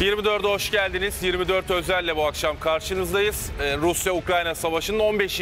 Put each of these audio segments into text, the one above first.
24'e hoş geldiniz. 24 Özel'le bu akşam karşınızdayız. Ee, Rusya-Ukrayna Savaşı'nın 15.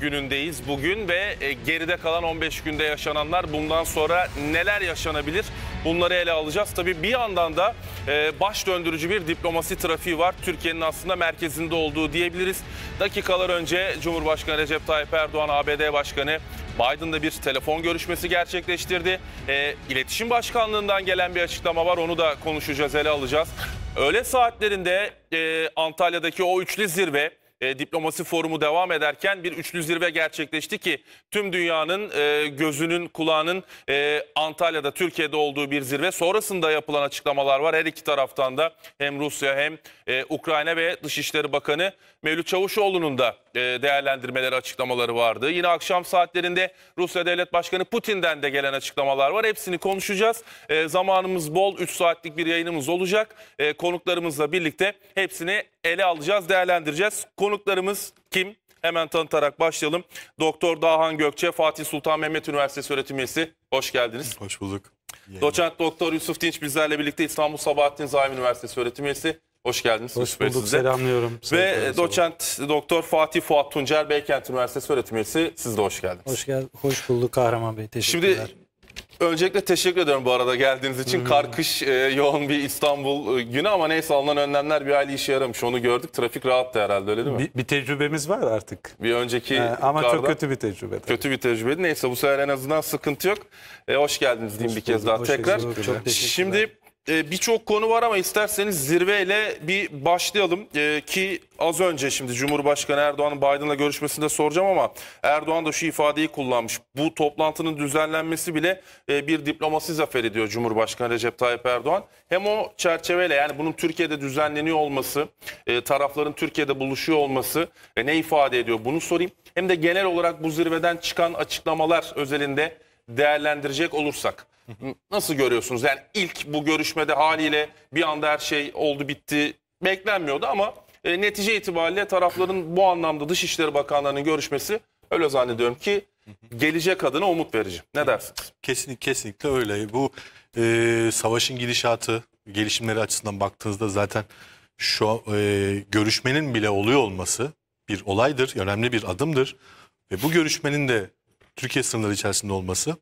günündeyiz bugün ve e, geride kalan 15 günde yaşananlar bundan sonra neler yaşanabilir bunları ele alacağız. Tabii bir yandan da e, baş döndürücü bir diplomasi trafiği var. Türkiye'nin aslında merkezinde olduğu diyebiliriz. Dakikalar önce Cumhurbaşkanı Recep Tayyip Erdoğan, ABD Başkanı Biden'da bir telefon görüşmesi gerçekleştirdi. E, İletişim Başkanlığı'ndan gelen bir açıklama var. Onu da konuşacağız, ele alacağız. Öğle saatlerinde e, Antalya'daki o üçlü zirve e, diplomasi forumu devam ederken bir üçlü zirve gerçekleşti ki tüm dünyanın e, gözünün kulağının e, Antalya'da Türkiye'de olduğu bir zirve. Sonrasında yapılan açıklamalar var her iki taraftan da hem Rusya hem e, Ukrayna ve Dışişleri Bakanı Mevlüt Çavuşoğlu'nun da e, değerlendirmeleri açıklamaları vardı. Yine akşam saatlerinde Rusya Devlet Başkanı Putin'den de gelen açıklamalar var. Hepsini konuşacağız. E, zamanımız bol 3 saatlik bir yayınımız olacak. E, konuklarımızla birlikte hepsini ele alacağız, değerlendireceğiz. Konuklarımız kim? Hemen tanıtarak başlayalım. Doktor Dahan Gökçe, Fatih Sultan Mehmet Üniversitesi öğretim üyesi. Hoş geldiniz. Hoş bulduk. Yayınlar. Doçent Doktor Yusuf Dinç bizlerle birlikte İstanbul Sabahattin Zaim Üniversitesi öğretim üyesi. Hoş geldiniz. Hoş bulduk. Size. Selamlıyorum. Selamlıyorum. Ve doçent doktor Fatih Fuat Tuncer Beykent Üniversitesi öğretim üyesi. Siz de hoş geldiniz. Hoş, gel hoş bulduk Kahraman Bey. Teşekkürler. Şimdi Öncelikle teşekkür ediyorum bu arada geldiğiniz için. Hmm. Karkış e, yoğun bir İstanbul e, günü ama neyse alınan önlemler bir aile işe yaramış. Onu gördük. Trafik rahattı herhalde öyle değil mi? Bir, bir tecrübemiz var artık. Bir önceki ha, e, Ama karda, çok kötü bir tecrübe. Tabii. Kötü bir tecrübeydi. Neyse bu sefer en azından sıkıntı yok. E, hoş geldiniz diyeyim hoş bir kez bulduk, daha tekrar. Çok Şimdi e, birçok konu var ama isterseniz zirveyle bir başlayalım e, ki az önce şimdi Cumhurbaşkanı Erdoğan'ın Biden'la görüşmesinde soracağım ama Erdoğan da şu ifadeyi kullanmış. Bu toplantının düzenlenmesi bile e, bir diplomasi zaferi diyor Cumhurbaşkanı Recep Tayyip Erdoğan. Hem o çerçeveyle yani bunun Türkiye'de düzenleniyor olması, e, tarafların Türkiye'de buluşuyor olması e, ne ifade ediyor bunu sorayım. Hem de genel olarak bu zirveden çıkan açıklamalar özelinde değerlendirecek olursak. Nasıl görüyorsunuz? Yani ilk bu görüşmede haliyle bir anda her şey oldu bitti beklenmiyordu ama e, netice itibariyle tarafların bu anlamda Dışişleri Bakanlarının görüşmesi öyle zannediyorum ki gelecek adına umut verici. Ne dersiniz? Kesinlikle, kesinlikle öyle. Bu e, savaşın gidişatı, gelişimleri açısından baktığınızda zaten şu e, görüşmenin bile oluyor olması bir olaydır, önemli bir adımdır. Ve bu görüşmenin de Türkiye sınırları içerisinde olması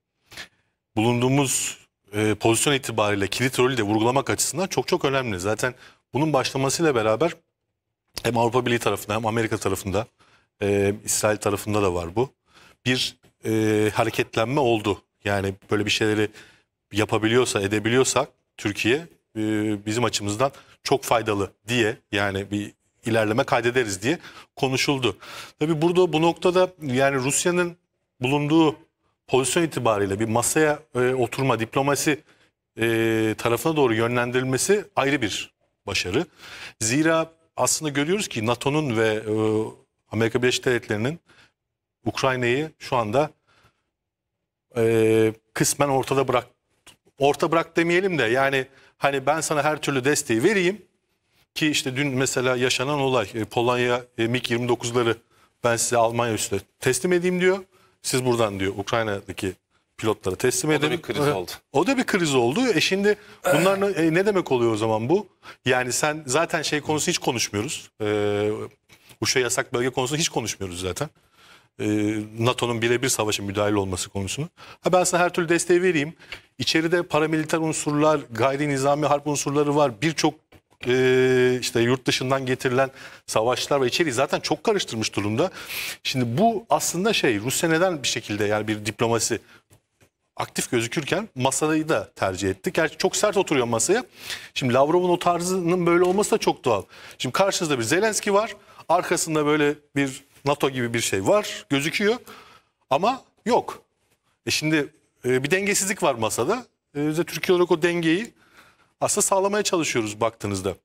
bulunduğumuz e, pozisyon itibariyle kilit rolü de vurgulamak açısından çok çok önemli. Zaten bunun başlamasıyla beraber hem Avrupa Birliği tarafında hem Amerika tarafında e, İsrail tarafında da var bu. Bir e, hareketlenme oldu. Yani böyle bir şeyleri yapabiliyorsa, edebiliyorsak Türkiye e, bizim açımızdan çok faydalı diye yani bir ilerleme kaydederiz diye konuşuldu. Tabii burada bu noktada yani Rusya'nın bulunduğu pozisyon itibariyle bir masaya e, oturma diplomasi e, tarafına doğru yönlendirilmesi ayrı bir başarı. Zira aslında görüyoruz ki NATO'nun ve e, Amerika Birleşik Devletleri'nin Ukrayna'yı şu anda e, kısmen ortada bırak orta bırak demeyelim de yani hani ben sana her türlü desteği vereyim ki işte dün mesela yaşanan olay e, Polonya e, MiG-29'ları ben size Almanya üstüne teslim edeyim diyor. Siz buradan diyor Ukrayna'daki pilotlara teslim edin. O da bir kriz oldu. O da bir kriz oldu. E şimdi bunlar ne, e, ne demek oluyor o zaman bu? Yani sen zaten şey konusu hiç konuşmuyoruz. E, uçuşa şey yasak bölge konusunu hiç konuşmuyoruz zaten. E, NATO'nun birebir savaşa müdahil olması konusunu. Ha ben sana her türlü desteği vereyim. İçeride paramiliter unsurlar, gayri nizami harp unsurları var. Birçok e, işte yurt dışından getirilen savaşlar ve içeriği zaten çok karıştırmış durumda. Şimdi bu aslında şey Rusya neden bir şekilde yani bir diplomasi aktif gözükürken masayı da tercih etti. Gerçi çok sert oturuyor masaya. Şimdi Lavrov'un o tarzının böyle olması da çok doğal. Şimdi karşınızda bir Zelenski var. Arkasında böyle bir NATO gibi bir şey var. Gözüküyor. Ama yok. E şimdi e, bir dengesizlik var masada. E, Türkiye olarak o dengeyi aslında sağlamaya çalışıyoruz baktığınızda.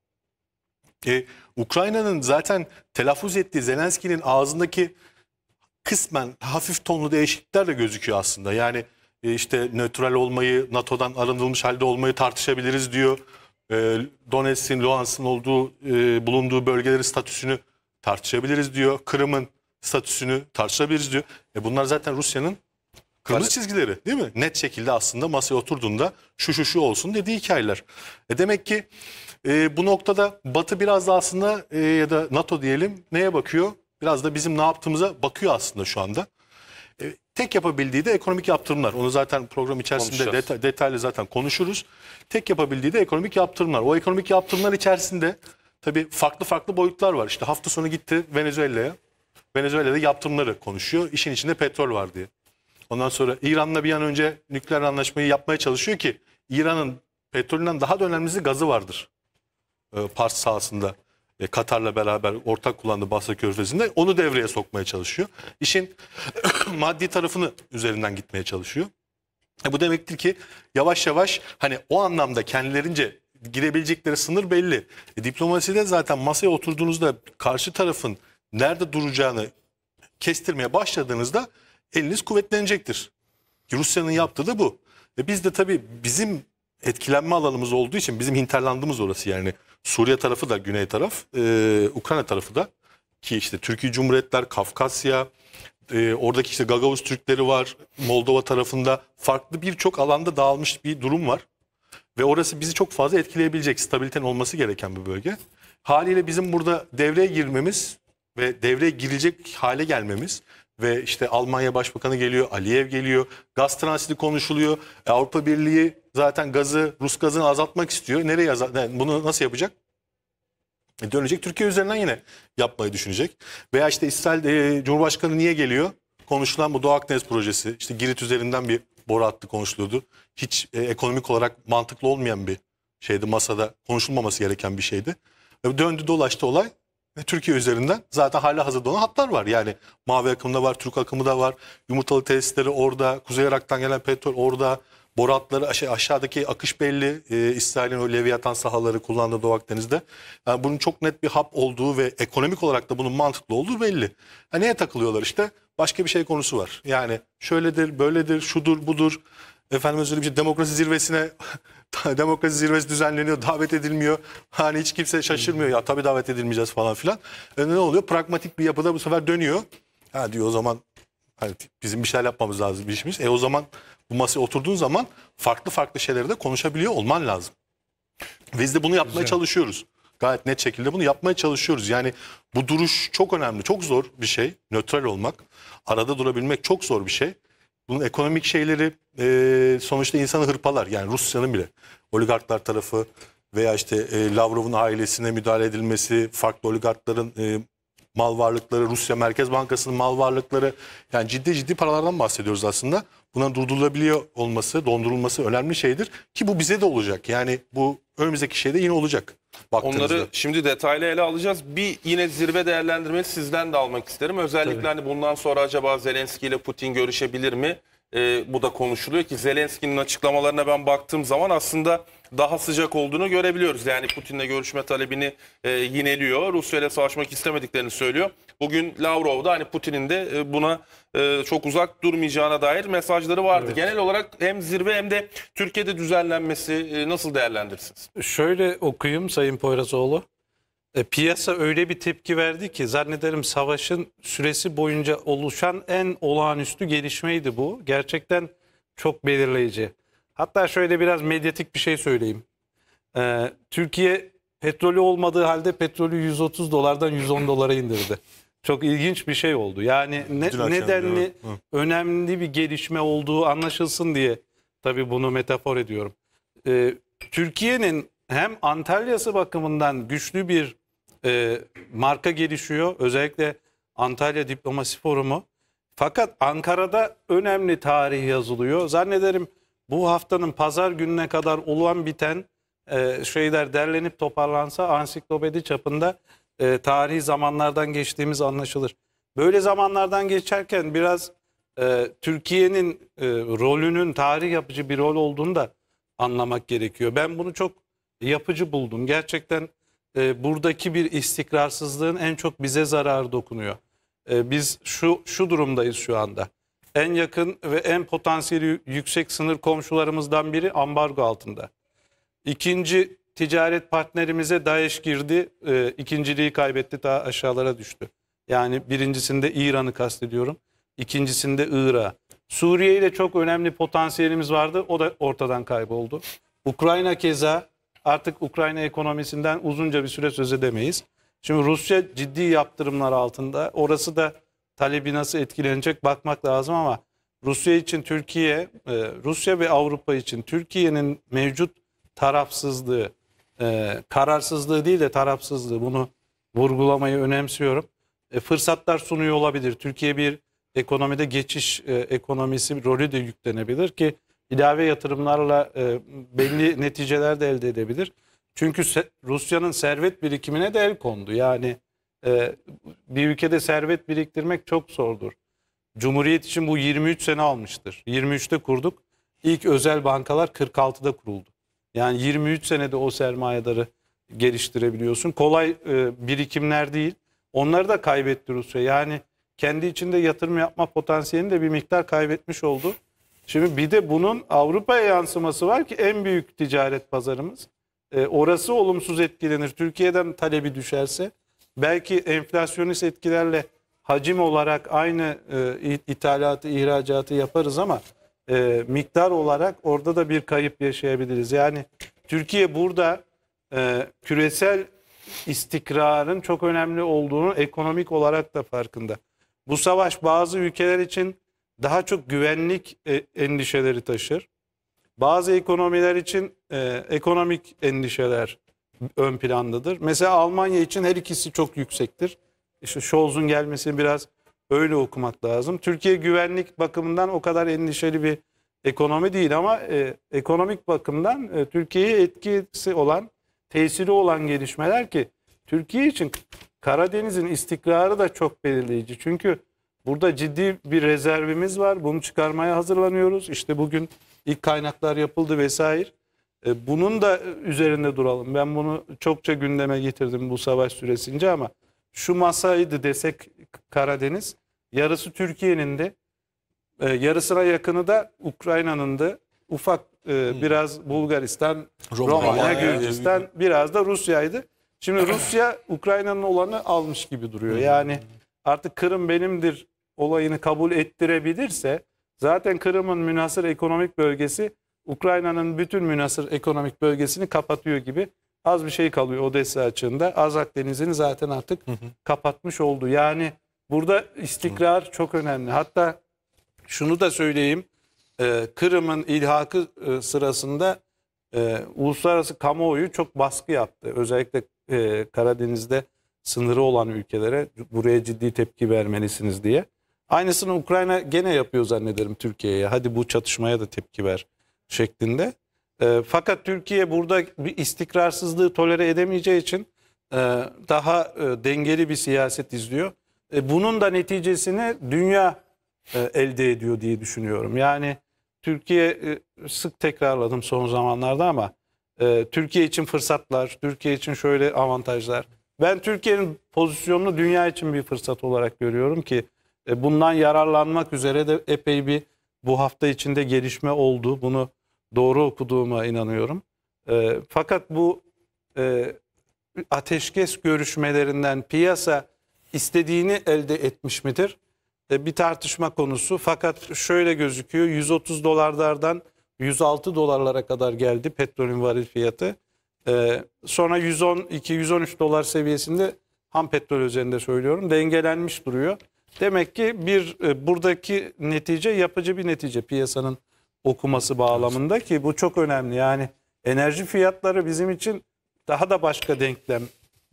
E, Ukrayna'nın zaten telaffuz ettiği Zelenski'nin ağzındaki kısmen hafif tonlu değişiklikler de gözüküyor aslında. Yani e, işte nötral olmayı, NATO'dan arındılmış halde olmayı tartışabiliriz diyor. E, Donetsk'in, Luhansk'ın olduğu, e, bulunduğu bölgelerin statüsünü tartışabiliriz diyor. Kırım'ın statüsünü tartışabiliriz diyor. E bunlar zaten Rusya'nın Kırmızı çizgileri değil mi? Net şekilde aslında masaya oturduğunda şu şu şu olsun dediği hikayeler. E demek ki e, bu noktada Batı biraz da aslında e, ya da NATO diyelim neye bakıyor? Biraz da bizim ne yaptığımıza bakıyor aslında şu anda. E, tek yapabildiği de ekonomik yaptırımlar. Onu zaten program içerisinde deta detaylı zaten konuşuruz. Tek yapabildiği de ekonomik yaptırımlar. O ekonomik yaptırımlar içerisinde tabii farklı farklı boyutlar var. İşte hafta sonu gitti Venezuela'ya. Venezuela'da yaptırımları konuşuyor. İşin içinde petrol var diye. Ondan sonra İran'la bir an önce nükleer anlaşmayı yapmaya çalışıyor ki İran'ın petrolünden daha da önemlisi gazı vardır. E, Pars sahasında e, Katar'la beraber ortak kullandığı Basra Körfezi'nde onu devreye sokmaya çalışıyor. İşin maddi tarafını üzerinden gitmeye çalışıyor. E, bu demektir ki yavaş yavaş hani o anlamda kendilerince girebilecekleri sınır belli. E, diplomaside zaten masaya oturduğunuzda karşı tarafın nerede duracağını kestirmeye başladığınızda eliniz kuvvetlenecektir. Rusya'nın yaptığı da bu. Ve biz de tabii bizim etkilenme alanımız olduğu için bizim hinterlandımız orası yani. Suriye tarafı da güney taraf, e, Ukrayna tarafı da ki işte Türkiye Cumhuriyetler, Kafkasya, e, oradaki işte Gagavuz Türkleri var, Moldova tarafında farklı birçok alanda dağılmış bir durum var. Ve orası bizi çok fazla etkileyebilecek, stabiliten olması gereken bir bölge. Haliyle bizim burada devreye girmemiz ve devreye girecek hale gelmemiz ve işte Almanya Başbakanı geliyor, Aliyev geliyor. Gaz transiti konuşuluyor. E, Avrupa Birliği zaten gazı, Rus gazını azaltmak istiyor. Nereye azalt yani bunu nasıl yapacak? E dönecek Türkiye üzerinden yine yapmayı düşünecek. Veya işte İsrail e, Cumhurbaşkanı niye geliyor? Konuşulan bu Doğu Akdeniz projesi. işte Girit üzerinden bir boru hattı konuşuluyordu. Hiç e, ekonomik olarak mantıklı olmayan bir şeydi. Masada konuşulmaması gereken bir şeydi. E, döndü dolaştı olay ve Türkiye üzerinden zaten hala hazırda olan hatlar var. Yani mavi akımda var, Türk akımı da var. Yumurtalı tesisleri orada, Kuzey Irak'tan gelen petrol orada. Boru hatları aşağıdaki akış belli. Ee, İsrail'in o Leviathan sahaları kullandığı Doğu Akdeniz'de. Yani bunun çok net bir hap olduğu ve ekonomik olarak da bunun mantıklı olduğu belli. Ha, neye takılıyorlar işte? Başka bir şey konusu var. Yani şöyledir, böyledir, şudur, budur. Efendim özür dilerim demokrasi zirvesine demokrasi zirvesi düzenleniyor, davet edilmiyor. Hani hiç kimse şaşırmıyor ya tabii davet edilmeyeceğiz falan filan. E ne oluyor? Pragmatik bir yapıda bu sefer dönüyor. Ha diyor o zaman hani bizim bir şeyler yapmamız lazım bir işimiz. E o zaman bu masaya oturduğun zaman farklı farklı şeyleri de konuşabiliyor olman lazım. Biz de bunu yapmaya Güzel. çalışıyoruz. Gayet net şekilde bunu yapmaya çalışıyoruz. Yani bu duruş çok önemli, çok zor bir şey. Nötral olmak, arada durabilmek çok zor bir şey. Bunun ekonomik şeyleri e, sonuçta insanı hırpalar. Yani Rusya'nın bile oligarklar tarafı veya işte e, Lavrov'un ailesine müdahale edilmesi, farklı oligarkların e, mal varlıkları, Rusya Merkez Bankası'nın mal varlıkları yani ciddi ciddi paralardan bahsediyoruz aslında. Buna durdurulabiliyor olması, dondurulması önemli şeydir ki bu bize de olacak. Yani bu önümüzdeki şeyde yine olacak. Baktığınızda. Onları şimdi detaylı ele alacağız. Bir yine zirve değerlendirmesi sizden de almak isterim. Özellikle hani bundan sonra acaba Zelenski ile Putin görüşebilir mi? Ee, bu da konuşuluyor ki Zelenski'nin açıklamalarına ben baktığım zaman aslında daha sıcak olduğunu görebiliyoruz. Yani Putin'le görüşme talebini e, yineliyor. Rusya ile savaşmak istemediklerini söylüyor. Bugün Lavrov da hani Putin'in de e, buna e, çok uzak durmayacağına dair mesajları vardı. Evet. Genel olarak hem zirve hem de Türkiye'de düzenlenmesi e, nasıl değerlendirirsiniz? Şöyle okuyayım Sayın Poyrazoğlu. E, piyasa öyle bir tepki verdi ki zannederim savaşın süresi boyunca oluşan en olağanüstü gelişmeydi bu. Gerçekten çok belirleyici. Hatta şöyle biraz medyatik bir şey söyleyeyim. Ee, Türkiye petrolü olmadığı halde petrolü 130 dolardan 110 dolara indirdi. Çok ilginç bir şey oldu. Yani ne, nedenli önemli bir gelişme olduğu anlaşılsın diye tabii bunu metafor ediyorum. Ee, Türkiye'nin hem Antalya'sı bakımından güçlü bir e, marka gelişiyor. Özellikle Antalya Diplomasi Forumu. Fakat Ankara'da önemli tarih yazılıyor. Zannederim bu haftanın pazar gününe kadar olan biten e, şeyler derlenip toparlansa ansiklopedi çapında e, tarihi zamanlardan geçtiğimiz anlaşılır. Böyle zamanlardan geçerken biraz e, Türkiye'nin e, rolünün tarih yapıcı bir rol olduğunu da anlamak gerekiyor. Ben bunu çok yapıcı buldum. Gerçekten e, buradaki bir istikrarsızlığın en çok bize zararı dokunuyor. E, biz şu şu durumdayız şu anda en yakın ve en potansiyeli yüksek sınır komşularımızdan biri ambargo altında. İkinci ticaret partnerimize DAEŞ girdi, e, ikinciliği kaybetti, daha aşağılara düştü. Yani birincisinde İran'ı kastediyorum, ikincisinde Irak. Suriye ile çok önemli potansiyelimiz vardı, o da ortadan kayboldu. Ukrayna keza artık Ukrayna ekonomisinden uzunca bir süre söz edemeyiz. Şimdi Rusya ciddi yaptırımlar altında, orası da talebi nasıl etkilenecek bakmak lazım ama Rusya için Türkiye, e, Rusya ve Avrupa için Türkiye'nin mevcut tarafsızlığı, e, kararsızlığı değil de tarafsızlığı bunu vurgulamayı önemsiyorum. E, fırsatlar sunuyor olabilir. Türkiye bir ekonomide geçiş ekonomisi rolü de yüklenebilir ki ilave yatırımlarla belli neticeler de elde edebilir. Çünkü Rusya'nın servet birikimine de el kondu. Yani ee, bir ülkede servet biriktirmek çok zordur. Cumhuriyet için bu 23 sene almıştır. 23'te kurduk. İlk özel bankalar 46'da kuruldu. Yani 23 senede o sermayedarı geliştirebiliyorsun. Kolay e, birikimler değil. Onları da kaybetti Rusya. Yani kendi içinde yatırım yapma potansiyelini de bir miktar kaybetmiş oldu. Şimdi bir de bunun Avrupa'ya yansıması var ki en büyük ticaret pazarımız. E, orası olumsuz etkilenir. Türkiye'den talebi düşerse belki enflasyonist etkilerle hacim olarak aynı e, ithalatı, ihracatı yaparız ama e, miktar olarak orada da bir kayıp yaşayabiliriz. Yani Türkiye burada e, küresel istikrarın çok önemli olduğunu ekonomik olarak da farkında. Bu savaş bazı ülkeler için daha çok güvenlik e, endişeleri taşır. Bazı ekonomiler için e, ekonomik endişeler ön plandadır. Mesela Almanya için her ikisi çok yüksektir. İşte Scholz'un gelmesini biraz öyle okumak lazım. Türkiye güvenlik bakımından o kadar endişeli bir ekonomi değil ama e, ekonomik bakımdan e, Türkiye'ye etkisi olan, tesiri olan gelişmeler ki Türkiye için Karadeniz'in istikrarı da çok belirleyici. Çünkü burada ciddi bir rezervimiz var. Bunu çıkarmaya hazırlanıyoruz. İşte bugün ilk kaynaklar yapıldı vesaire. E, bunun da üzerinde duralım. Ben bunu çokça gündeme getirdim bu savaş süresince ama şu masaydı desek Karadeniz yarısı Türkiye'nin de e, yarısına yakını da Ukrayna'nındı. Ufak e, hmm. biraz Bulgaristan, Romanya, Gürcistan biraz da Rusya'ydı. Şimdi Rusya Ukrayna'nın olanı almış gibi duruyor. Hmm. Yani artık Kırım benimdir olayını kabul ettirebilirse zaten Kırım'ın münasır ekonomik bölgesi Ukrayna'nın bütün münasır ekonomik bölgesini kapatıyor gibi az bir şey kalıyor Odessa açığında. Az Akdeniz'ini zaten artık hı hı. kapatmış oldu. Yani burada istikrar hı. çok önemli. Hatta şunu da söyleyeyim. Ee, Kırım'ın ilhakı e, sırasında e, uluslararası kamuoyu çok baskı yaptı. Özellikle e, Karadeniz'de sınırı olan ülkelere buraya ciddi tepki vermelisiniz diye. Aynısını Ukrayna gene yapıyor zannederim Türkiye'ye. Hadi bu çatışmaya da tepki ver şeklinde. E, fakat Türkiye burada bir istikrarsızlığı tolere edemeyeceği için e, daha e, dengeli bir siyaset izliyor. E, bunun da neticesini dünya e, elde ediyor diye düşünüyorum. Yani Türkiye e, sık tekrarladım son zamanlarda ama e, Türkiye için fırsatlar, Türkiye için şöyle avantajlar. Ben Türkiye'nin pozisyonunu dünya için bir fırsat olarak görüyorum ki e, bundan yararlanmak üzere de epey bir bu hafta içinde gelişme oldu. Bunu doğru okuduğuma inanıyorum. E, fakat bu e, ateşkes görüşmelerinden piyasa istediğini elde etmiş midir? E, bir tartışma konusu. Fakat şöyle gözüküyor 130 dolarlardan 106 dolarlara kadar geldi petrolün varil fiyatı. E, sonra 112-113 dolar seviyesinde ham petrol üzerinde söylüyorum dengelenmiş duruyor. Demek ki bir e, buradaki netice yapıcı bir netice piyasanın okuması bağlamında ki bu çok önemli. Yani enerji fiyatları bizim için daha da başka denklem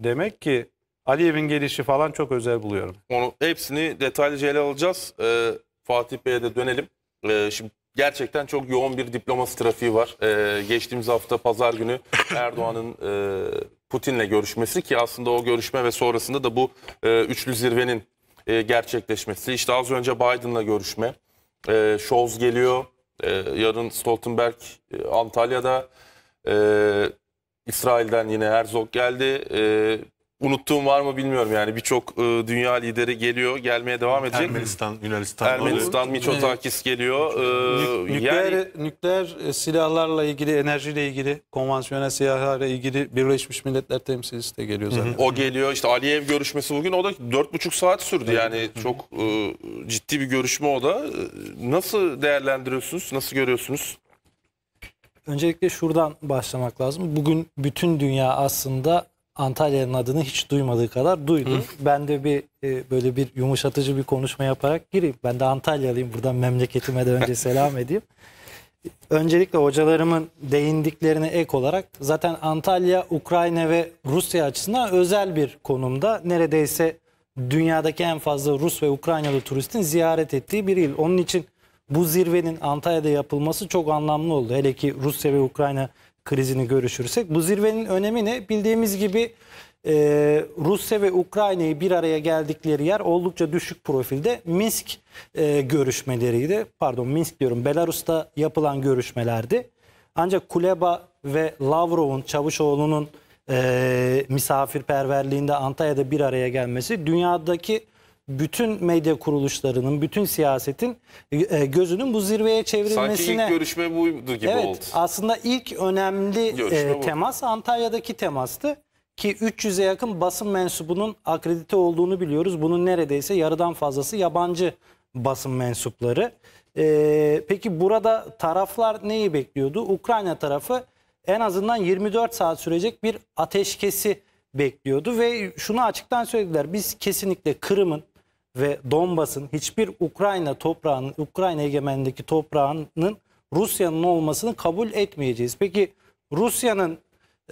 demek ki Aliyev'in gelişi falan çok özel buluyorum. Onu hepsini detaylıca ele alacağız. Ee, Fatih Bey'e de dönelim. Ee, şimdi gerçekten çok yoğun bir diplomasi trafiği var. Ee, geçtiğimiz hafta pazar günü Erdoğan'ın e, Putin'le görüşmesi ki aslında o görüşme ve sonrasında da bu e, üçlü zirvenin e, gerçekleşmesi. İşte az önce Biden'la görüşme. E, Scholz geliyor. E, yarın Stoltenberg e, Antalya'da e, İsrail'den yine Herzog geldi. E, Unuttuğum var mı bilmiyorum yani birçok e, dünya lideri geliyor gelmeye devam edecek. Ermenistan, Yunanistan. Ermenistan, Miçotakis geliyor. Ee, nükleer, yani... nükleer e, silahlarla ilgili, enerjiyle ilgili, konvansiyonel silahlarla ilgili Birleşmiş Milletler temsilcisi de geliyor zaten. Hı hı. O geliyor işte Aliyev görüşmesi bugün o da 4,5 saat sürdü yani hı hı. çok e, ciddi bir görüşme o da. E, nasıl değerlendiriyorsunuz, nasıl görüyorsunuz? Öncelikle şuradan başlamak lazım. Bugün bütün dünya aslında Antalya'nın adını hiç duymadığı kadar duydum. Hı. Ben de bir e, böyle bir yumuşatıcı bir konuşma yaparak gireyim. Ben de Antalyalıyım. Buradan memleketime de önce selam edeyim. Öncelikle hocalarımın değindiklerine ek olarak zaten Antalya, Ukrayna ve Rusya açısından özel bir konumda. Neredeyse dünyadaki en fazla Rus ve Ukraynalı turistin ziyaret ettiği bir il. Onun için bu zirvenin Antalya'da yapılması çok anlamlı oldu. Hele ki Rusya ve Ukrayna krizini görüşürsek bu zirvenin önemi ne? Bildiğimiz gibi e, Rusya ve Ukrayna'yı bir araya geldikleri yer oldukça düşük profilde Minsk e, görüşmeleriydi. Pardon Minsk diyorum Belarus'ta yapılan görüşmelerdi. Ancak Kuleba ve Lavrov'un Çavuşoğlu'nun e, misafirperverliğinde Antalya'da bir araya gelmesi dünyadaki bütün medya kuruluşlarının, bütün siyasetin e, gözünün bu zirveye çevrilmesine... Sanki ilk görüşme buydu gibi evet, oldu. Aslında ilk önemli e, görüşme temas Antalya'daki temastı ki 300'e yakın basın mensubunun akredite olduğunu biliyoruz. Bunun neredeyse yarıdan fazlası yabancı basın mensupları. Ee, peki burada taraflar neyi bekliyordu? Ukrayna tarafı en azından 24 saat sürecek bir ateşkesi bekliyordu ve şunu açıktan söylediler. Biz kesinlikle Kırım'ın ve Donbas'ın hiçbir Ukrayna toprağının, Ukrayna egemenindeki toprağının Rusya'nın olmasını kabul etmeyeceğiz. Peki Rusya'nın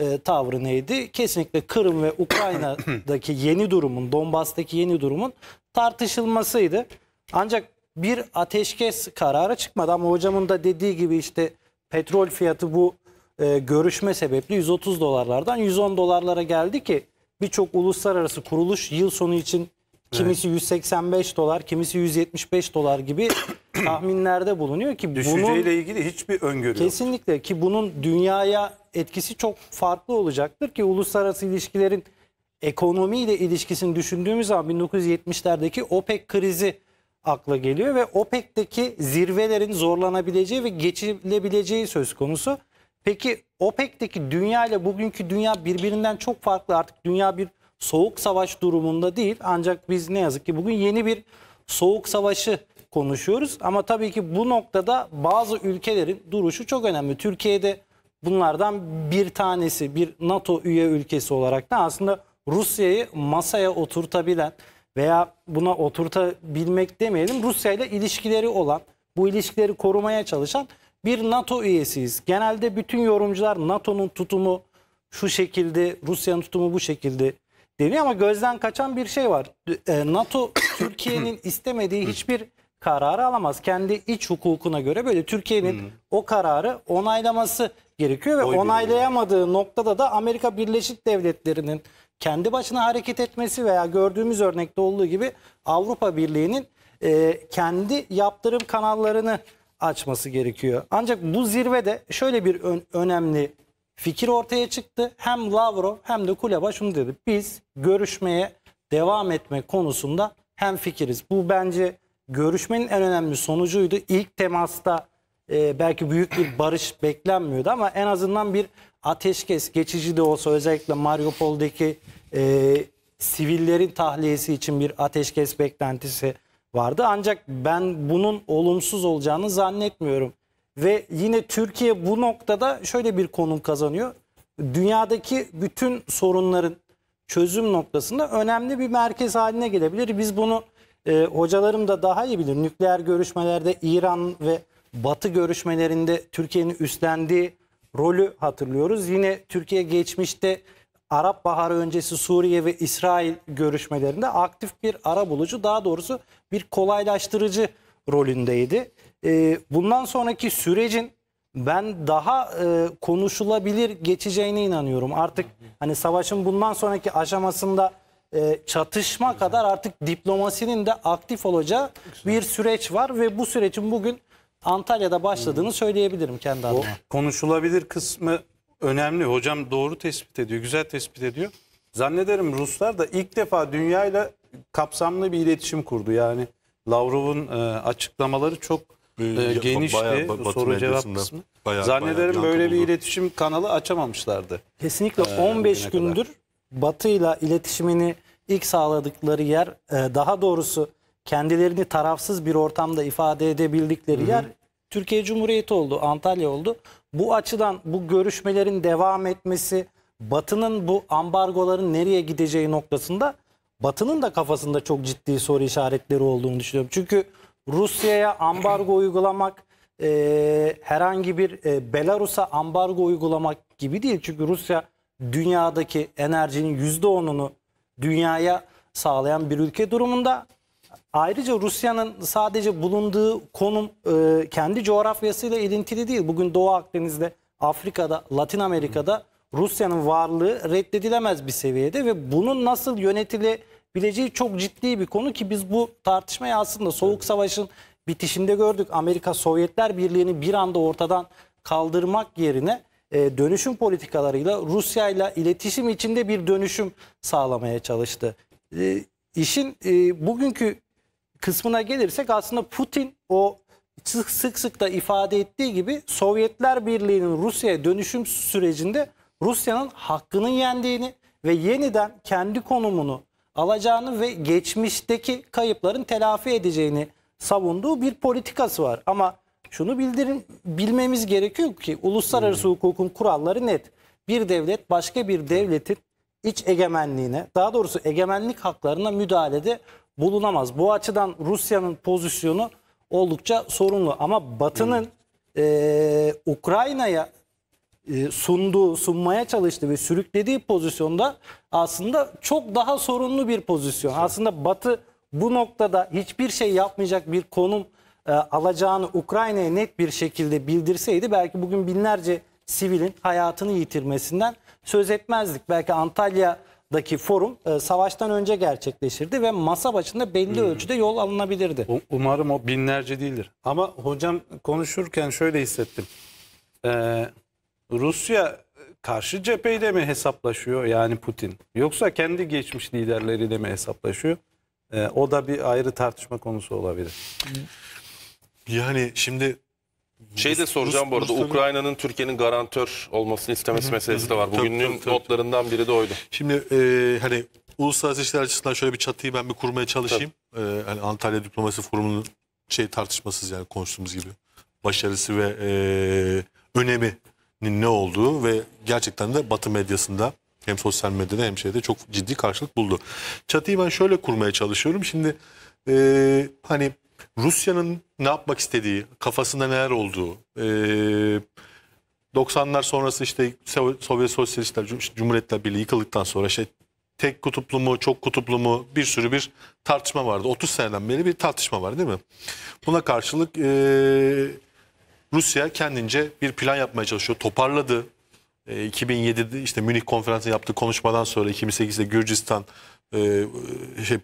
e, tavrı neydi? Kesinlikle Kırım ve Ukrayna'daki yeni durumun, Donbas'taki yeni durumun tartışılmasıydı. Ancak bir ateşkes kararı çıkmadı ama hocamın da dediği gibi işte petrol fiyatı bu e, görüşme sebepli 130 dolarlardan 110 dolarlara geldi ki birçok uluslararası kuruluş yıl sonu için Kimisi 185 dolar, kimisi 175 dolar gibi tahminlerde bulunuyor ki Düşünceyle bunun, ilgili hiçbir öngörü Kesinlikle yoktur. ki bunun dünyaya etkisi çok farklı olacaktır ki uluslararası ilişkilerin ekonomiyle ilişkisini düşündüğümüz zaman 1970'lerdeki OPEC krizi akla geliyor ve OPEC'teki zirvelerin zorlanabileceği ve geçilebileceği söz konusu. Peki OPEC'teki dünya ile bugünkü dünya birbirinden çok farklı artık dünya bir soğuk savaş durumunda değil. Ancak biz ne yazık ki bugün yeni bir soğuk savaşı konuşuyoruz. Ama tabii ki bu noktada bazı ülkelerin duruşu çok önemli. Türkiye'de bunlardan bir tanesi bir NATO üye ülkesi olarak da aslında Rusya'yı masaya oturtabilen veya buna oturtabilmek demeyelim Rusya ile ilişkileri olan bu ilişkileri korumaya çalışan bir NATO üyesiyiz. Genelde bütün yorumcular NATO'nun tutumu şu şekilde Rusya'nın tutumu bu şekilde deniyor ama gözden kaçan bir şey var. E, NATO Türkiye'nin istemediği hiçbir kararı alamaz. Kendi iç hukukuna göre böyle Türkiye'nin hmm. o kararı onaylaması gerekiyor ve Oy onaylayamadığı yani. noktada da Amerika Birleşik Devletleri'nin kendi başına hareket etmesi veya gördüğümüz örnekte olduğu gibi Avrupa Birliği'nin e, kendi yaptırım kanallarını açması gerekiyor. Ancak bu zirvede şöyle bir ön, önemli Fikir ortaya çıktı. Hem Lavrov hem de Kuleba şunu dedi. Biz görüşmeye devam etme konusunda hem fikiriz. Bu bence görüşmenin en önemli sonucuydu. İlk temasta e, belki büyük bir barış beklenmiyordu ama en azından bir ateşkes geçici de olsa özellikle Mariupol'daki e, sivillerin tahliyesi için bir ateşkes beklentisi vardı. Ancak ben bunun olumsuz olacağını zannetmiyorum. Ve yine Türkiye bu noktada şöyle bir konum kazanıyor. Dünyadaki bütün sorunların çözüm noktasında önemli bir merkez haline gelebilir. Biz bunu e, hocalarım da daha iyi bilir. Nükleer görüşmelerde İran ve Batı görüşmelerinde Türkiye'nin üstlendiği rolü hatırlıyoruz. Yine Türkiye geçmişte Arap Baharı öncesi Suriye ve İsrail görüşmelerinde aktif bir ara bulucu daha doğrusu bir kolaylaştırıcı rolündeydi. Ee, bundan sonraki sürecin ben daha e, konuşulabilir geçeceğine inanıyorum. Artık hani savaşın bundan sonraki aşamasında e, çatışma kadar artık diplomasinin de aktif olacağı bir süreç var ve bu sürecin bugün Antalya'da başladığını hmm. söyleyebilirim kendi adıma. O konuşulabilir kısmı önemli. Hocam doğru tespit ediyor, güzel tespit ediyor. Zannederim Ruslar da ilk defa dünyayla kapsamlı bir iletişim kurdu. Yani Lavrov'un e, açıklamaları çok e, genişti bayağı, soru cevap kısmı. Bayağı, Zannederim bayağı böyle bir iletişim kanalı açamamışlardı. Kesinlikle ee, 15 gündür kadar. Batı ile iletişimini ilk sağladıkları yer e, daha doğrusu kendilerini tarafsız bir ortamda ifade edebildikleri Hı -hı. yer Türkiye Cumhuriyeti oldu, Antalya oldu. Bu açıdan bu görüşmelerin devam etmesi, Batı'nın bu ambargoların nereye gideceği noktasında Batı'nın da kafasında çok ciddi soru işaretleri olduğunu düşünüyorum. Çünkü Rusya'ya ambargo uygulamak e, herhangi bir e, Belarus'a ambargo uygulamak gibi değil. Çünkü Rusya dünyadaki enerjinin %10'unu dünyaya sağlayan bir ülke durumunda. Ayrıca Rusya'nın sadece bulunduğu konum e, kendi coğrafyasıyla ilintili değil. Bugün Doğu Akdeniz'de, Afrika'da, Latin Amerika'da Rusya'nın varlığı reddedilemez bir seviyede ve bunun nasıl yönetile bileceği çok ciddi bir konu ki biz bu tartışmayı aslında Soğuk Savaş'ın bitişinde gördük. Amerika Sovyetler Birliği'ni bir anda ortadan kaldırmak yerine e, dönüşüm politikalarıyla Rusya ile iletişim içinde bir dönüşüm sağlamaya çalıştı. E, işin e, bugünkü kısmına gelirsek aslında Putin o sık sık sık da ifade ettiği gibi Sovyetler Birliği'nin Rusya'ya dönüşüm sürecinde Rusya'nın hakkının yendiğini ve yeniden kendi konumunu alacağını ve geçmişteki kayıpların telafi edeceğini savunduğu bir politikası var. Ama şunu bildirin bilmemiz gerekiyor ki uluslararası hukukun kuralları net. Bir devlet başka bir devletin iç egemenliğine, daha doğrusu egemenlik haklarına müdahalede bulunamaz. Bu açıdan Rusya'nın pozisyonu oldukça sorunlu ama Batı'nın e, Ukrayna'ya e, sundu sunmaya çalıştı ve sürüklediği pozisyonda aslında çok daha sorunlu bir pozisyon. Aslında Batı bu noktada hiçbir şey yapmayacak bir konum e, alacağını Ukrayna'ya net bir şekilde bildirseydi belki bugün binlerce sivilin hayatını yitirmesinden söz etmezdik. Belki Antalya'daki forum e, savaştan önce gerçekleşirdi ve masa başında belli hmm. ölçüde yol alınabilirdi. Umarım o binlerce değildir. Ama hocam konuşurken şöyle hissettim. Ee, Rusya e, karşı cepheyle mi hesaplaşıyor yani Putin? Yoksa kendi geçmiş liderleriyle mi hesaplaşıyor? Ee, o da bir ayrı tartışma konusu olabilir. Yani şimdi şey de soracağım Rus, bu arada Ukrayna'nın Türkiye'nin garantör olmasını istemesi meselesi de var. Bugünün notlarından biri de oydu. Şimdi e, hani uluslararası işler açısından şöyle bir çatıyı ben bir kurmaya çalışayım. E, hani Antalya Diplomasi Forumu'nun şey tartışmasız yani konuştuğumuz gibi başarısı ve e, önemi ne olduğu ve gerçekten de Batı medyasında hem sosyal medyada hem şeyde çok ciddi karşılık buldu. Çatıyı ben şöyle kurmaya çalışıyorum. Şimdi e, hani Rusya'nın ne yapmak istediği, kafasında neler olduğu, e, 90'lar sonrası işte Sovyet Sosyalistler Cumhuriyetler Birliği yıkıldıktan sonra işte tek kutuplu mu, çok kutuplu mu bir sürü bir tartışma vardı. 30 seneden beri bir tartışma var değil mi? Buna karşılık e, Rusya kendince bir plan yapmaya çalışıyor. Toparladı. E, 2007'de işte Münih konferansı yaptığı konuşmadan sonra 2008'de Gürcistan e, e, şey, e,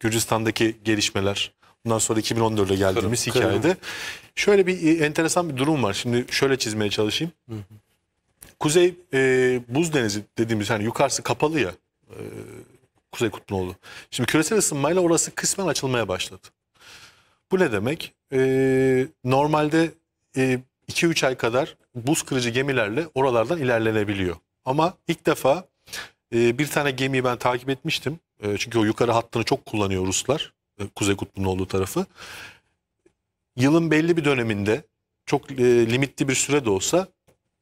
Gürcistan'daki gelişmeler. Bundan sonra 2014'e geldiğimiz Kırım, hikayede. Kırım. Şöyle bir e, enteresan bir durum var. Şimdi şöyle çizmeye çalışayım. Hı hı. Kuzey e, Buz Denizi dediğimiz hani yukarısı kapalı ya. E, Kuzey Kutbu'na oldu. Şimdi küresel ısınmayla orası kısmen açılmaya başladı. Bu ne demek? Ee, normalde 2-3 e, ay kadar buz kırıcı gemilerle oralardan ilerlenebiliyor. Ama ilk defa e, bir tane gemiyi ben takip etmiştim. E, çünkü o yukarı hattını çok kullanıyor Ruslar. Kuzey Kutbu'nun olduğu tarafı. Yılın belli bir döneminde çok limitli bir süre de olsa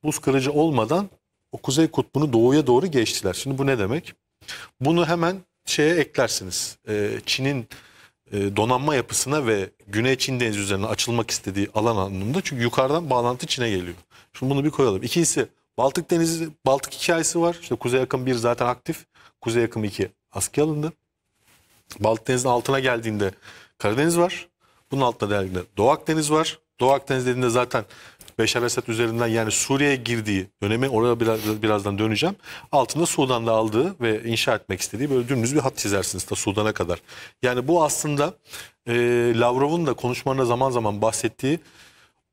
buz kırıcı olmadan o Kuzey Kutbu'nu doğuya doğru geçtiler. Şimdi bu ne demek? Bunu hemen şeye eklersiniz. Çin'in e, donanma yapısına ve Güney Çin Denizi üzerine açılmak istediği alan anlamında. Çünkü yukarıdan bağlantı Çin'e geliyor. Şimdi bunu bir koyalım. İkincisi Baltık Denizi, Baltık hikayesi var. İşte Kuzey Akım 1 zaten aktif. Kuzey Akım 2 askıya alındı. Baltık Denizi'nin altına geldiğinde Karadeniz var. Bunun altına geldiğinde Doğu Akdeniz var. Doğu Akdeniz dediğinde zaten Beşar Esad üzerinden yani Suriye'ye girdiği dönemi oraya biraz, birazdan döneceğim. Altında Sudan'da aldığı ve inşa etmek istediği böyle dümdüz bir hat çizersiniz da Sudan'a kadar. Yani bu aslında e, Lavrov'un da konuşmalarında zaman zaman bahsettiği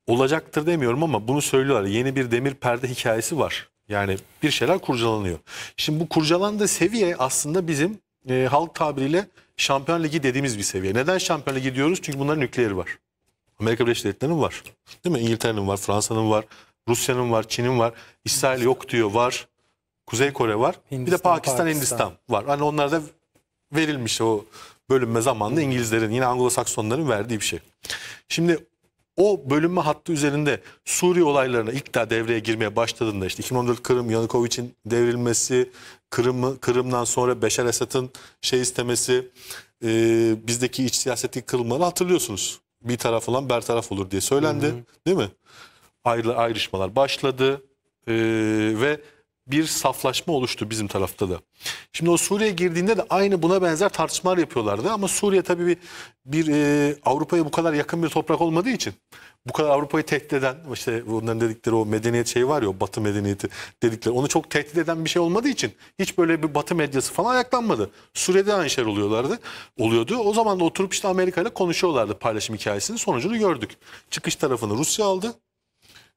olacaktır demiyorum ama bunu söylüyorlar. Yeni bir demir perde hikayesi var. Yani bir şeyler kurcalanıyor. Şimdi bu kurcalandığı seviye aslında bizim e, halk tabiriyle Şampiyon Ligi dediğimiz bir seviye. Neden Şampiyon Ligi diyoruz? Çünkü bunların nükleeri var. Amerika Birleşik Devletleri'nin var. Değil mi? İngiltere'nin var, Fransa'nın var, Rusya'nın var, Çin'in var. İsrail yok diyor var. Kuzey Kore var. Hindistan, bir de Pakistan, Pakistan, Hindistan var. Hani onlar da verilmiş o bölünme zamanında İngilizlerin yine Anglo-Saksonların verdiği bir şey. Şimdi o bölünme hattı üzerinde Suriye olaylarına ilk daha devreye girmeye başladığında işte 2014 Kırım Yanukovic'in devrilmesi, Kırım'ı Kırım'dan sonra Beşer Esad'ın şey istemesi, e, bizdeki iç siyaseti kılmaları hatırlıyorsunuz bir taraf olan bertaraf olur diye söylendi. Hı hı. Değil mi? Ayrı ayrışmalar başladı. Ee, ve bir saflaşma oluştu bizim tarafta da. Şimdi o Suriye girdiğinde de aynı buna benzer tartışmalar yapıyorlardı ama Suriye tabii bir, bir e, Avrupa'ya bu kadar yakın bir toprak olmadığı için bu kadar Avrupa'yı tehdit eden işte onların dedikleri o medeniyet şeyi var ya o batı medeniyeti dedikleri onu çok tehdit eden bir şey olmadığı için hiç böyle bir batı medyası falan ayaklanmadı. Suriye'de aynı şeyler oluyorlardı. Oluyordu. O zaman da oturup işte Amerika ile konuşuyorlardı paylaşım hikayesinin sonucunu gördük. Çıkış tarafını Rusya aldı.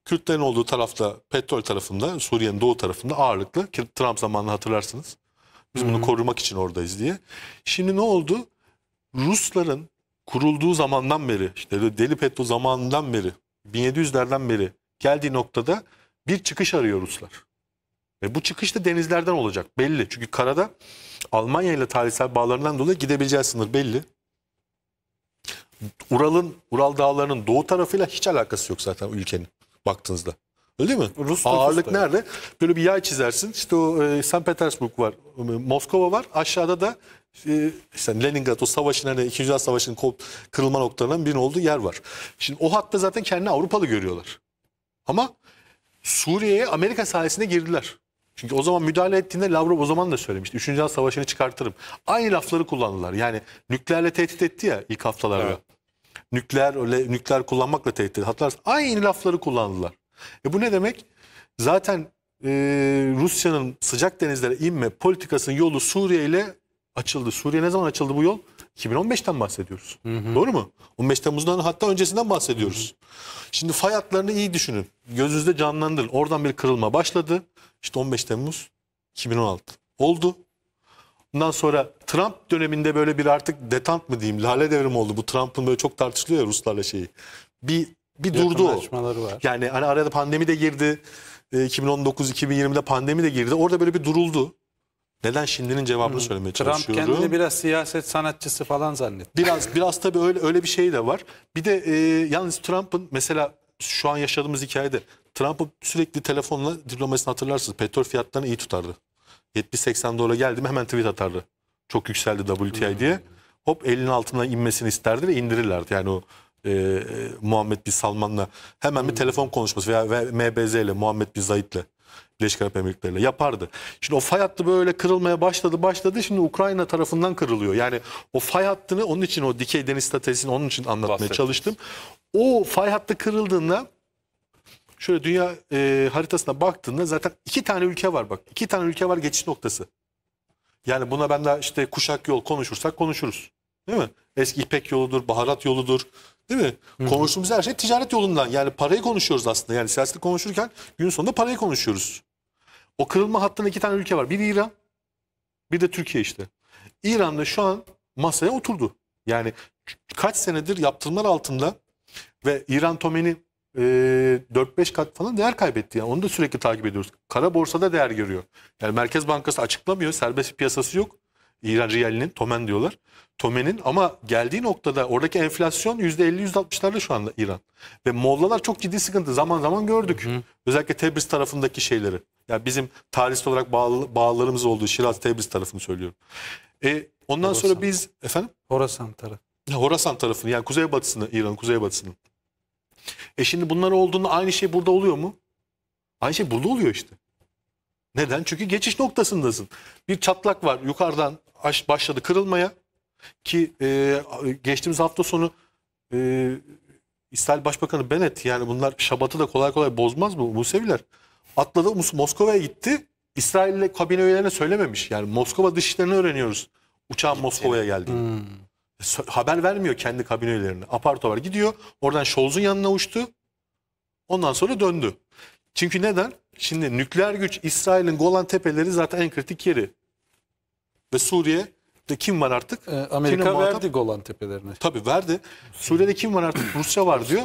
Kürtlerin olduğu tarafta petrol tarafında Suriye'nin doğu tarafında ağırlıklı Trump zamanını hatırlarsınız. Biz bunu Hı korumak için oradayız diye. Şimdi ne oldu? Rusların kurulduğu zamandan beri işte Deli Petro zamanından beri 1700'lerden beri geldiği noktada bir çıkış arıyor Ruslar. Ve bu çıkış da denizlerden olacak belli. Çünkü karada Almanya ile tarihsel bağlarından dolayı gidebileceği sınır belli. Ural'ın Ural Dağları'nın doğu tarafıyla hiç alakası yok zaten ülkenin baktığınızda. Öyle değil mi? Rus Ağırlık Rus'ta. nerede? Böyle bir yay çizersin. İşte o e, St. Petersburg var, e, Moskova var. Aşağıda da e, işte Leningrad o savaşın hani 2. Dünya Savaşı'nın kırılma noktalarından birinin olduğu yer var. Şimdi o hatta zaten kendini Avrupalı görüyorlar. Ama Suriye'ye Amerika sayesinde girdiler. Çünkü o zaman müdahale ettiğinde Lavrov o zaman da söylemişti. Üçüncü Dünya Savaşı'nı çıkartırım. Aynı lafları kullandılar. Yani nükleerle tehdit etti ya ilk haftalarda. Evet nükleer nükleer kullanmakla tehdit edildi. Hatta aynı lafları kullandılar. E bu ne demek? Zaten e, Rusya'nın sıcak denizlere inme politikasının yolu Suriye ile açıldı. Suriye ne zaman açıldı bu yol? 2015'ten bahsediyoruz. Hı hı. Doğru mu? 15 Temmuz'dan hatta öncesinden bahsediyoruz. Hı hı. Şimdi fay hatlarını iyi düşünün. Gözünüzde canlandırın. Oradan bir kırılma başladı. İşte 15 Temmuz 2016 oldu. Bundan sonra Trump döneminde böyle bir artık detant mı diyeyim lale devrim oldu. Bu Trump'ın böyle çok tartışılıyor ya Ruslarla şeyi. Bir bir durdu o. Var. Yani hani arada pandemi de girdi. 2019-2020'de ee, pandemi de girdi. Orada böyle bir duruldu. Neden şimdinin cevabını hmm. söylemeye Trump çalışıyorum. Trump kendini biraz siyaset sanatçısı falan zannetti. Biraz biraz tabii öyle öyle bir şey de var. Bir de e, yalnız Trump'ın mesela şu an yaşadığımız hikayede Trump'ın sürekli telefonla diplomasini hatırlarsınız. Petrol fiyatlarını iyi tutardı. 70-80 dolara geldi mi hemen tweet atardı. Çok yükseldi WTI hmm. diye. Hop elinin altından inmesini isterdi ve indirirlerdi. Yani o e, e Muhammed Bin Salman'la hemen bir hmm. telefon konuşması veya, veya MBZ ile Muhammed Bin Zayid'le Birleşik Arap Emirlikleri'yle yapardı. Şimdi o fay hattı böyle kırılmaya başladı başladı şimdi Ukrayna tarafından kırılıyor. Yani o fay hattını onun için o dikey deniz stratejisini onun için anlatmaya çalıştım. O fay hattı kırıldığında Şöyle dünya e, haritasına baktığında zaten iki tane ülke var bak. İki tane ülke var geçiş noktası. Yani buna ben de işte kuşak yol konuşursak konuşuruz. Değil mi? Eski İpek yoludur, baharat yoludur. Değil mi? Hı-hı. Konuştuğumuz her şey ticaret yolundan. Yani parayı konuşuyoruz aslında. Yani siyaseti konuşurken gün sonunda parayı konuşuyoruz. O kırılma hattında iki tane ülke var. Biri İran, bir de Türkiye işte. İran'da şu an masaya oturdu. Yani kaç senedir yaptırımlar altında ve İran Tomeni e, ee, 4-5 kat falan değer kaybetti. Yani onu da sürekli takip ediyoruz. Kara borsada değer görüyor. Yani Merkez Bankası açıklamıyor. Serbest piyasası yok. İran riyalinin, tomen diyorlar. Tomenin ama geldiği noktada oradaki enflasyon %50-%60'larda şu anda İran. Ve Mollalar çok ciddi sıkıntı. Zaman zaman gördük. Hı. Özellikle Tebriz tarafındaki şeyleri. Yani bizim tarihsel olarak bağlı, bağlarımız olduğu Şiraz Tebriz tarafını söylüyorum. E, ondan Horasan. sonra biz efendim Horasan tarafı. Horasan tarafını yani kuzeybatısını İran'ın kuzeybatısını. E şimdi bunlar olduğunda aynı şey burada oluyor mu? Aynı şey burada oluyor işte. Neden? Çünkü geçiş noktasındasın. Bir çatlak var yukarıdan başladı kırılmaya ki e, geçtiğimiz hafta sonu e, İsrail Başbakanı Bennett yani bunlar şabatı da kolay kolay bozmaz bu Museviler. Atladı Moskova'ya gitti. İsrail'le kabine üyelerine söylememiş. Yani Moskova dışişlerini öğreniyoruz. Uçağın Moskova'ya geldi. Hmm haber vermiyor kendi kabinelerini Apar topar gidiyor. Oradan Scholz'un yanına uçtu. Ondan sonra döndü. Çünkü neden? Şimdi nükleer güç İsrail'in Golan Tepeleri zaten en kritik yeri. Ve Suriye'de kim var artık? Ee, Amerika Kimle verdi muhatap? Golan Tepelerini. Tabii verdi. Suriye'de kim var artık? Rusya var diyor.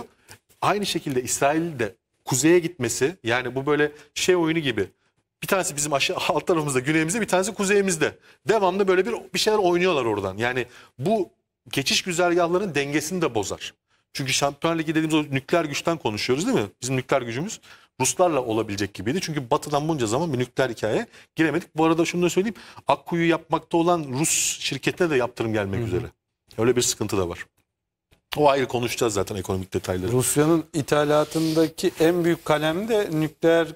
Aynı şekilde İsrail'in de kuzeye gitmesi yani bu böyle şey oyunu gibi. Bir tanesi bizim aşağı alt tarafımızda, güneyimizde, bir tanesi kuzeyimizde. Devamlı böyle bir bir şeyler oynuyorlar oradan. Yani bu geçiş güzergahlarının dengesini de bozar. Çünkü Şampiyonlar Ligi dediğimiz o nükleer güçten konuşuyoruz değil mi? Bizim nükleer gücümüz Ruslarla olabilecek gibiydi. Çünkü batıdan bunca zaman bir nükleer hikaye giremedik. Bu arada şunu da söyleyeyim. Akkuyu yapmakta olan Rus şirketine de yaptırım gelmek hı üzere. Öyle bir sıkıntı da var. O ayrı konuşacağız zaten ekonomik detayları. Rusya'nın ithalatındaki en büyük kalem de nükleer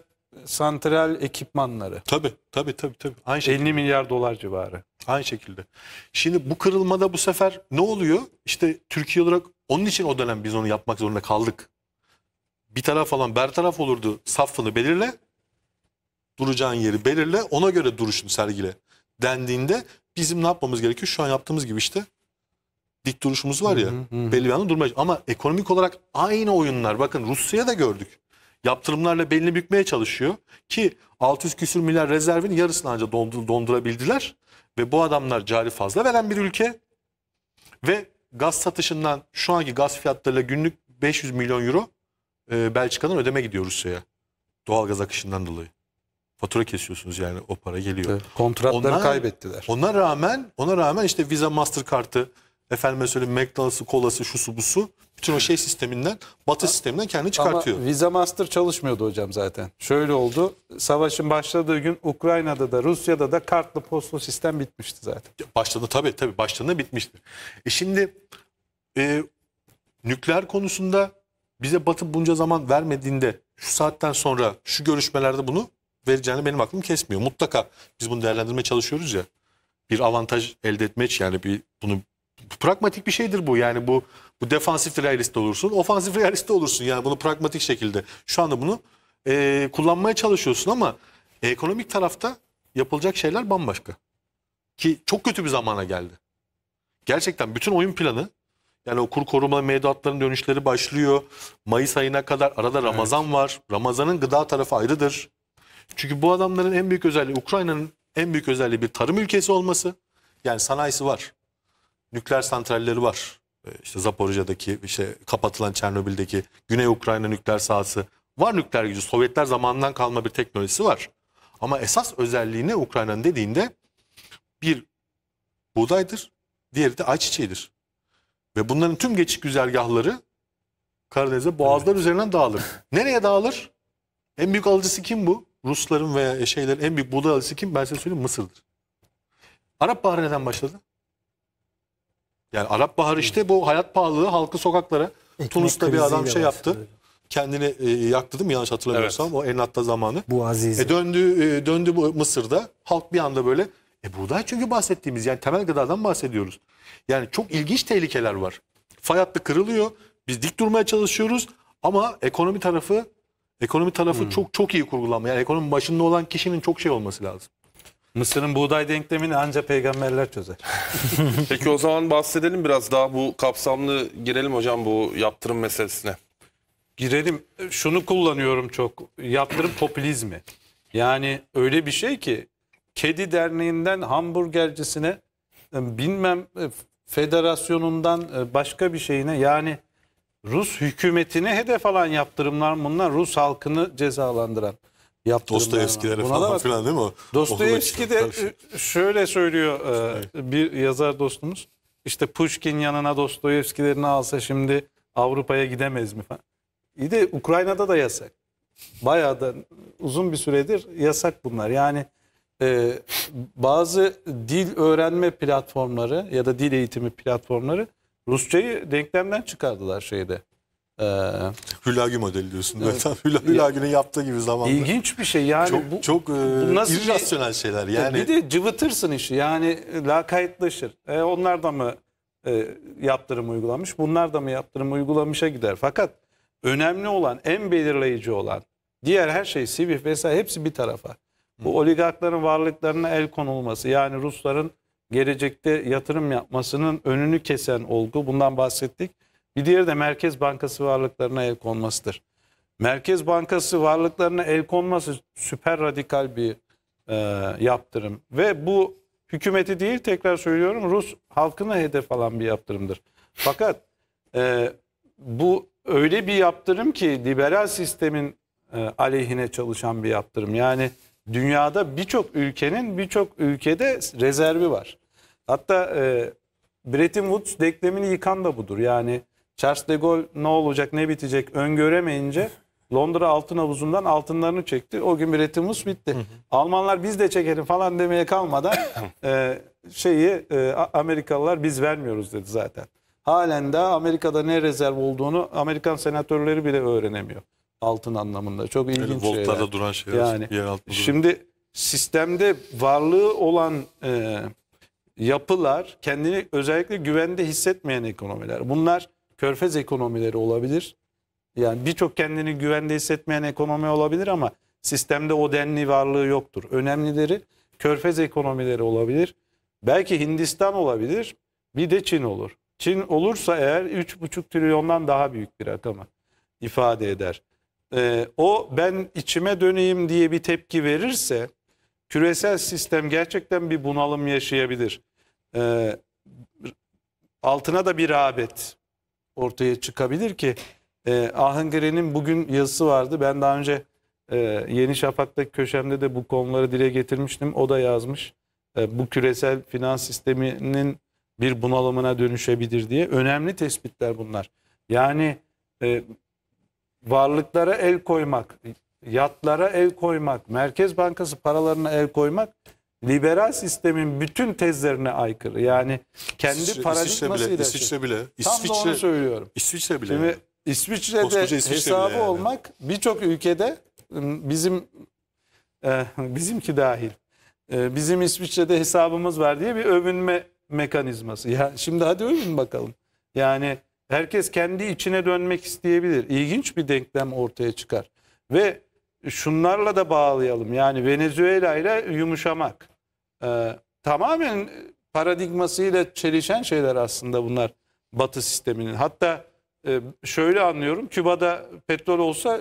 santral ekipmanları. Tabii tabii tabii. tabii. Aynı şekilde. 50 milyar dolar civarı. Aynı şekilde. Şimdi bu kırılmada bu sefer ne oluyor? İşte Türkiye olarak onun için o dönem biz onu yapmak zorunda kaldık. Bir taraf falan bertaraf olurdu safını belirle. Duracağın yeri belirle ona göre duruşunu sergile dendiğinde bizim ne yapmamız gerekiyor? Şu an yaptığımız gibi işte dik duruşumuz var ya hı hı hı. belli bir anda durmaya ama ekonomik olarak aynı oyunlar bakın Rusya'ya da gördük yaptırımlarla belini bükmeye çalışıyor. Ki 600 küsür milyar rezervin yarısını ancak dondur, dondurabildiler. Ve bu adamlar cari fazla veren bir ülke. Ve gaz satışından şu anki gaz fiyatlarıyla günlük 500 milyon euro e, Belçika'dan ödeme gidiyor Rusya'ya. Doğal gaz akışından dolayı. Fatura kesiyorsunuz yani o para geliyor. Evet, kontratları ona, kaybettiler. Ona rağmen ona rağmen işte Visa Mastercard'ı Efendim söyleyeyim McDonald's'ı, kolası, şusu, busu. Bütün o şey sisteminden, batı sisteminden kendini çıkartıyor. Ama Visa Master çalışmıyordu hocam zaten. Şöyle oldu. Savaşın başladığı gün Ukrayna'da da Rusya'da da kartlı postlu sistem bitmişti zaten. Başladı tabii tabii başladığında bitmiştir. E şimdi e, nükleer konusunda bize batı bunca zaman vermediğinde şu saatten sonra şu görüşmelerde bunu vereceğini benim aklım kesmiyor. Mutlaka biz bunu değerlendirmeye çalışıyoruz ya. Bir avantaj elde etmek yani bir bunu pragmatik bir şeydir bu. Yani bu bu defansif realist olursun, ofansif realist olursun. Yani bunu pragmatik şekilde şu anda bunu e, kullanmaya çalışıyorsun ama ekonomik tarafta yapılacak şeyler bambaşka. Ki çok kötü bir zamana geldi. Gerçekten bütün oyun planı yani o kur koruma mevduatların dönüşleri başlıyor. Mayıs ayına kadar arada Ramazan evet. var. Ramazan'ın gıda tarafı ayrıdır. Çünkü bu adamların en büyük özelliği Ukrayna'nın en büyük özelliği bir tarım ülkesi olması. Yani sanayisi var nükleer santralleri var. Ee, işte Zaporijya'daki, işte kapatılan Çernobil'deki Güney Ukrayna nükleer sahası var nükleer gücü. Sovyetler zamanından kalma bir teknolojisi var. Ama esas özelliğine Ukrayna'nın dediğinde bir buğdaydır, diğeri de ayçiçeğidir. Ve bunların tüm geçiş güzergahları Karadeniz'e boğazlar evet. üzerinden dağılır. Nereye dağılır? En büyük alıcısı kim bu? Rusların veya şeylerin en büyük buğday alıcısı kim? Ben size söyleyeyim Mısır'dır. Arap Baharı neden başladı? Yani Arap Baharı işte bu hayat pahalılığı halkı sokaklara. Ekmek Tunus'ta bir adam şey yaptı. Başladı. Kendini e, yaktı değil mi yanlış hatırlamıyorsam evet. o Enlat'ta zamanı. Bu aziz. E, döndü, e, döndü bu Mısır'da halk bir anda böyle. E, buğday çünkü bahsettiğimiz yani temel gıdadan bahsediyoruz. Yani çok ilginç tehlikeler var. Fay hattı kırılıyor. Biz dik durmaya çalışıyoruz ama ekonomi tarafı ekonomi tarafı hmm. çok çok iyi kurgulanmıyor. Yani ekonomi başında olan kişinin çok şey olması lazım. Mısır'ın buğday denklemini ancak peygamberler çözer. Peki o zaman bahsedelim biraz daha bu kapsamlı girelim hocam bu yaptırım meselesine. Girelim. Şunu kullanıyorum çok. Yaptırım popülizmi. Yani öyle bir şey ki kedi derneğinden hamburgercisine e, bilmem e, federasyonundan e, başka bir şeyine yani Rus hükümetine hedef alan yaptırımlar bunlar Rus halkını cezalandıran yaptırımlarına. Dostoyevskilere falan bak. filan değil mi? Dostoyevski de şöyle söylüyor e, bir yazar dostumuz. İşte Pushkin yanına Dostoyevskilerini alsa şimdi Avrupa'ya gidemez mi falan. İyi de Ukrayna'da da yasak. Bayağı da uzun bir süredir yasak bunlar. Yani e, bazı dil öğrenme platformları ya da dil eğitimi platformları Rusçayı denklemden çıkardılar şeyde. Ee, Hülagü modeli diyorsun. Evet. Hülagü'nün yaptığı gibi zamanda. İlginç bir şey yani. Çok, bu, çok e, bu nasıl irrasyonel bir, şeyler yani. Bir de cıvıtırsın işi yani lakaytlaşır. E, onlar da mı e, yaptırım uygulanmış bunlar da mı yaptırım uygulamışa gider. Fakat önemli olan en belirleyici olan diğer her şey Sivif vesaire hepsi bir tarafa. Bu oligarkların varlıklarına el konulması yani Rusların gelecekte yatırım yapmasının önünü kesen olgu bundan bahsettik. Bir diğeri de Merkez Bankası varlıklarına el konmasıdır. Merkez Bankası varlıklarına el konması süper radikal bir e, yaptırım. Ve bu hükümeti değil tekrar söylüyorum Rus halkına hedef alan bir yaptırımdır. Fakat e, bu öyle bir yaptırım ki liberal sistemin e, aleyhine çalışan bir yaptırım. Yani dünyada birçok ülkenin birçok ülkede rezervi var. Hatta e, Bretton Woods deklemini yıkan da budur. Yani Charles de Gaulle ne olacak ne bitecek öngöremeyince Londra altın havuzundan altınlarını çekti. O gün bir etimus bitti. Hı hı. Almanlar biz de çekelim falan demeye kalmadan e, şeyi e, Amerikalılar biz vermiyoruz dedi zaten. Halen de Amerika'da ne rezerv olduğunu Amerikan senatörleri bile öğrenemiyor. Altın anlamında. Çok ilginç Öyle şeyler. duran şeyler. Yani, şimdi sistemde varlığı olan e, yapılar kendini özellikle güvende hissetmeyen ekonomiler. Bunlar körfez ekonomileri olabilir. Yani birçok kendini güvende hissetmeyen ekonomi olabilir ama sistemde o denli varlığı yoktur. Önemlileri körfez ekonomileri olabilir. Belki Hindistan olabilir. Bir de Çin olur. Çin olursa eğer 3,5 trilyondan daha büyük bir rakamı ifade eder. Ee, o ben içime döneyim diye bir tepki verirse küresel sistem gerçekten bir bunalım yaşayabilir. Ee, altına da bir rağbet ortaya çıkabilir ki e, Ahengren'in bugün yazısı vardı. Ben daha önce e, Yeni Şafak'taki köşemde de bu konuları dile getirmiştim. O da yazmış. E, bu küresel finans sisteminin bir bunalımına dönüşebilir diye. Önemli tespitler bunlar. Yani e, varlıklara el koymak, yatlara el koymak, Merkez Bankası paralarına el koymak liberal sistemin bütün tezlerine aykırı. Yani kendi İsviçre, paradigması ile. İsviçre bile. Şey- İsviçre, Tam da onu söylüyorum. İsviçre bile. Şimdi İsviçre'de İsviçre hesabı yani. olmak birçok ülkede bizim e, bizimki dahil e, bizim İsviçre'de hesabımız var diye bir övünme mekanizması. Ya şimdi hadi övün bakalım. Yani herkes kendi içine dönmek isteyebilir. İlginç bir denklem ortaya çıkar. Ve şunlarla da bağlayalım. Yani Venezuela ile yumuşamak. Ee, tamamen paradigmasıyla çelişen şeyler aslında bunlar Batı sisteminin. Hatta e, şöyle anlıyorum Küba'da petrol olsa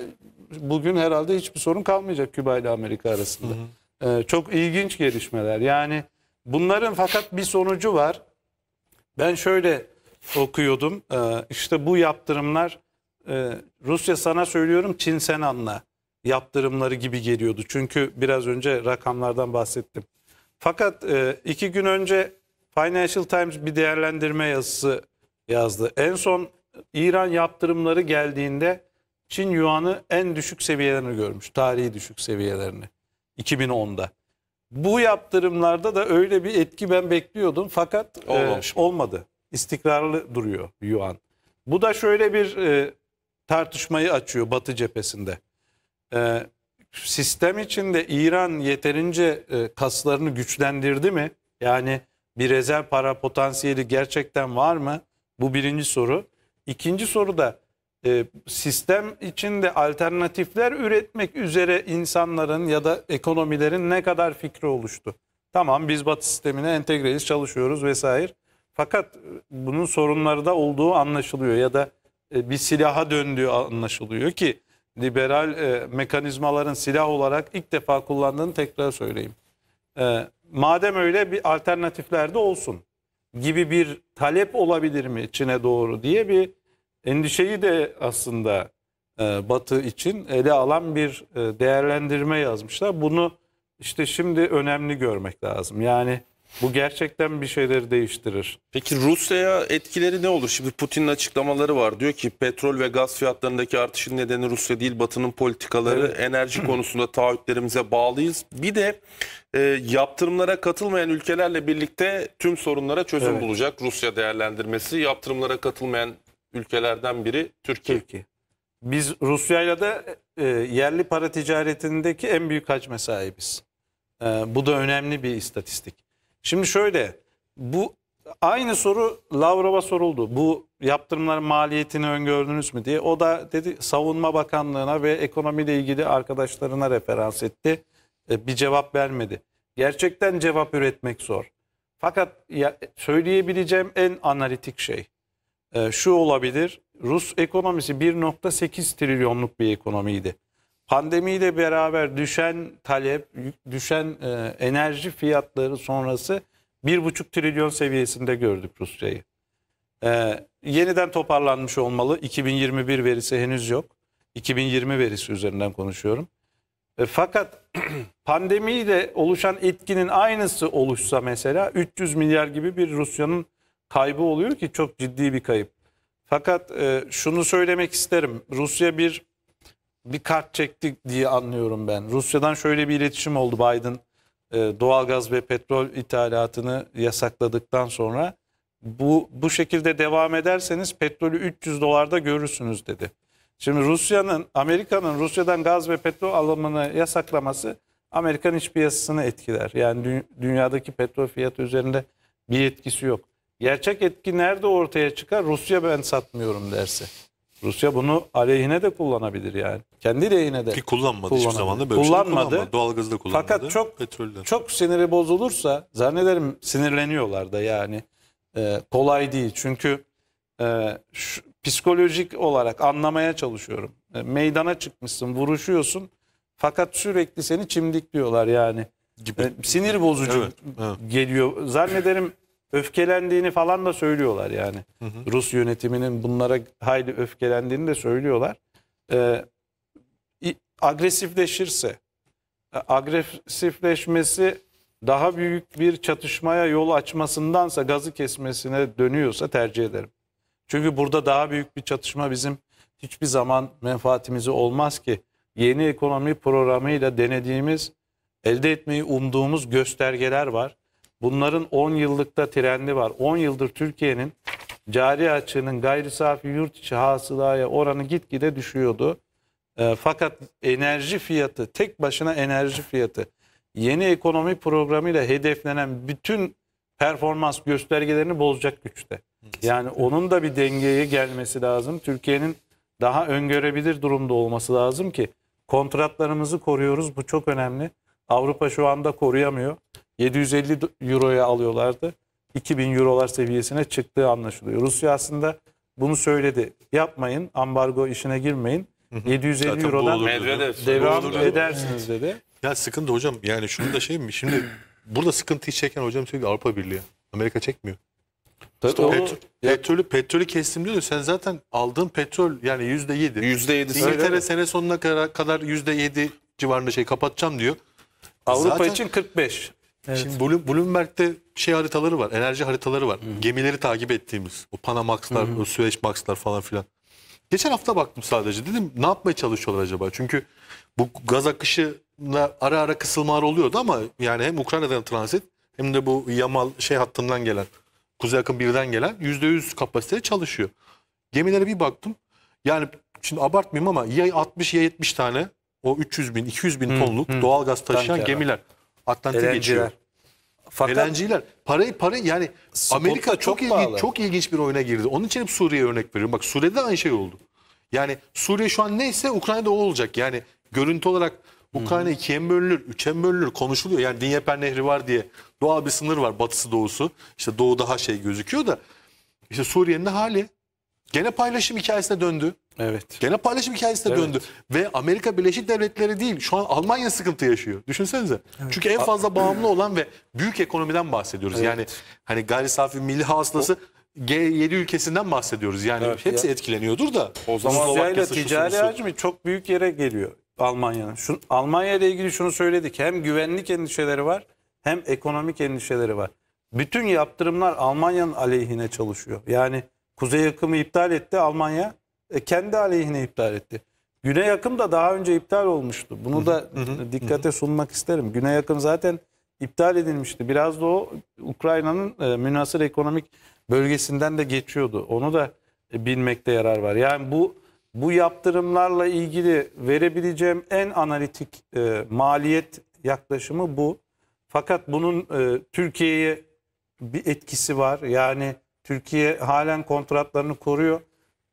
bugün herhalde hiçbir sorun kalmayacak Küba ile Amerika arasında. Hı hı. E, çok ilginç gelişmeler. Yani bunların fakat bir sonucu var. Ben şöyle okuyordum. E, işte bu yaptırımlar e, Rusya sana söylüyorum Çin sen anla yaptırımları gibi geliyordu. Çünkü biraz önce rakamlardan bahsettim. Fakat e, iki gün önce Financial Times bir değerlendirme yazısı yazdı. En son İran yaptırımları geldiğinde Çin Yuan'ı en düşük seviyelerini görmüş. Tarihi düşük seviyelerini. 2010'da. Bu yaptırımlarda da öyle bir etki ben bekliyordum fakat e, olmadı. İstikrarlı duruyor Yuan. Bu da şöyle bir e, tartışmayı açıyor Batı cephesinde. E, sistem içinde İran yeterince e, kaslarını güçlendirdi mi? Yani bir rezerv para potansiyeli gerçekten var mı? Bu birinci soru. İkinci soru da e, sistem içinde alternatifler üretmek üzere insanların ya da ekonomilerin ne kadar fikri oluştu? Tamam biz batı sistemine entegreyiz çalışıyoruz vesaire. Fakat e, bunun sorunları da olduğu anlaşılıyor ya da e, bir silaha döndüğü anlaşılıyor ki liberal e, mekanizmaların silah olarak ilk defa kullandığını tekrar söyleyeyim. E, madem öyle bir alternatiflerde olsun gibi bir talep olabilir mi Çin'e doğru diye bir endişeyi de aslında e, Batı için ele alan bir e, değerlendirme yazmışlar. Bunu işte şimdi önemli görmek lazım. Yani bu gerçekten bir şeyleri değiştirir. Peki Rusya'ya etkileri ne olur? Şimdi Putin'in açıklamaları var. Diyor ki petrol ve gaz fiyatlarındaki artışın nedeni Rusya değil Batı'nın politikaları. Evet. Enerji konusunda taahhütlerimize bağlıyız. Bir de e, yaptırımlara katılmayan ülkelerle birlikte tüm sorunlara çözüm evet. bulacak Rusya değerlendirmesi. Yaptırımlara katılmayan ülkelerden biri Türkiye. Türkiye. Biz Rusya'yla da e, yerli para ticaretindeki en büyük hacme sahibiz. E, bu da önemli bir istatistik. Şimdi şöyle bu aynı soru Lavrov'a soruldu. Bu yaptırımların maliyetini öngördünüz mü diye. O da dedi Savunma Bakanlığı'na ve ekonomiyle ilgili arkadaşlarına referans etti. E, bir cevap vermedi. Gerçekten cevap üretmek zor. Fakat söyleyebileceğim en analitik şey e, şu olabilir. Rus ekonomisi 1.8 trilyonluk bir ekonomiydi pandemiyle beraber düşen talep, düşen e, enerji fiyatları sonrası 1,5 trilyon seviyesinde gördük Rusya'yı. E, yeniden toparlanmış olmalı. 2021 verisi henüz yok. 2020 verisi üzerinden konuşuyorum. E, fakat pandemiyle oluşan etkinin aynısı oluşsa mesela 300 milyar gibi bir Rusya'nın kaybı oluyor ki çok ciddi bir kayıp. Fakat e, şunu söylemek isterim. Rusya bir bir kart çektik diye anlıyorum ben. Rusya'dan şöyle bir iletişim oldu Biden e, doğalgaz ve petrol ithalatını yasakladıktan sonra bu bu şekilde devam ederseniz petrolü 300 dolarda görürsünüz dedi. Şimdi Rusya'nın Amerika'nın Rusya'dan gaz ve petrol alımını yasaklaması Amerika'nın iç piyasasını etkiler. Yani dünyadaki petrol fiyatı üzerinde bir etkisi yok. Gerçek etki nerede ortaya çıkar? Rusya ben satmıyorum derse. Rusya bunu aleyhine de kullanabilir yani. Kendi lehine de. Ki kullanmadı hiçbir zaman da böyle şey kullanmadı. Şey kullanmadı. Doğalgazı da kullanmadı. Fakat çok Petrolden. çok siniri bozulursa zannederim sinirleniyorlar da yani. Ee, kolay değil. Çünkü e, şu, psikolojik olarak anlamaya çalışıyorum. E, meydana çıkmışsın, vuruşuyorsun. Fakat sürekli seni çimdikliyorlar yani. Gibi. E, sinir bozucu evet, evet. geliyor. Zannederim öfkelendiğini falan da söylüyorlar yani. Hı hı. Rus yönetiminin bunlara hayli öfkelendiğini de söylüyorlar. Ee, agresifleşirse, e, agresifleşmesi daha büyük bir çatışmaya yol açmasındansa gazı kesmesine dönüyorsa tercih ederim. Çünkü burada daha büyük bir çatışma bizim hiçbir zaman menfaatimizi olmaz ki. Yeni ekonomi programıyla denediğimiz, elde etmeyi umduğumuz göstergeler var. Bunların 10 yıllıkta trendi var. 10 yıldır Türkiye'nin cari açığının gayri safi yurt içi hasılaya oranı gitgide düşüyordu. E, fakat enerji fiyatı, tek başına enerji fiyatı yeni ekonomi programıyla hedeflenen bütün performans göstergelerini bozacak güçte. Yani onun da bir dengeye gelmesi lazım. Türkiye'nin daha öngörebilir durumda olması lazım ki kontratlarımızı koruyoruz. Bu çok önemli. Avrupa şu anda koruyamıyor. 750 euroya alıyorlardı. 2000 eurolar seviyesine çıktığı anlaşılıyor. Rusya aslında bunu söyledi. Yapmayın, ambargo işine girmeyin. 750 Zaten eurodan Medvedev, devam olur, edersiniz dedi. Ya sıkıntı hocam yani şunu da şey mi? Şimdi burada sıkıntıyı çeken hocam sürekli Avrupa Birliği. Amerika çekmiyor. Tabii işte o, petrol, ya, petrolü, petrolü kestim diyor. Sen zaten aldığın petrol yani yüzde yedi. Yüzde yedi. İngiltere sene sonuna kadar yüzde yedi civarında şey kapatacağım diyor. Avrupa zaten, için 45. Evet. Şimdi Bloomberg'de şey haritaları var, enerji haritaları var. Hı. Gemileri takip ettiğimiz, o Panamax'lar, o Süveyş Max'lar falan filan. Geçen hafta baktım sadece dedim ne yapmaya çalışıyorlar acaba? Çünkü bu gaz akışına ara ara kısılmalar oluyordu ama yani hem Ukrayna'dan transit hem de bu Yamal şey hattından gelen, Kuzey Akım 1'den gelen %100 kapasiteye çalışıyor. Gemilere bir baktım. Yani şimdi abartmayayım ama ya 60 ya 70 tane o 300 bin, 200 bin tonluk doğal gaz taşıyan Tanker. gemiler. Atlantik geçiyor. Fakat parayı parayı yani Spot Amerika çok, ilginç bağlı. çok ilginç bir oyuna girdi. Onun için hep Suriye örnek veriyorum. Bak Suriye'de de aynı şey oldu. Yani Suriye şu an neyse Ukrayna'da o olacak. Yani görüntü olarak Ukrayna hmm. ikiye mi bölünür, üçe mi bölünür konuşuluyor. Yani Dinyeper Nehri var diye doğal bir sınır var batısı doğusu. İşte doğu daha şey gözüküyor da işte Suriye'nin hali gene paylaşım hikayesine döndü. Evet. Gene paylaşım hikayesi de evet. döndü. Ve Amerika Birleşik Devletleri değil şu an Almanya sıkıntı yaşıyor. Düşünsenize. Evet. Çünkü en fazla bağımlı olan ve büyük ekonomiden bahsediyoruz. Evet. Yani hani gayri safi milli hasılası o... G7 ülkesinden bahsediyoruz. Yani evet, hepsi ya. etkileniyordur da. O zaman Rusya'yla ticari hacmi çok büyük yere geliyor Almanya'nın. Almanya ile ilgili şunu söyledik. Hem güvenlik endişeleri var hem ekonomik endişeleri var. Bütün yaptırımlar Almanya'nın aleyhine çalışıyor. Yani Kuzey yakımı iptal etti Almanya. E, kendi aleyhine iptal etti. Güney yakın da daha önce iptal olmuştu. Bunu da dikkate sunmak isterim. Güney yakın zaten iptal edilmişti. Biraz da o Ukrayna'nın e, münasır ekonomik bölgesinden de geçiyordu. Onu da e, bilmekte yarar var. Yani bu bu yaptırımlarla ilgili verebileceğim en analitik e, maliyet yaklaşımı bu. Fakat bunun e, Türkiye'ye bir etkisi var. Yani Türkiye halen kontratlarını koruyor.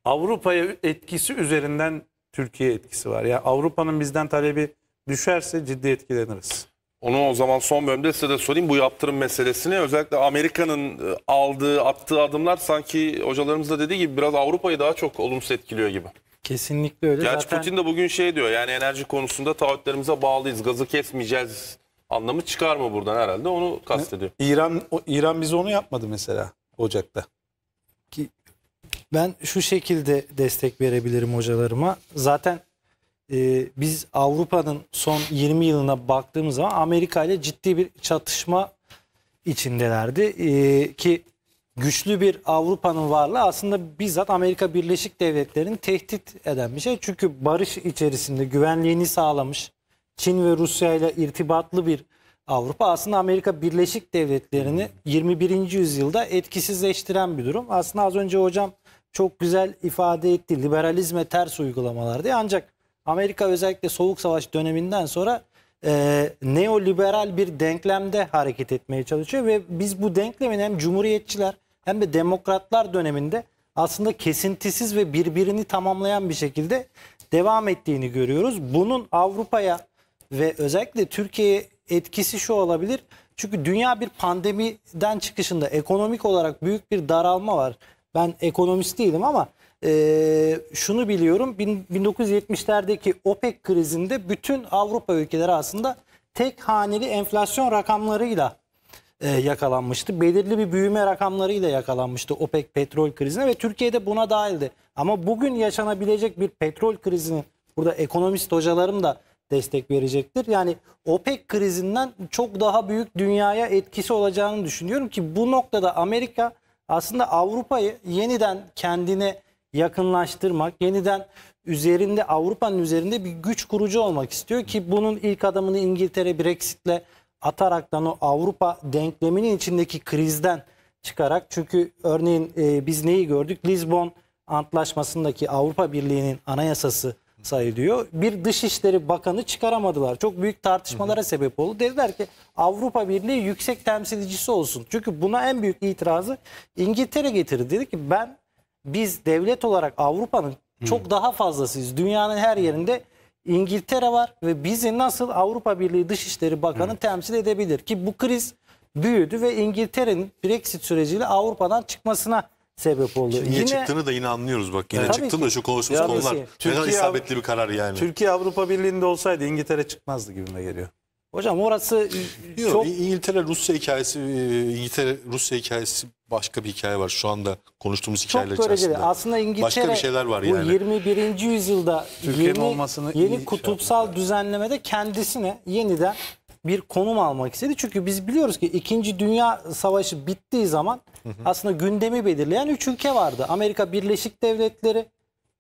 Avrupa'ya etkisi üzerinden Türkiye etkisi var. Yani Avrupa'nın bizden talebi düşerse ciddi etkileniriz. Onu o zaman son bölümde size de sorayım bu yaptırım meselesini. Özellikle Amerika'nın e, aldığı, attığı adımlar sanki hocalarımız da dediği gibi biraz Avrupa'yı daha çok olumsuz etkiliyor gibi. Kesinlikle öyle. Gerçi Zaten... Putin de bugün şey diyor yani enerji konusunda taahhütlerimize bağlıyız, gazı kesmeyeceğiz anlamı çıkar mı buradan herhalde onu kastediyor. İran, İran bize onu yapmadı mesela Ocak'ta. Ben şu şekilde destek verebilirim hocalarıma. Zaten e, biz Avrupa'nın son 20 yılına baktığımız zaman Amerika ile ciddi bir çatışma içindelerdi. E, ki güçlü bir Avrupa'nın varlığı aslında bizzat Amerika Birleşik Devletleri'nin tehdit eden bir şey. Çünkü barış içerisinde güvenliğini sağlamış Çin ve Rusya ile irtibatlı bir Avrupa aslında Amerika Birleşik Devletleri'ni 21. yüzyılda etkisizleştiren bir durum. Aslında az önce hocam çok güzel ifade etti. Liberalizme ters uygulamalar diye. Ancak Amerika özellikle Soğuk Savaş döneminden sonra e, neoliberal bir denklemde hareket etmeye çalışıyor ve biz bu denklemin hem cumhuriyetçiler hem de demokratlar döneminde aslında kesintisiz ve birbirini tamamlayan bir şekilde devam ettiğini görüyoruz. Bunun Avrupa'ya ve özellikle Türkiye'ye etkisi şu olabilir. Çünkü dünya bir pandemiden çıkışında ekonomik olarak büyük bir daralma var. Ben ekonomist değilim ama e, şunu biliyorum. Bin, 1970'lerdeki OPEC krizinde bütün Avrupa ülkeleri aslında tek haneli enflasyon rakamlarıyla e, yakalanmıştı. Belirli bir büyüme rakamlarıyla yakalanmıştı OPEC petrol krizine ve Türkiye'de buna dahildi. Ama bugün yaşanabilecek bir petrol krizini burada ekonomist hocalarım da destek verecektir. Yani OPEC krizinden çok daha büyük dünyaya etkisi olacağını düşünüyorum ki bu noktada Amerika aslında Avrupa'yı yeniden kendine yakınlaştırmak, yeniden üzerinde Avrupa'nın üzerinde bir güç kurucu olmak istiyor ki bunun ilk adamını İngiltere Brexit'le ataraktan o Avrupa denkleminin içindeki krizden çıkarak çünkü örneğin e, biz neyi gördük? Lisbon Antlaşması'ndaki Avrupa Birliği'nin anayasası sayılıyor. Bir Dışişleri Bakanı çıkaramadılar. Çok büyük tartışmalara hı hı. sebep oldu. Dediler ki Avrupa Birliği yüksek temsilcisi olsun. Çünkü buna en büyük itirazı İngiltere getirdi. Dedi ki ben biz devlet olarak Avrupa'nın çok daha fazlasıyız. Dünyanın her yerinde İngiltere var ve bizi nasıl Avrupa Birliği Dışişleri Bakanı evet. temsil edebilir ki bu kriz büyüdü ve İngiltere'nin Brexit süreciyle Avrupa'dan çıkmasına sebep oldu. Şimdi niye yine, çıktığını da yine anlıyoruz bak. Yine evet. da şu konuşmuş ya konular. Türkiye, ne isabetli bir karar yani. Türkiye Avrupa Birliği'nde olsaydı İngiltere çıkmazdı gibime geliyor. Hocam orası Yok, çok... İngiltere Rusya hikayesi e, İngiltere Rusya hikayesi başka bir hikaye var şu anda konuştuğumuz çok hikayeler dereceli. içerisinde. Aslında İngiltere başka bir şeyler var yani. bu 21. yüzyilde yeni, yeni şey kutupsal şey düzenlemede kendisine yeniden bir konum almak istedi. Çünkü biz biliyoruz ki 2. Dünya Savaşı bittiği zaman aslında gündemi belirleyen 3 ülke vardı. Amerika Birleşik Devletleri,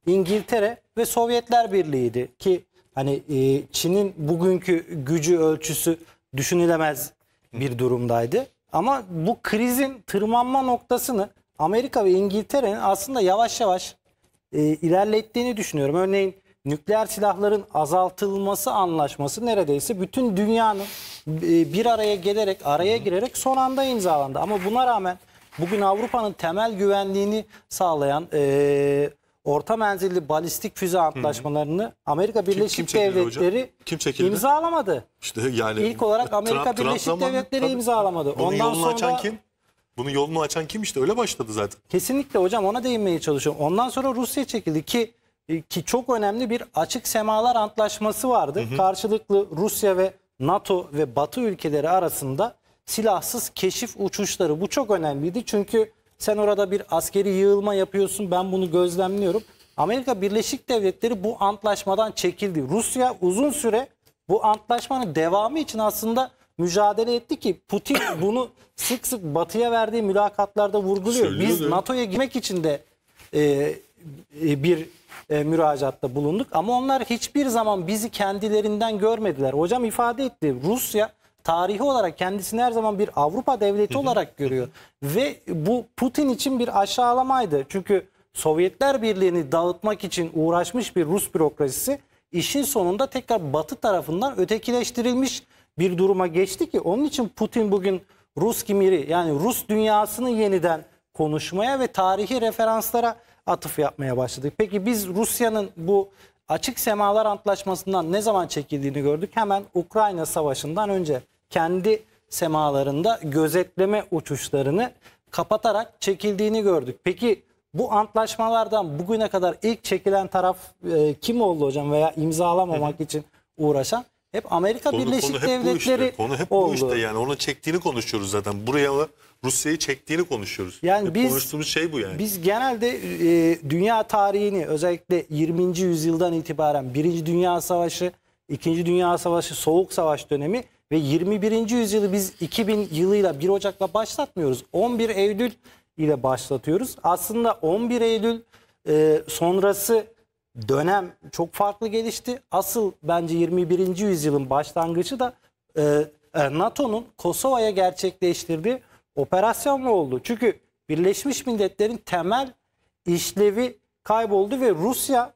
İngiltere ve Sovyetler Birliği'ydi ki hani e, Çin'in bugünkü gücü ölçüsü düşünülemez bir durumdaydı. Ama bu krizin tırmanma noktasını Amerika ve İngiltere'nin aslında yavaş yavaş e, ilerlettiğini düşünüyorum. Örneğin nükleer silahların azaltılması anlaşması neredeyse bütün dünyanın e, bir araya gelerek araya girerek son anda imzalandı. Ama buna rağmen bugün Avrupa'nın temel güvenliğini sağlayan e, orta menzilli balistik füze antlaşmalarını Amerika Birleşik kim, kim Devletleri kim imzalamadı. İşte yani ilk olarak Amerika Trump, Birleşik Trump Devletleri tabii, imzalamadı. Bunun Ondan yolunu sonra açan kim? Bunun yolunu açan kim işte öyle başladı zaten. Kesinlikle hocam ona değinmeye çalışıyorum. Ondan sonra Rusya çekildi ki e, ki çok önemli bir açık semalar antlaşması vardı. Hı hı. Karşılıklı Rusya ve NATO ve Batı ülkeleri arasında silahsız keşif uçuşları bu çok önemliydi. Çünkü sen orada bir askeri yığılma yapıyorsun ben bunu gözlemliyorum. Amerika Birleşik Devletleri bu antlaşmadan çekildi. Rusya uzun süre bu antlaşmanın devamı için aslında mücadele etti ki Putin bunu sık sık batıya verdiği mülakatlarda vurguluyor. Söylüyor Biz NATO'ya girmek için de e, e, bir e, müracaatta bulunduk. Ama onlar hiçbir zaman bizi kendilerinden görmediler. Hocam ifade etti Rusya tarihi olarak kendisini her zaman bir Avrupa devleti olarak görüyor. Ve bu Putin için bir aşağılamaydı. Çünkü Sovyetler Birliği'ni dağıtmak için uğraşmış bir Rus bürokrasisi işin sonunda tekrar Batı tarafından ötekileştirilmiş bir duruma geçti ki onun için Putin bugün Rus kimiri yani Rus dünyasını yeniden konuşmaya ve tarihi referanslara atıf yapmaya başladık. Peki biz Rusya'nın bu açık semalar antlaşmasından ne zaman çekildiğini gördük. Hemen Ukrayna savaşından önce kendi semalarında gözetleme uçuşlarını kapatarak çekildiğini gördük. Peki bu antlaşmalardan bugüne kadar ilk çekilen taraf e, kim oldu hocam veya imzalamamak için uğraşan? Hep Amerika konu, Birleşik konu hep Devletleri işte. Konu hep oldu. bu işte yani onun çektiğini konuşuyoruz zaten. Buraya Rusya'yı çektiğini konuşuyoruz. Yani biz, konuştuğumuz şey bu yani. Biz genelde e, dünya tarihini özellikle 20. yüzyıldan itibaren 1. Dünya Savaşı, 2. Dünya Savaşı, Soğuk Savaş dönemi ve 21. yüzyılı biz 2000 yılıyla 1 Ocak'la başlatmıyoruz. 11 Eylül ile başlatıyoruz. Aslında 11 Eylül e, sonrası dönem çok farklı gelişti. Asıl bence 21. yüzyılın başlangıcı da e, e, NATO'nun Kosova'ya gerçekleştirdiği operasyonla oldu. Çünkü Birleşmiş Milletler'in temel işlevi kayboldu ve Rusya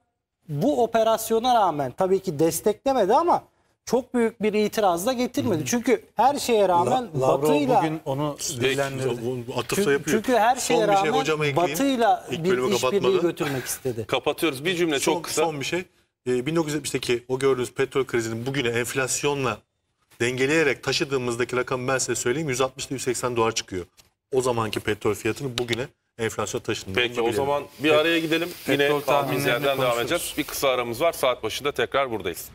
bu operasyona rağmen tabii ki desteklemedi ama çok büyük bir itiraz da getirmedi. Hı. Çünkü her şeye rağmen La, Batı'yla bugün onu dillendirdi. Atıfta Çünkü her şeye son şey rağmen şey Batı'yla bir işbirliği götürmek istedi. Kapatıyoruz. Bir cümle son, çok kısa. Son bir şey. Ee, 1970'teki o gördüğünüz petrol krizinin bugüne enflasyonla dengeleyerek taşıdığımızdaki rakam ben size söyleyeyim 160'da 180 dolar çıkıyor. O zamanki petrol fiyatını bugüne enflasyon taşındı. Peki o zaman bir araya gidelim. Pet Yine Petrol yerden devam edeceğiz. Bir kısa aramız var. Saat başında tekrar buradayız.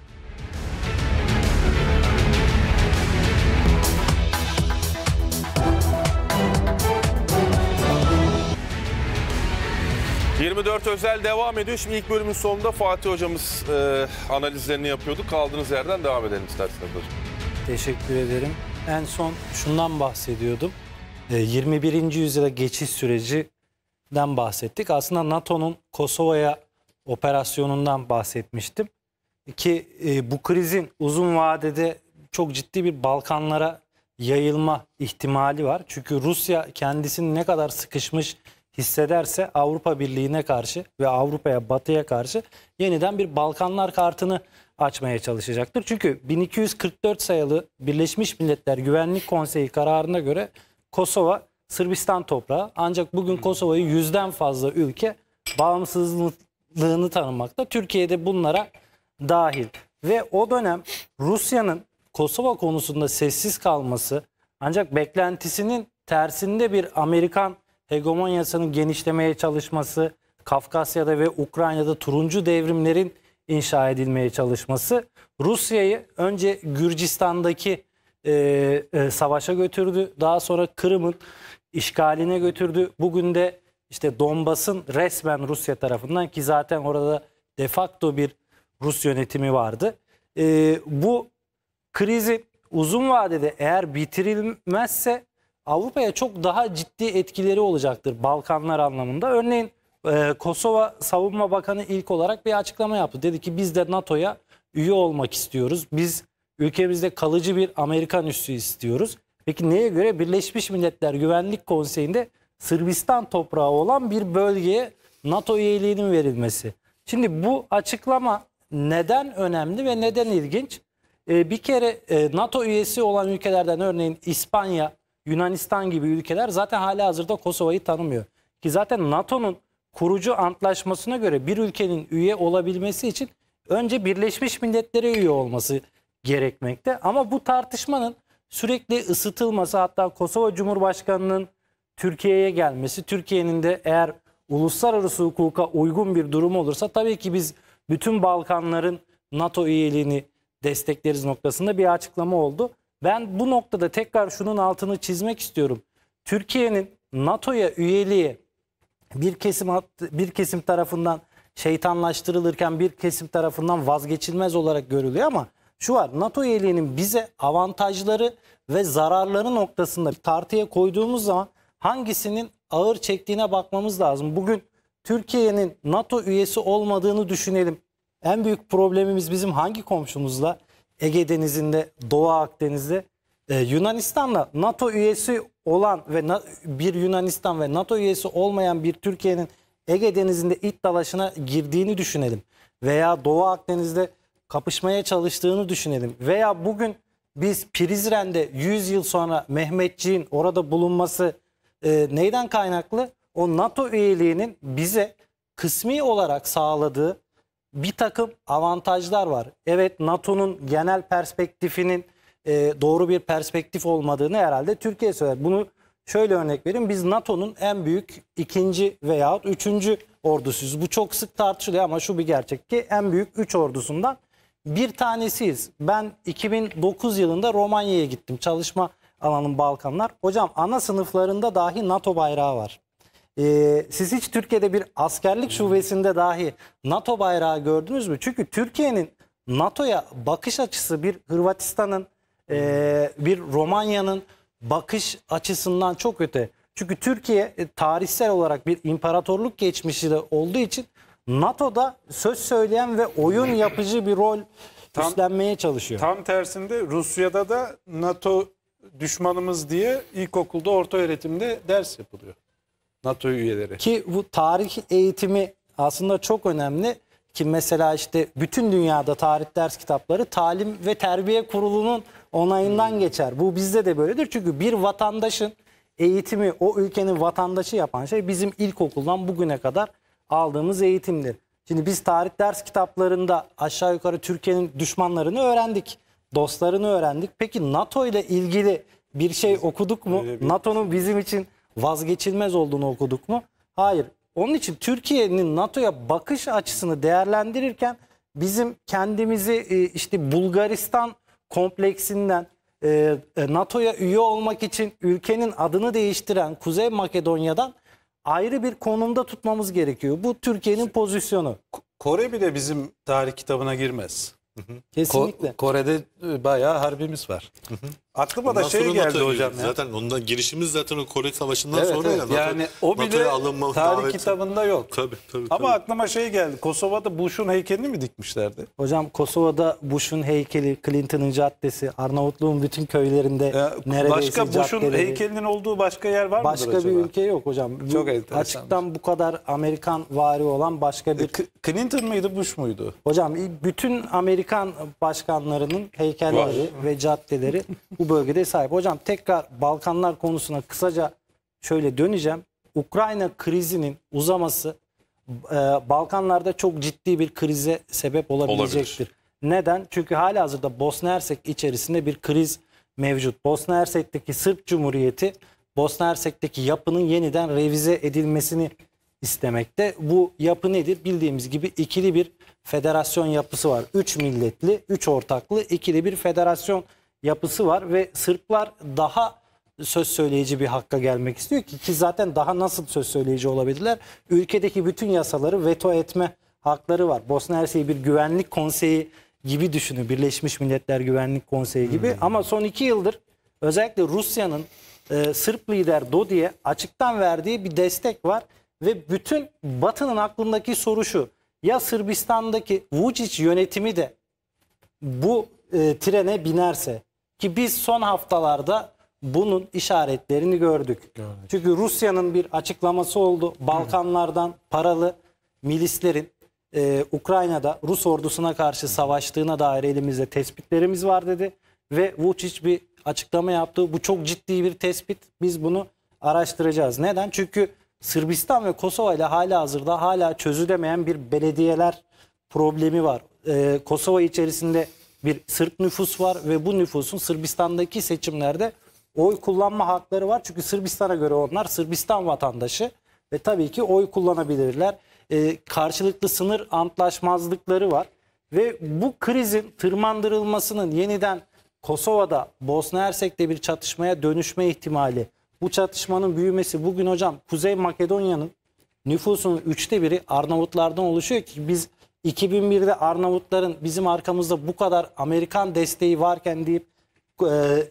24 özel devam ediyor. Şimdi ilk bölümün sonunda Fatih hocamız e, analizlerini yapıyordu. Kaldığınız yerden devam edelim isterseniz hocam. Teşekkür ederim. En son şundan bahsediyordum. E, 21. yüzyıla geçiş sürecinden bahsettik. Aslında NATO'nun Kosova'ya operasyonundan bahsetmiştim. Ki e, bu krizin uzun vadede çok ciddi bir Balkanlara yayılma ihtimali var. Çünkü Rusya kendisini ne kadar sıkışmış hissederse Avrupa Birliği'ne karşı ve Avrupa'ya, Batı'ya karşı yeniden bir Balkanlar kartını açmaya çalışacaktır. Çünkü 1244 sayılı Birleşmiş Milletler Güvenlik Konseyi kararına göre Kosova Sırbistan toprağı. Ancak bugün hmm. Kosova'yı yüzden fazla ülke bağımsızlığını tanımakta. Türkiye de bunlara dahil. Ve o dönem Rusya'nın Kosova konusunda sessiz kalması ancak beklentisinin tersinde bir Amerikan hegemonyasının genişlemeye çalışması, Kafkasya'da ve Ukrayna'da turuncu devrimlerin inşa edilmeye çalışması Rusya'yı önce Gürcistan'daki e, e, savaşa götürdü. Daha sonra Kırım'ın işgaline götürdü. Bugün de işte Donbas'ın resmen Rusya tarafından ki zaten orada de facto bir Rus yönetimi vardı. E, bu krizi uzun vadede eğer bitirilmezse Avrupa'ya çok daha ciddi etkileri olacaktır Balkanlar anlamında. Örneğin e, Kosova Savunma Bakanı ilk olarak bir açıklama yaptı. Dedi ki biz de NATO'ya üye olmak istiyoruz. Biz ülkemizde kalıcı bir Amerikan üssü istiyoruz. Peki neye göre Birleşmiş Milletler Güvenlik Konseyi'nde Sırbistan toprağı olan bir bölgeye NATO üyeliğinin verilmesi. Şimdi bu açıklama neden önemli ve neden ilginç? E, bir kere e, NATO üyesi olan ülkelerden örneğin İspanya Yunanistan gibi ülkeler zaten hala hazırda Kosova'yı tanımıyor. Ki zaten NATO'nun kurucu antlaşmasına göre bir ülkenin üye olabilmesi için önce Birleşmiş Milletler'e üye olması gerekmekte. Ama bu tartışmanın sürekli ısıtılması hatta Kosova Cumhurbaşkanı'nın Türkiye'ye gelmesi, Türkiye'nin de eğer uluslararası hukuka uygun bir durum olursa tabii ki biz bütün Balkanların NATO üyeliğini destekleriz noktasında bir açıklama oldu. Ben bu noktada tekrar şunun altını çizmek istiyorum. Türkiye'nin NATO'ya üyeliği bir kesim bir kesim tarafından şeytanlaştırılırken bir kesim tarafından vazgeçilmez olarak görülüyor ama şu var NATO üyeliğinin bize avantajları ve zararları noktasında tartıya koyduğumuz zaman hangisinin ağır çektiğine bakmamız lazım. Bugün Türkiye'nin NATO üyesi olmadığını düşünelim. En büyük problemimiz bizim hangi komşumuzla? Ege Denizi'nde, Doğu Akdeniz'de e, Yunanistan'la NATO üyesi olan ve na, bir Yunanistan ve NATO üyesi olmayan bir Türkiye'nin Ege Denizi'nde it dalaşına girdiğini düşünelim. Veya Doğu Akdeniz'de kapışmaya çalıştığını düşünelim. Veya bugün biz Prizren'de 100 yıl sonra Mehmetçiğin orada bulunması e, neyden kaynaklı? O NATO üyeliğinin bize kısmi olarak sağladığı bir takım avantajlar var. Evet NATO'nun genel perspektifinin e, doğru bir perspektif olmadığını herhalde Türkiye söyler. Bunu şöyle örnek vereyim. Biz NATO'nun en büyük ikinci veyahut üçüncü ordusuyuz. Bu çok sık tartışılıyor ama şu bir gerçek ki en büyük üç ordusundan bir tanesiyiz. Ben 2009 yılında Romanya'ya gittim. Çalışma alanım Balkanlar. Hocam ana sınıflarında dahi NATO bayrağı var. Ee, siz hiç Türkiye'de bir askerlik hmm. şubesinde dahi NATO bayrağı gördünüz mü? Çünkü Türkiye'nin NATO'ya bakış açısı bir Hırvatistan'ın, e, hmm. bir Romanya'nın bakış açısından çok öte. Çünkü Türkiye e, tarihsel olarak bir imparatorluk geçmişi de olduğu için NATO'da söz söyleyen ve oyun hmm. yapıcı bir rol tam, üstlenmeye çalışıyor. Tam tersinde Rusya'da da NATO düşmanımız diye ilkokulda orta öğretimde ders yapılıyor. NATO üyeleri. Ki bu tarih eğitimi aslında çok önemli. Ki mesela işte bütün dünyada tarih ders kitapları talim ve terbiye kurulunun onayından hmm. geçer. Bu bizde de böyledir. Çünkü bir vatandaşın eğitimi o ülkenin vatandaşı yapan şey bizim ilkokuldan bugüne kadar aldığımız eğitimdir. Şimdi biz tarih ders kitaplarında aşağı yukarı Türkiye'nin düşmanlarını öğrendik. Dostlarını öğrendik. Peki NATO ile ilgili bir şey okuduk mu? NATO'nun bizim için vazgeçilmez olduğunu okuduk mu? Hayır. Onun için Türkiye'nin NATO'ya bakış açısını değerlendirirken bizim kendimizi e, işte Bulgaristan kompleksinden e, e, NATO'ya üye olmak için ülkenin adını değiştiren Kuzey Makedonya'dan ayrı bir konumda tutmamız gerekiyor. Bu Türkiye'nin pozisyonu. Kore bile bizim tarih kitabına girmez. Kesinlikle. Ko Kore'de bayağı harbimiz var. Aklıma Ondan da şey geldi NATO'ya hocam ya. Zaten ondan girişimiz zaten o Kore Savaşı'ndan evet, sonra evet. ya. NATO, yani o bile alınma, tarih daveti. kitabında yok. Tabii, tabii, Ama tabii. aklıma şey geldi. Kosova'da Bush'un heykelini mi dikmişlerdi? Hocam Kosova'da Bush'un heykeli, Clinton'ın caddesi, Arnavutluğun bütün köylerinde ya, neredeyse Başka Bush'un heykelinin olduğu başka yer var mı? Başka bir acaba? ülke yok hocam. Çok enteresan. Açıktan bu kadar Amerikan vari olan başka e, bir... E, Clinton mıydı Bush muydu? Hocam bütün Amerikan başkanlarının heykelleri var. ve caddeleri bu bölgede sahip. Hocam tekrar Balkanlar konusuna kısaca şöyle döneceğim. Ukrayna krizinin uzaması e, Balkanlarda çok ciddi bir krize sebep olabilecektir. Olabilir. Neden? Çünkü hala hazırda Bosna Hersek içerisinde bir kriz mevcut. Bosna Hersek'teki Sırp Cumhuriyeti Bosna Hersek'teki yapının yeniden revize edilmesini istemekte. Bu yapı nedir? Bildiğimiz gibi ikili bir federasyon yapısı var. Üç milletli, üç ortaklı ikili bir federasyon yapısı var ve Sırplar daha söz söyleyici bir hakka gelmek istiyor ki ki zaten daha nasıl söz söyleyici olabilirler? Ülkedeki bütün yasaları veto etme hakları var. Bosna Hersek'i bir güvenlik konseyi gibi düşünün. Birleşmiş Milletler Güvenlik Konseyi gibi. Hmm. Ama son iki yıldır özellikle Rusya'nın e, Sırp lider Dodi'ye açıktan verdiği bir destek var. Ve bütün Batı'nın aklındaki soru şu. Ya Sırbistan'daki Vucic yönetimi de bu e, trene binerse ki biz son haftalarda bunun işaretlerini gördük. gördük. Çünkü Rusya'nın bir açıklaması oldu. Balkanlardan paralı milislerin e, Ukrayna'da Rus ordusuna karşı savaştığına dair elimizde tespitlerimiz var dedi. Ve Vučić bir açıklama yaptı. Bu çok ciddi bir tespit. Biz bunu araştıracağız. Neden? Çünkü Sırbistan ve Kosova ile hala hazırda hala çözülemeyen bir belediyeler problemi var. Ee, Kosova içerisinde bir Sırp nüfus var ve bu nüfusun Sırbistan'daki seçimlerde oy kullanma hakları var. Çünkü Sırbistan'a göre onlar Sırbistan vatandaşı ve tabii ki oy kullanabilirler. E, karşılıklı sınır antlaşmazlıkları var ve bu krizin tırmandırılmasının yeniden Kosova'da Bosna Hersek'te bir çatışmaya dönüşme ihtimali. Bu çatışmanın büyümesi bugün hocam Kuzey Makedonya'nın nüfusunun üçte biri Arnavutlardan oluşuyor ki biz 2001'de Arnavutların bizim arkamızda bu kadar Amerikan desteği varken deyip e,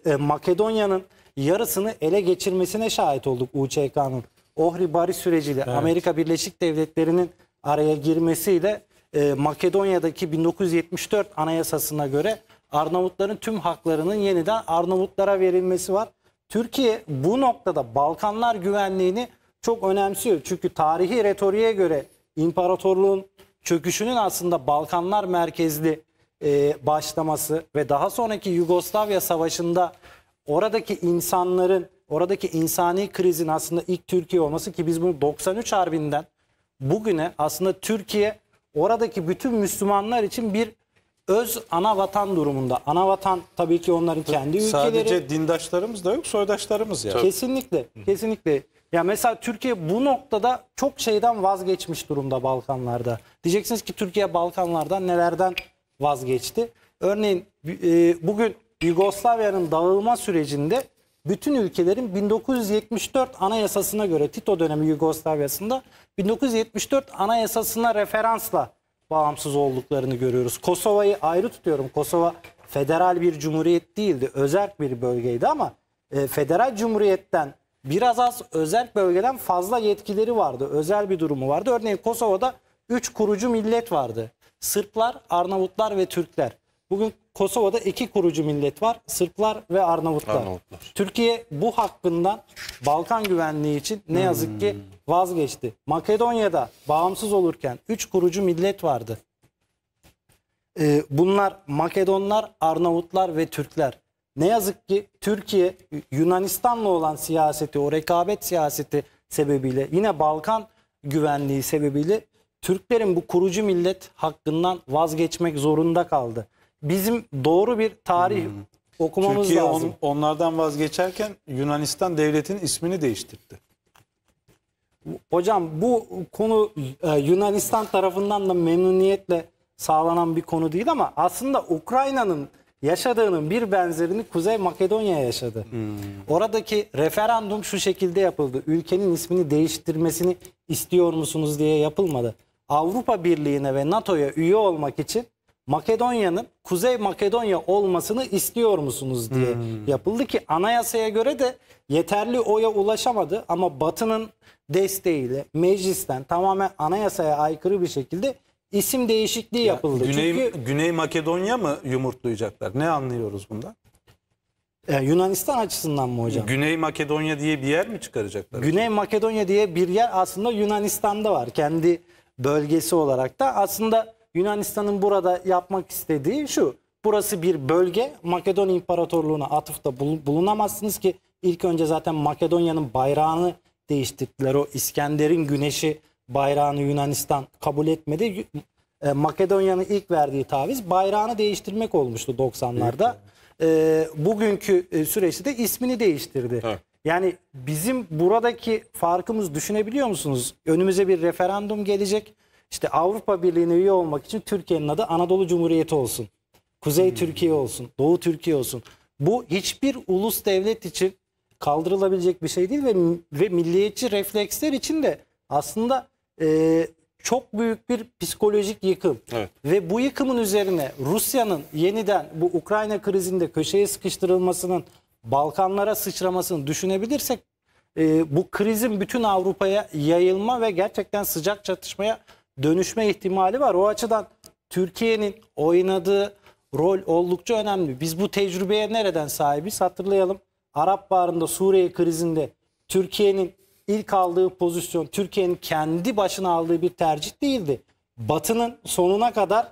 e, Makedonya'nın yarısını ele geçirmesine şahit olduk UÇK'nın. Ohri barış süreciyle evet. Amerika Birleşik Devletleri'nin araya girmesiyle e, Makedonya'daki 1974 anayasasına göre Arnavutların tüm haklarının yeniden Arnavutlara verilmesi var. Türkiye bu noktada Balkanlar güvenliğini çok önemsiyor. Çünkü tarihi retoriğe göre imparatorluğun çöküşünün aslında Balkanlar merkezli e, başlaması ve daha sonraki Yugoslavya Savaşı'nda oradaki insanların, oradaki insani krizin aslında ilk Türkiye olması ki biz bunu 93 Harbi'nden bugüne aslında Türkiye oradaki bütün Müslümanlar için bir öz ana vatan durumunda. Ana vatan tabii ki onların kendi ülkeleri. Sadece dindaşlarımız da yok, soydaşlarımız ya Kesinlikle, kesinlikle. Ya mesela Türkiye bu noktada çok şeyden vazgeçmiş durumda Balkanlarda. Diyeceksiniz ki Türkiye Balkanlardan nelerden vazgeçti? Örneğin e, bugün Yugoslavya'nın dağılma sürecinde bütün ülkelerin 1974 anayasasına göre Tito dönemi Yugoslavya'sında 1974 anayasasına referansla bağımsız olduklarını görüyoruz. Kosova'yı ayrı tutuyorum. Kosova federal bir cumhuriyet değildi. Özerk bir bölgeydi ama e, federal cumhuriyetten biraz az özel bölgeden fazla yetkileri vardı. Özel bir durumu vardı. Örneğin Kosova'da 3 kurucu millet vardı. Sırplar, Arnavutlar ve Türkler. Bugün Kosova'da iki kurucu millet var. Sırplar ve Arnavutlar. Arnavutlar. Türkiye bu hakkından Balkan güvenliği için ne yazık ki hmm. vazgeçti. Makedonya'da bağımsız olurken üç kurucu millet vardı. Ee, bunlar Makedonlar, Arnavutlar ve Türkler. Ne yazık ki Türkiye Yunanistan'la olan siyaseti, o rekabet siyaseti sebebiyle yine Balkan güvenliği sebebiyle Türklerin bu kurucu millet hakkından vazgeçmek zorunda kaldı. Bizim doğru bir tarih hmm. okumamız Türkiye lazım. Türkiye on, onlardan vazgeçerken Yunanistan devletinin ismini değiştirdi. Hocam bu konu e, Yunanistan tarafından da memnuniyetle sağlanan bir konu değil ama aslında Ukrayna'nın yaşadığının bir benzerini Kuzey Makedonya yaşadı. Hmm. Oradaki referandum şu şekilde yapıldı. Ülkenin ismini değiştirmesini istiyor musunuz diye yapılmadı. Avrupa Birliği'ne ve NATO'ya üye olmak için Makedonya'nın Kuzey Makedonya olmasını istiyor musunuz diye hmm. yapıldı ki anayasaya göre de yeterli oya ulaşamadı ama Batı'nın desteğiyle meclisten tamamen anayasaya aykırı bir şekilde isim değişikliği ya, yapıldı. Güney, Çünkü Güney Makedonya mı yumurtlayacaklar? Ne anlıyoruz bundan? E, Yunanistan açısından mı hocam? Güney Makedonya diye bir yer mi çıkaracaklar? Güney Makedonya diye bir yer aslında Yunanistan'da var. Kendi bölgesi olarak da aslında Yunanistan'ın burada yapmak istediği şu. Burası bir bölge. Makedon İmparatorluğu'na atıfta bulunamazsınız ki ilk önce zaten Makedonya'nın bayrağını değiştirdiler. O İskender'in güneşi bayrağını Yunanistan kabul etmedi. E, Makedonya'nın ilk verdiği taviz bayrağını değiştirmek olmuştu 90'larda. E, bugünkü e, süreçte de ismini değiştirdi. Evet. Yani bizim buradaki farkımız düşünebiliyor musunuz? Önümüze bir referandum gelecek. İşte Avrupa Birliği'ne üye olmak için Türkiye'nin adı Anadolu Cumhuriyeti olsun. Kuzey hmm. Türkiye olsun, Doğu Türkiye olsun. Bu hiçbir ulus devlet için kaldırılabilecek bir şey değil ve ve milliyetçi refleksler için de aslında e, çok büyük bir psikolojik yıkım. Evet. Ve bu yıkımın üzerine Rusya'nın yeniden bu Ukrayna krizinde köşeye sıkıştırılmasının Balkanlara sıçramasını düşünebilirsek e, bu krizin bütün Avrupa'ya yayılma ve gerçekten sıcak çatışmaya dönüşme ihtimali var. O açıdan Türkiye'nin oynadığı rol oldukça önemli. Biz bu tecrübeye nereden sahibiz hatırlayalım. Arap Baharı'nda Suriye krizinde Türkiye'nin ilk aldığı pozisyon Türkiye'nin kendi başına aldığı bir tercih değildi. Batı'nın sonuna kadar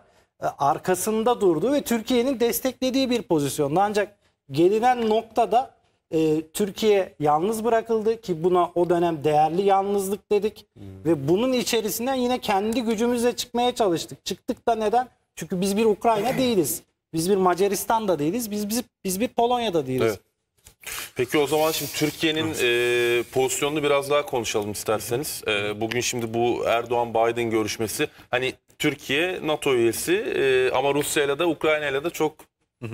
e, arkasında durduğu ve Türkiye'nin desteklediği bir pozisyondu. Ancak gelinen noktada e, Türkiye yalnız bırakıldı ki buna o dönem değerli yalnızlık dedik. Hmm. Ve bunun içerisinden yine kendi gücümüzle çıkmaya çalıştık. Çıktık da neden? Çünkü biz bir Ukrayna değiliz. Biz bir Macaristan da değiliz. Biz biz, biz bir Polonya da değiliz. Evet. Peki o zaman şimdi Türkiye'nin e, pozisyonunu biraz daha konuşalım isterseniz. E, bugün şimdi bu Erdoğan-Biden görüşmesi hani Türkiye NATO üyesi e, ama Rusya'yla da Ukrayna'yla da çok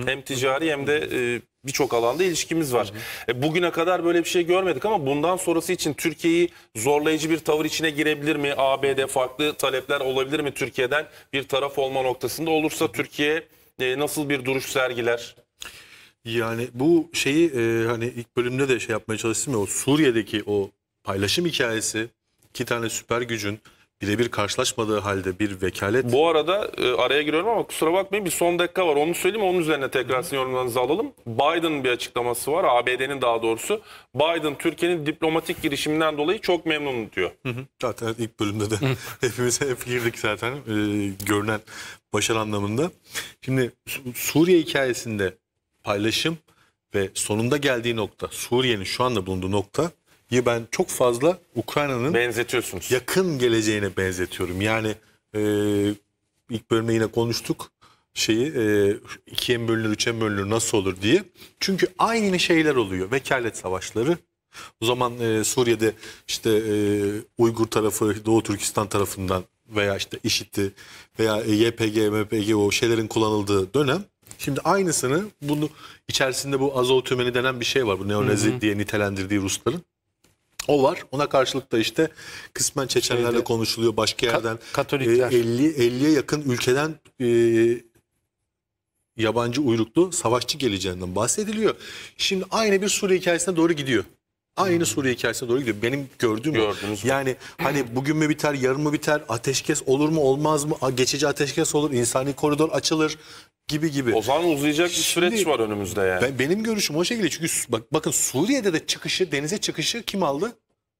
hem ticari hem de e, birçok alanda ilişkimiz var. E, bugüne kadar böyle bir şey görmedik ama bundan sonrası için Türkiye'yi zorlayıcı bir tavır içine girebilir mi? ABD farklı talepler olabilir mi Türkiye'den bir taraf olma noktasında olursa Türkiye e, nasıl bir duruş sergiler? Yani bu şeyi e, hani ilk bölümde de şey yapmaya çalıştım ya o Suriye'deki o paylaşım hikayesi iki tane süper gücün birebir karşılaşmadığı halde bir vekalet. Bu arada e, araya giriyorum ama kusura bakmayın bir son dakika var. Onu söyleyeyim onun üzerine tekrar sizin yorumlarınızı alalım. Biden'ın bir açıklaması var. ABD'nin daha doğrusu. Biden Türkiye'nin diplomatik girişiminden dolayı çok memnun diyor. Hı hı. Zaten ilk bölümde de hepimiz hep girdik zaten. E, görünen başarı anlamında. Şimdi Suriye hikayesinde paylaşım ve sonunda geldiği nokta Suriye'nin şu anda bulunduğu nokta ya ben çok fazla Ukrayna'nın benzetiyorsunuz. Yakın geleceğine benzetiyorum. Yani e, ilk bölümde yine konuştuk şeyi e, ikiye mi bölünür, üçe mi bölünür, nasıl olur diye. Çünkü aynı şeyler oluyor. Vekalet savaşları. O zaman e, Suriye'de işte e, Uygur tarafı, Doğu Türkistan tarafından veya işte IŞİD'i veya e, YPG, MPG o şeylerin kullanıldığı dönem Şimdi aynısını bunu içerisinde bu azov tümeni denen bir şey var. Bu neonazi Hı-hı. diye nitelendirdiği Rusların. O var. Ona karşılık da işte kısmen Çeçenlerle Şeyde, konuşuluyor. Başka yerden Ka- Katolikler. 50 e, 50'ye yakın ülkeden e, yabancı uyruklu savaşçı geleceğinden bahsediliyor. Şimdi aynı bir Suriye hikayesine doğru gidiyor. Aynı Suriye hikayesine doğru gidiyor. Benim gördüğüm Gördünüz mü? yani hani bugün mü biter, yarın mı biter, ateşkes olur mu olmaz mı, geçici ateşkes olur, insani koridor açılır gibi gibi. O zaman uzayacak bir süreç Şimdi, var önümüzde yani. Ben, benim görüşüm o şekilde çünkü bak, bakın Suriye'de de çıkışı, denize çıkışı kim aldı?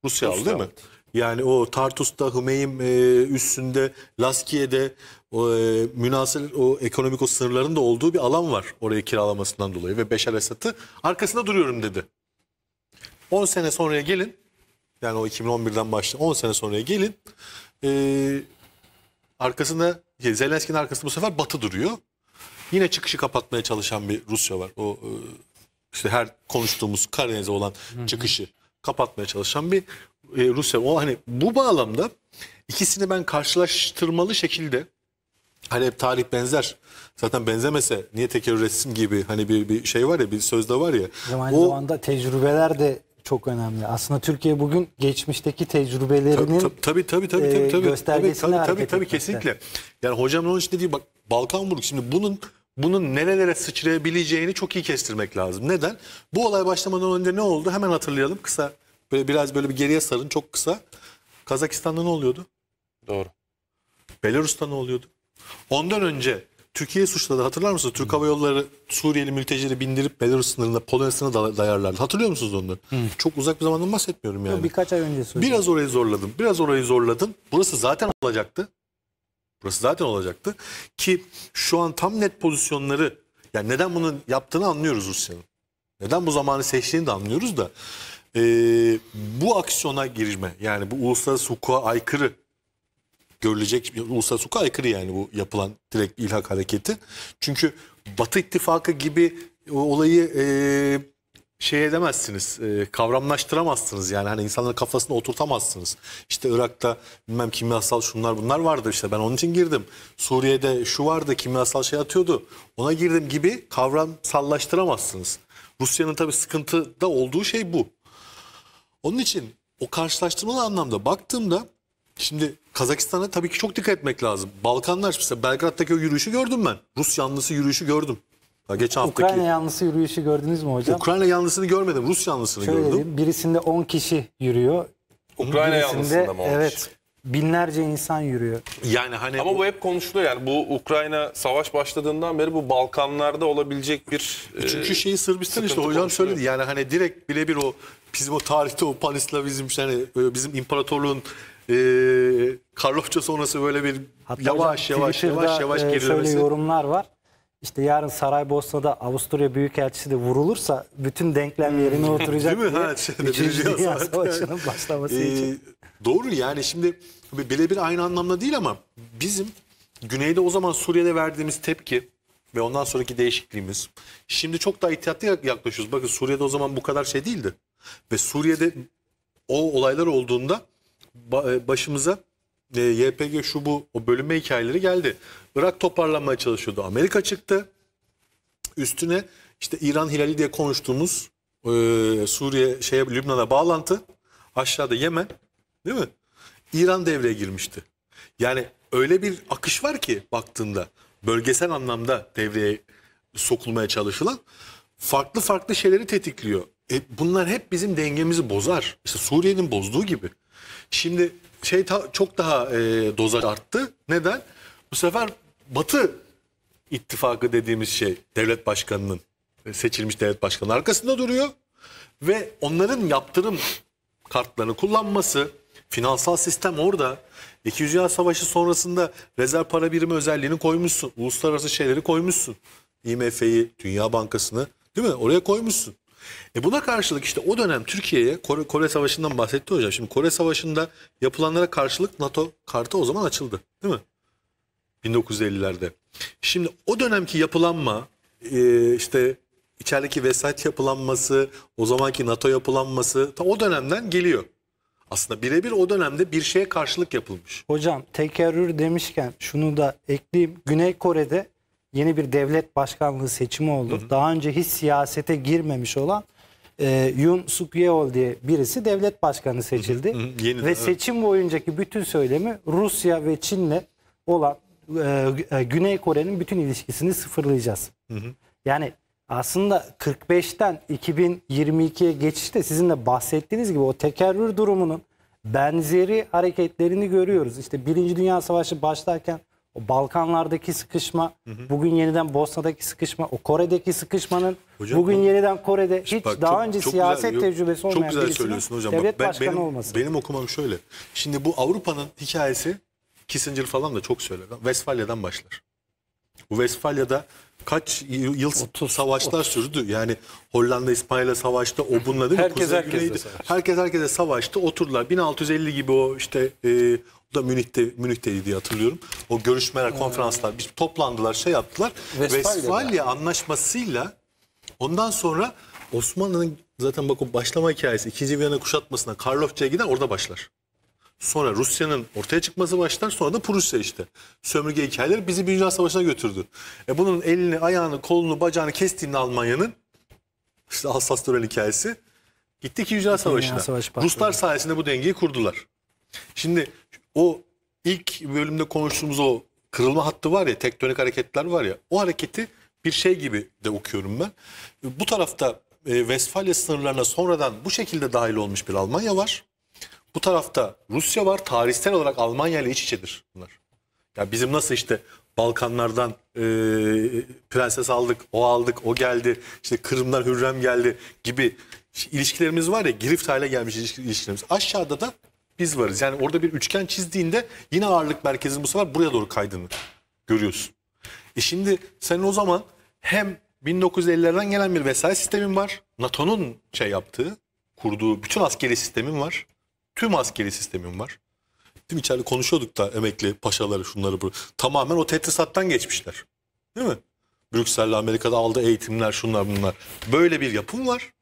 Rusya, Rusya. aldı değil mi? Yani o Tartus'ta, Hümeym e, üstünde, Laskiye'de o, e, münasır o ekonomik o sınırların da olduğu bir alan var orayı kiralamasından dolayı ve Beşer esatı arkasında duruyorum dedi. 10 sene sonraya gelin. Yani o 2011'den başladı. 10 sene sonraya gelin. E, arkasında Zelenski'nin arkasında bu sefer Batı duruyor. Yine çıkışı kapatmaya çalışan bir Rusya var. O e, işte her konuştuğumuz Karadeniz'e olan çıkışı kapatmaya çalışan bir e, Rusya. O hani bu bağlamda ikisini ben karşılaştırmalı şekilde hani hep tarih benzer. Zaten benzemese niye teker üretsin gibi hani bir, bir şey var ya bir sözde var ya. zaman o, zamanda tecrübeler de çok önemli. Aslında Türkiye bugün geçmişteki tecrübelerinin tabii tabi tabi tabi tabi e, tabii göstergesini tabii tabii, kesinlikle. Yani hocam onun için dediği bak Balkan buruk şimdi bunun bunun nerelere sıçrayabileceğini çok iyi kestirmek lazım. Neden? Bu olay başlamadan önce ne oldu? Hemen hatırlayalım kısa. Böyle biraz böyle bir geriye sarın çok kısa. Kazakistan'da ne oluyordu? Doğru. Belarus'ta ne oluyordu? Ondan önce Türkiye suçladı hatırlar mısınız? Türk Hava Yolları Suriyeli mültecileri bindirip Belarus sınırında Polonya sınırına dayarlardı. Hatırlıyor musunuz onları? Hı. Hmm. Çok uzak bir zamandan bahsetmiyorum yani. Yok, birkaç ay öncesi. Biraz orayı zorladım. Biraz orayı zorladın. Burası zaten olacaktı. Burası zaten olacaktı. Ki şu an tam net pozisyonları yani neden bunu yaptığını anlıyoruz Rusya'nın. Neden bu zamanı seçtiğini de anlıyoruz da e, bu aksiyona girme yani bu uluslararası hukuka aykırı görülecek uluslararası hukuka aykırı yani bu yapılan direkt ilhak hareketi. Çünkü Batı ittifakı gibi olayı e, şey edemezsiniz, e, kavramlaştıramazsınız yani hani insanların kafasına oturtamazsınız. İşte Irak'ta bilmem kimyasal şunlar bunlar vardı işte ben onun için girdim. Suriye'de şu vardı kimyasal şey atıyordu ona girdim gibi kavramsallaştıramazsınız. Rusya'nın tabii sıkıntıda olduğu şey bu. Onun için o karşılaştırmalı anlamda baktığımda şimdi Kazakistan'a tabii ki çok dikkat etmek lazım. Balkanlar mesela Belgrad'daki o yürüyüşü gördüm ben. Rus yanlısı yürüyüşü gördüm. Ya geçen haftaki... Ukrayna yanlısı yürüyüşü gördünüz mü hocam? Ukrayna yanlısını görmedim. Rus yanlısını Şöyle gördüm. Diyeyim, birisinde 10 kişi yürüyor. Ukrayna yanlısında mı olmuş. Evet. binlerce insan yürüyor. Yani hani ama bu, bu hep konuşuluyor yani bu Ukrayna savaş başladığından beri bu Balkanlarda olabilecek bir Çünkü e, şeyi Sırbistan işte hocam söyledi yani hani direkt birebir o bizim o tarihte o panislavizm yani bizim imparatorluğun e, ee, Karlofça sonrası böyle bir Hatta yavaş hocam, yavaş yavaş yavaş e, gerilmesi. Şöyle yorumlar var. İşte yarın Saraybosna'da Avusturya Büyükelçisi de vurulursa bütün denklem hmm. yerine oturacak Değil mi? Ha, şey, Üçüncü Dünya Savaşı'nın başlaması ee, için. Doğru yani şimdi birebir aynı anlamda değil ama bizim güneyde o zaman Suriye'de verdiğimiz tepki ve ondan sonraki değişikliğimiz. Şimdi çok daha ihtiyatlı yaklaşıyoruz. Bakın Suriye'de o zaman bu kadar şey değildi. Ve Suriye'de o olaylar olduğunda e, başımıza e, YPG şu bu o bölünme hikayeleri geldi. Irak toparlanmaya çalışıyordu. Amerika çıktı. Üstüne işte İran Hilali diye konuştuğumuz e, Suriye şeye Lübnan'a bağlantı. Aşağıda Yemen değil mi? İran devreye girmişti. Yani öyle bir akış var ki baktığında bölgesel anlamda devreye sokulmaya çalışılan farklı farklı şeyleri tetikliyor. E, bunlar hep bizim dengemizi bozar. İşte Suriye'nin bozduğu gibi. Şimdi şey ta, çok daha e, dozaj arttı. Neden? Bu sefer Batı ittifakı dediğimiz şey devlet başkanının e, seçilmiş devlet başkanı arkasında duruyor ve onların yaptırım kartlarını kullanması finansal sistem orada. 200 Dünya Savaşı sonrasında rezerv para birimi özelliğini koymuşsun. Uluslararası şeyleri koymuşsun. IMF'yi, Dünya Bankası'nı değil mi? Oraya koymuşsun. E buna karşılık işte o dönem Türkiye'ye Kore, Kore Savaşı'ndan bahsetti hocam. Şimdi Kore Savaşı'nda yapılanlara karşılık NATO kartı o zaman açıldı değil mi? 1950'lerde. Şimdi o dönemki yapılanma e, işte içerideki vesayet yapılanması, o zamanki NATO yapılanması o dönemden geliyor. Aslında birebir o dönemde bir şeye karşılık yapılmış. Hocam tekerrür demişken şunu da ekleyeyim. Güney Kore'de yeni bir devlet başkanlığı seçimi oldu. Hı hı. Daha önce hiç siyasete girmemiş olan e, Yun Suk Yeol diye birisi devlet başkanı seçildi. Hı hı. Yeniden, ve evet. seçim boyuncaki bütün söylemi Rusya ve Çin'le olan e, e Güney Kore'nin bütün ilişkisini sıfırlayacağız. Hı hı. Yani aslında 45'ten 2022'ye geçişte sizin de bahsettiğiniz gibi o tekerrür durumunun benzeri hareketlerini görüyoruz. İşte Birinci Dünya Savaşı başlarken o Balkanlardaki sıkışma, hı hı. bugün yeniden Bosna'daki sıkışma, o Kore'deki sıkışmanın hocam, bugün bu, yeniden Kore'de hiç bak, daha çok, önce çok siyaset güzel, tecrübesi olmayan çok güzel söylüyorsun hocam. Devlet bak, ben, benim, olması. Benim okumam şöyle. Şimdi bu Avrupa'nın hikayesi Kissinger falan da çok söyler. Westfalya'dan başlar. Bu Westfalya'da kaç yıl 30, savaşlar 30. sürdü. Yani Hollanda İspanya'yla savaştı, o bununla değil mi? Herkes herkese savaştı. Herkes herkese savaştı, oturdular. 1650 gibi o işte e, da Münih'te Münih'teydi diye hatırlıyorum. O görüşmeler, ee. konferanslar, bir toplandılar, şey yaptılar. Westfalia, anlaşmasıyla ondan sonra Osmanlı'nın zaten bak o başlama hikayesi ikinci Viyana kuşatmasına Karlofça'ya gider orada başlar. Sonra Rusya'nın ortaya çıkması başlar. Sonra da Prusya işte. Sömürge hikayeleri bizi Birinci Dünya Savaşı'na götürdü. E bunun elini, ayağını, kolunu, bacağını kestiğinde Almanya'nın işte hassas tören hikayesi gitti ki Dünya Savaşı'na. Savaşı Ruslar sayesinde bu dengeyi kurdular. Şimdi o ilk bölümde konuştuğumuz o kırılma hattı var ya, tektonik hareketler var ya, o hareketi bir şey gibi de okuyorum ben. Bu tarafta e, Vesfalya sınırlarına sonradan bu şekilde dahil olmuş bir Almanya var. Bu tarafta Rusya var. Tarihsel olarak Almanya ile iç içedir bunlar. Ya bizim nasıl işte Balkanlardan e, prenses aldık, o aldık, o geldi, işte Kırım'dan Hürrem geldi gibi ilişkilerimiz var ya girift hale gelmiş ilişkilerimiz. Aşağıda da biz varız. Yani orada bir üçgen çizdiğinde yine ağırlık merkezin bu sefer buraya doğru kaydığını görüyorsun. E şimdi sen o zaman hem 1950'lerden gelen bir vesayet sistemin var. NATO'nun şey yaptığı, kurduğu bütün askeri sistemin var. Tüm askeri sistemin var. Değil mi? İçeride konuşuyorduk da emekli paşaları şunları bu. Tamamen o tetrisattan geçmişler. Değil mi? Brüksel'de Amerika'da aldığı eğitimler şunlar bunlar. Böyle bir yapım var.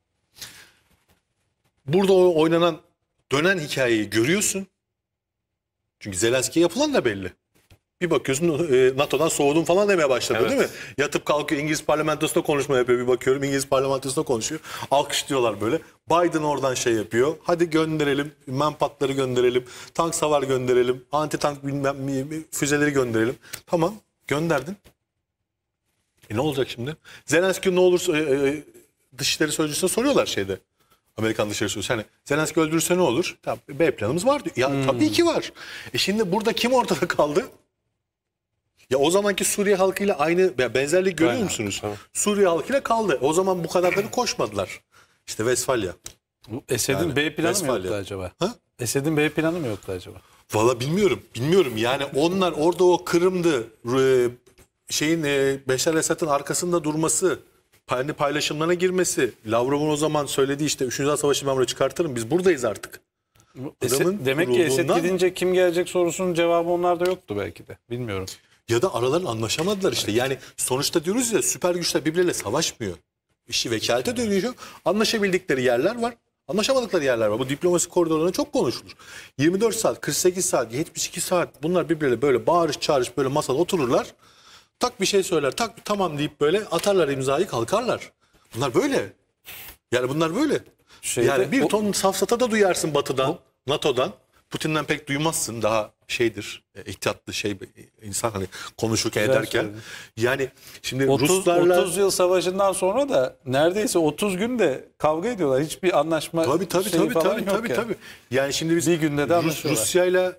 Burada oynanan dönen hikayeyi görüyorsun. Çünkü Zelenski'ye yapılan da belli. Bir bakıyorsun e, NATO'dan soğudum falan demeye başladı evet. değil mi? Yatıp kalkıyor İngiliz parlamentosunda konuşma yapıyor. Bir bakıyorum İngiliz parlamentosunda konuşuyor. Alkışlıyorlar böyle. Biden oradan şey yapıyor. Hadi gönderelim. Menpatları gönderelim. Tank savar gönderelim. Anti tank bilmem füzeleri gönderelim. Tamam gönderdin. E ne olacak şimdi? Zelenski ne olursa e, e, dışişleri sözcüsüne soruyorlar şeyde. Amerikan Dışişleri Sözcüsü. Hani Zelenski öldürürse ne olur? Tamam, B planımız vardı, Ya hmm. tabii ki var. E şimdi burada kim ortada kaldı? Ya o zamanki Suriye halkıyla aynı benzerlik görüyor Aynen. musunuz? Tamam. Suriye halkıyla kaldı. O zaman bu kadar koşmadılar. İşte Vesfalya. Esed'in yani, B planı Vesfalya. mı yoktu acaba? Esed'in B planı mı yoktu acaba? Valla bilmiyorum. Bilmiyorum. Yani onlar orada o Kırım'dı. Şeyin e, Beşar Esad'ın arkasında durması hani paylaşımlarına girmesi, Lavrov'un o zaman söylediği işte 3. Dünya Savaşı ben buraya çıkartırım biz buradayız artık. Esed, demek ki Esed gidince kim gelecek sorusunun cevabı onlarda yoktu belki de. Bilmiyorum. Ya da araların anlaşamadılar işte. Yani sonuçta diyoruz ya süper güçler birbirleriyle savaşmıyor. İşi vekalete dönüyor. Anlaşabildikleri yerler var. Anlaşamadıkları yerler var. Bu diplomasi koridorlarında çok konuşulur. 24 saat, 48 saat, 72 saat bunlar birbirleriyle böyle bağırış çağırış böyle masada otururlar tak bir şey söyler tak tamam deyip böyle atarlar imzayı kalkarlar. Bunlar böyle. Yani bunlar böyle. Şeyde, yani bir ton o... safsata da duyarsın batıdan, o... NATO'dan. Putin'den pek duymazsın daha şeydir e, ihtiyatlı şey e, insan hani konuşurken ederken. Söyledim. Yani şimdi 30, Ruslarla 30 yıl savaşından sonra da neredeyse 30 günde kavga ediyorlar. Hiçbir anlaşma tabii, tabii, şeyi tabii, falan tabii, yok tabii, yani. tabii. Yani şimdi biz bir günde de Rus, Rusya ile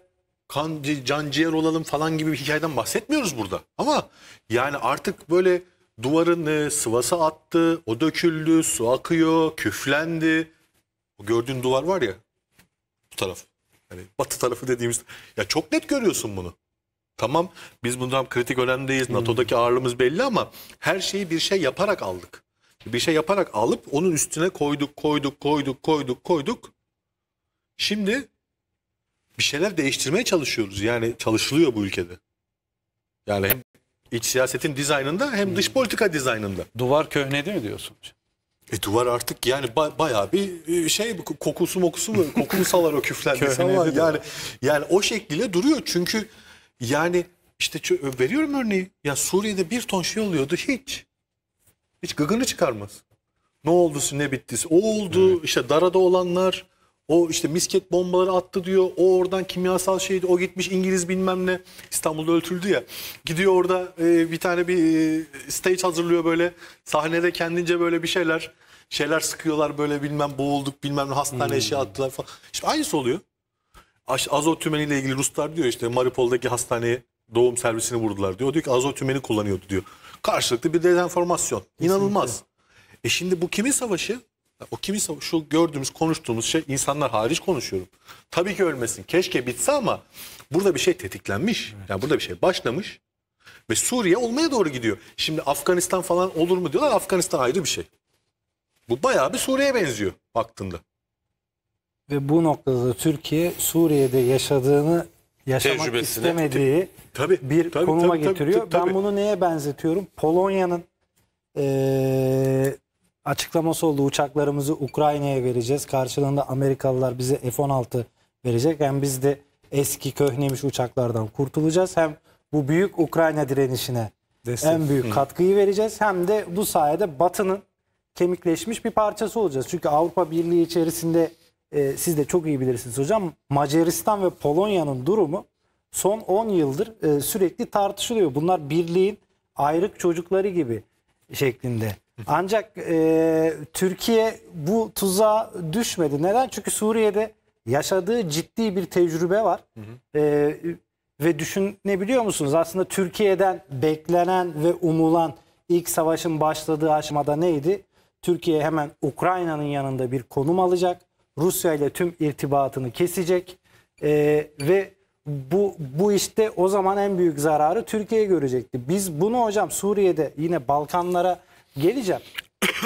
kan can ciğer olalım falan gibi bir hikayeden bahsetmiyoruz burada. Ama yani artık böyle duvarın sıvası attı, o döküldü, su akıyor, küflendi. O gördüğün duvar var ya bu taraf. hani batı tarafı dediğimiz. Ya çok net görüyorsun bunu. Tamam biz bundan kritik önemdeyiz. Hmm. NATO'daki ağırlığımız belli ama her şeyi bir şey yaparak aldık. Bir şey yaparak alıp onun üstüne koyduk, koyduk, koyduk, koyduk, koyduk. Şimdi bir şeyler değiştirmeye çalışıyoruz. Yani çalışılıyor bu ülkede. Yani hem iç siyasetin dizaynında hem dış hmm. politika dizaynında. Duvar köhnedi mi diyorsunuz? E duvar artık yani ba- bayağı bir e, şey kokusu mokusu mu kokumu salar o küflenmesi ama yani yani o şekilde duruyor çünkü yani işte veriyorum örneği ya Suriye'de bir ton şey oluyordu hiç hiç gıgını çıkarmaz. Ne oldu ne bittisi o oldu evet. işte darada olanlar o işte misket bombaları attı diyor. O oradan kimyasal şeydi. O gitmiş İngiliz bilmem ne. İstanbul'da öldürüldü ya. Gidiyor orada e, bir tane bir e, stage hazırlıyor böyle. Sahnede kendince böyle bir şeyler. Şeyler sıkıyorlar böyle bilmem boğulduk bilmem ne hastane hmm. eşya attılar falan. İşte aynısı oluyor. Azot tümeniyle ilgili Ruslar diyor işte Maripol'daki hastaneye doğum servisini vurdular diyor. O diyor ki azot tümeni kullanıyordu diyor. Karşılıklı bir dezenformasyon. İnanılmaz. Kesinlikle. E şimdi bu kimin savaşı? O kimse şu gördüğümüz konuştuğumuz şey insanlar hariç konuşuyorum. Tabii ki ölmesin. Keşke bitse ama burada bir şey tetiklenmiş. Evet. Yani burada bir şey başlamış ve Suriye olmaya doğru gidiyor. Şimdi Afganistan falan olur mu diyorlar. Afganistan ayrı bir şey. Bu bayağı bir Suriye'ye benziyor baktığında. Ve bu noktada Türkiye Suriye'de yaşadığını yaşamak Tecrübesini. istemediği tabii, bir tabii, konuma tabii, getiriyor. Tabii, tabii. Ben bunu neye benzetiyorum? Polonya'nın ee, açıklaması oldu. Uçaklarımızı Ukrayna'ya vereceğiz. Karşılığında Amerikalılar bize F-16 verecek. Hem biz de eski köhnemiş uçaklardan kurtulacağız. Hem bu büyük Ukrayna direnişine Destek. en büyük katkıyı vereceğiz. Hem de bu sayede Batı'nın kemikleşmiş bir parçası olacağız. Çünkü Avrupa Birliği içerisinde e, siz de çok iyi bilirsiniz hocam. Macaristan ve Polonya'nın durumu son 10 yıldır e, sürekli tartışılıyor. Bunlar birliğin ayrık çocukları gibi şeklinde ancak e, Türkiye bu tuzağa düşmedi. Neden? Çünkü Suriye'de yaşadığı ciddi bir tecrübe var. Hı hı. E, ve düşünebiliyor musunuz? Aslında Türkiye'den beklenen ve umulan ilk savaşın başladığı aşamada neydi? Türkiye hemen Ukrayna'nın yanında bir konum alacak. Rusya ile tüm irtibatını kesecek. E, ve bu, bu işte o zaman en büyük zararı Türkiye görecekti. Biz bunu hocam Suriye'de yine Balkanlara Geleceğim.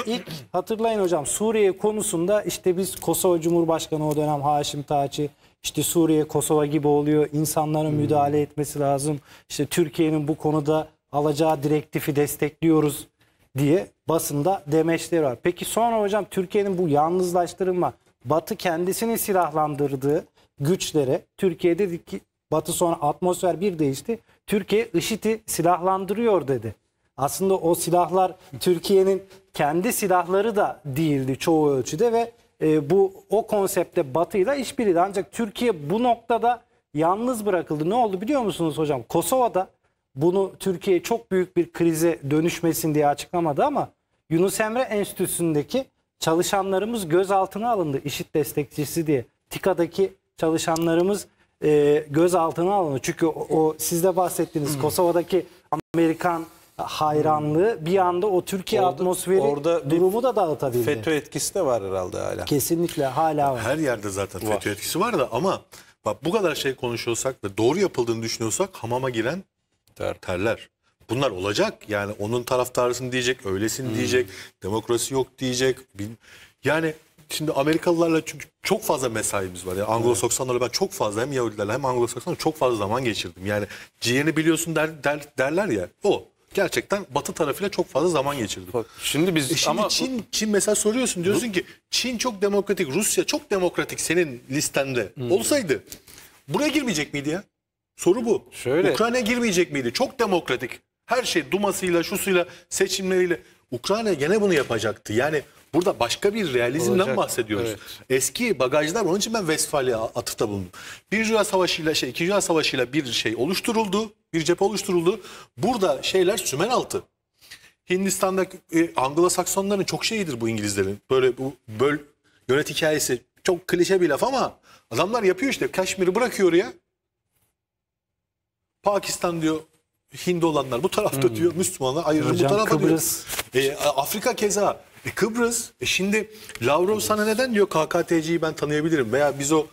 İlk hatırlayın hocam Suriye konusunda işte biz Kosova Cumhurbaşkanı o dönem Haşim Taçi işte Suriye Kosova gibi oluyor. İnsanların hmm. müdahale etmesi lazım. İşte Türkiye'nin bu konuda alacağı direktifi destekliyoruz diye basında demeçleri var. Peki sonra hocam Türkiye'nin bu yalnızlaştırılma Batı kendisini silahlandırdığı güçlere Türkiye dedi ki Batı sonra atmosfer bir değişti. Türkiye IŞİD'i silahlandırıyor dedi. Aslında o silahlar Türkiye'nin kendi silahları da değildi çoğu ölçüde ve e, bu o konsepte Batı'yla işbiriydi. Ancak Türkiye bu noktada yalnız bırakıldı. Ne oldu biliyor musunuz hocam? Kosova'da bunu Türkiye çok büyük bir krize dönüşmesin diye açıklamadı ama Yunus Emre Enstitüsü'ndeki çalışanlarımız gözaltına alındı. İşit destekçisi diye. TİKA'daki çalışanlarımız e, gözaltına alındı. Çünkü o, o siz de bahsettiğiniz hmm. Kosova'daki Amerikan hayranlığı bir anda o Türkiye orada, atmosferi orada durumu da dağıtabildi. FETÖ etkisi de var herhalde hala. Kesinlikle hala var. Her yerde zaten var. FETÖ etkisi var da ama bak bu kadar şey konuşuyorsak ve doğru yapıldığını düşünüyorsak hamama giren Ter. terler. Bunlar olacak. Yani onun taraftarısın diyecek, öylesin hmm. diyecek, demokrasi yok diyecek. Yani şimdi Amerikalılarla çünkü çok fazla mesaimiz var. Yani Anglo-Saksonlarla ben çok fazla hem Yahudilerle hem Anglo-Saksonlarla çok fazla zaman geçirdim. Yani ciğerini biliyorsun der, der, derler ya o gerçekten Batı tarafıyla çok fazla zaman geçirdik. şimdi biz e şimdi ama Çin Çin mesela soruyorsun diyorsun ki Çin çok demokratik, Rusya çok demokratik senin listende hmm. olsaydı buraya girmeyecek miydi ya? Soru bu. Şöyle. Ukrayna girmeyecek miydi? Çok demokratik. Her şey dumasıyla, şusuyla, seçimleriyle. Ukrayna gene bunu yapacaktı. Yani Burada başka bir realizmden Olacak. bahsediyoruz. Evet. Eski bagajlar onun için ben Westfalia atıfta bulundum. Bir Dünya Savaşı'yla şey, İkinci Dünya Savaşı'yla bir şey oluşturuldu. Bir cephe oluşturuldu. Burada şeyler sümen altı. Hindistan'daki e, Anglo-Saksonların çok şeyidir bu İngilizlerin. Böyle bu böl yönet hikayesi çok klişe bir laf ama adamlar yapıyor işte. Kaşmir'i bırakıyor ya. Pakistan diyor Hindi olanlar bu tarafta hmm. diyor Müslümanlar ayrılır bu tarafa Kıbrıs. diyor. E, Afrika keza e Kıbrıs e şimdi Lavrov sana neden diyor KKTC'yi ben tanıyabilirim veya biz o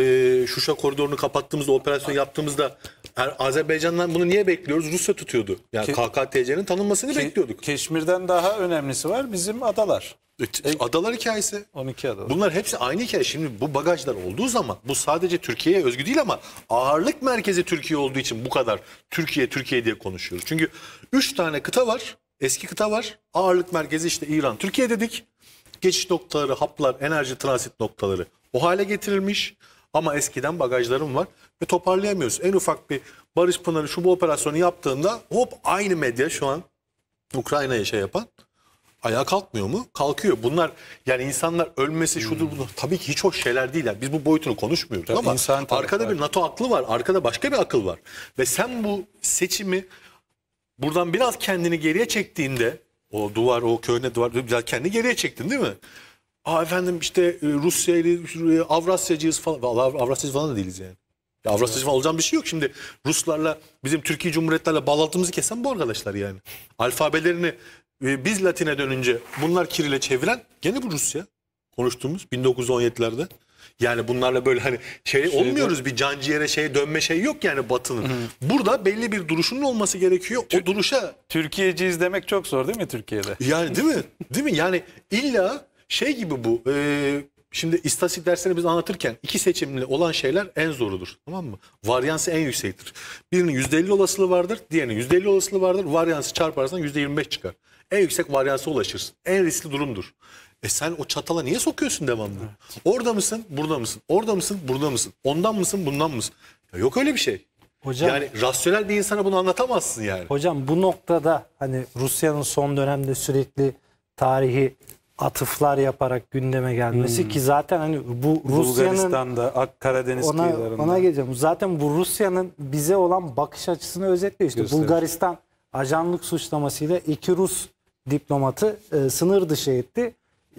e, Şuşa koridorunu kapattığımızda operasyon yaptığımızda yani Azerbaycan'dan bunu niye bekliyoruz? Rusya tutuyordu. Yani Ke KKTC'nin tanınmasını Ke bekliyorduk. Keşmir'den daha önemlisi var bizim adalar. E, e, adalar hikayesi. 12 adalar. Bunlar hepsi aynı hikaye. Şimdi bu bagajlar olduğu zaman bu sadece Türkiye'ye özgü değil ama ağırlık merkezi Türkiye olduğu için bu kadar Türkiye Türkiye diye konuşuyoruz. Çünkü 3 tane kıta var. Eski kıta var. Ağırlık merkezi işte İran, Türkiye dedik. Geçiş noktaları, haplar, enerji transit noktaları o hale getirilmiş. Ama eskiden bagajlarım var ve toparlayamıyoruz. En ufak bir Barış Pınar'ı şu bu operasyonu yaptığında hop aynı medya şu an Ukrayna'ya şey yapan ayağa kalkmıyor mu? Kalkıyor. Bunlar yani insanlar ölmesi hmm. şudur bunu tabii ki hiç hoş şeyler değil. Yani biz bu boyutunu konuşmuyoruz tabii ama insan arkada var. bir NATO aklı var. Arkada başka bir akıl var. Ve sen bu seçimi buradan biraz kendini geriye çektiğinde o duvar o köyne duvar biraz kendini geriye çektin değil mi? Aa efendim işte e, Rusya ile Avrasyacıyız falan. Vallahi Avrasyacı falan da değiliz yani. Ya Avrasyacı falan olacağım bir şey yok. Şimdi Ruslarla bizim Türkiye Cumhuriyetlerle bağlantımızı kesen bu arkadaşlar yani. Alfabelerini e, biz Latin'e dönünce bunlar Kiril'e çeviren gene bu Rusya. Konuştuğumuz 1917'lerde. Yani bunlarla böyle hani şey Şeyde... olmuyoruz bir can şey dönme şey yok yani Batı'nın. Burada belli bir duruşunun olması gerekiyor. Tür o duruşa Türkiye'ciyiz demek çok zor değil mi Türkiye'de? Yani değil mi? değil mi? Yani illa şey gibi bu. E, şimdi istatistik dersini biz anlatırken iki seçimli olan şeyler en zorudur. Tamam mı? Varyansı en yüksektir. Birinin %50 olasılığı vardır, diğerinin %50 olasılığı vardır. Varyansı çarparsan %25 çıkar. En yüksek varyansa ulaşırsın. En riskli durumdur. E sen o çatala niye sokuyorsun devamlı? Evet. Orada mısın, burada mısın? Orada mısın, burada mısın? Ondan mısın, bundan mısın? Ya yok öyle bir şey. Hocam, yani rasyonel bir insana bunu anlatamazsın yani. Hocam bu noktada hani Rusya'nın son dönemde sürekli tarihi atıflar yaparak gündeme gelmesi hmm. ki zaten hani bu Rusya'nın Bulgaristan'da Karadeniz ona, kıyılarında ona geleceğim. Zaten bu Rusya'nın bize olan bakış açısını özetliyor işte Gösterir. Bulgaristan ajanlık suçlamasıyla iki Rus diplomatı e, sınır dışı etti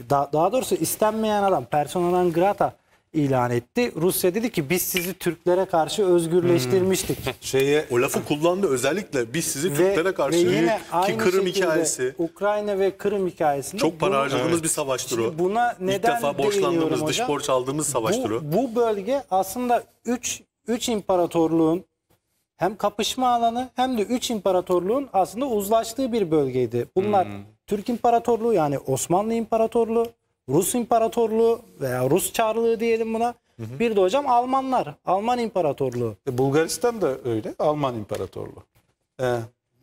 daha, daha doğrusu istenmeyen adam persona grata ilan etti. Rusya dedi ki biz sizi Türklere karşı özgürleştirmiştik. Hmm. Şeye o lafı kullandı özellikle biz sizi Türklere karşı ve yine ki Kırım hikayesi. Ukrayna ve Kırım hikayesinde çok para harcadığımız evet. bir savaştır o. Buna neden İlk defa borçlandığımız, dış borç aldığımız savaştır o. Bu, bu bölge aslında 3 3 imparatorluğun hem kapışma alanı hem de 3 imparatorluğun aslında uzlaştığı bir bölgeydi. Bunlar hmm Türk İmparatorluğu yani Osmanlı İmparatorluğu, Rus İmparatorluğu veya Rus Çarlığı diyelim buna. Hı hı. Bir de hocam Almanlar, Alman İmparatorluğu. E, Bulgaristan da öyle, Alman İmparatorluğu. Ee,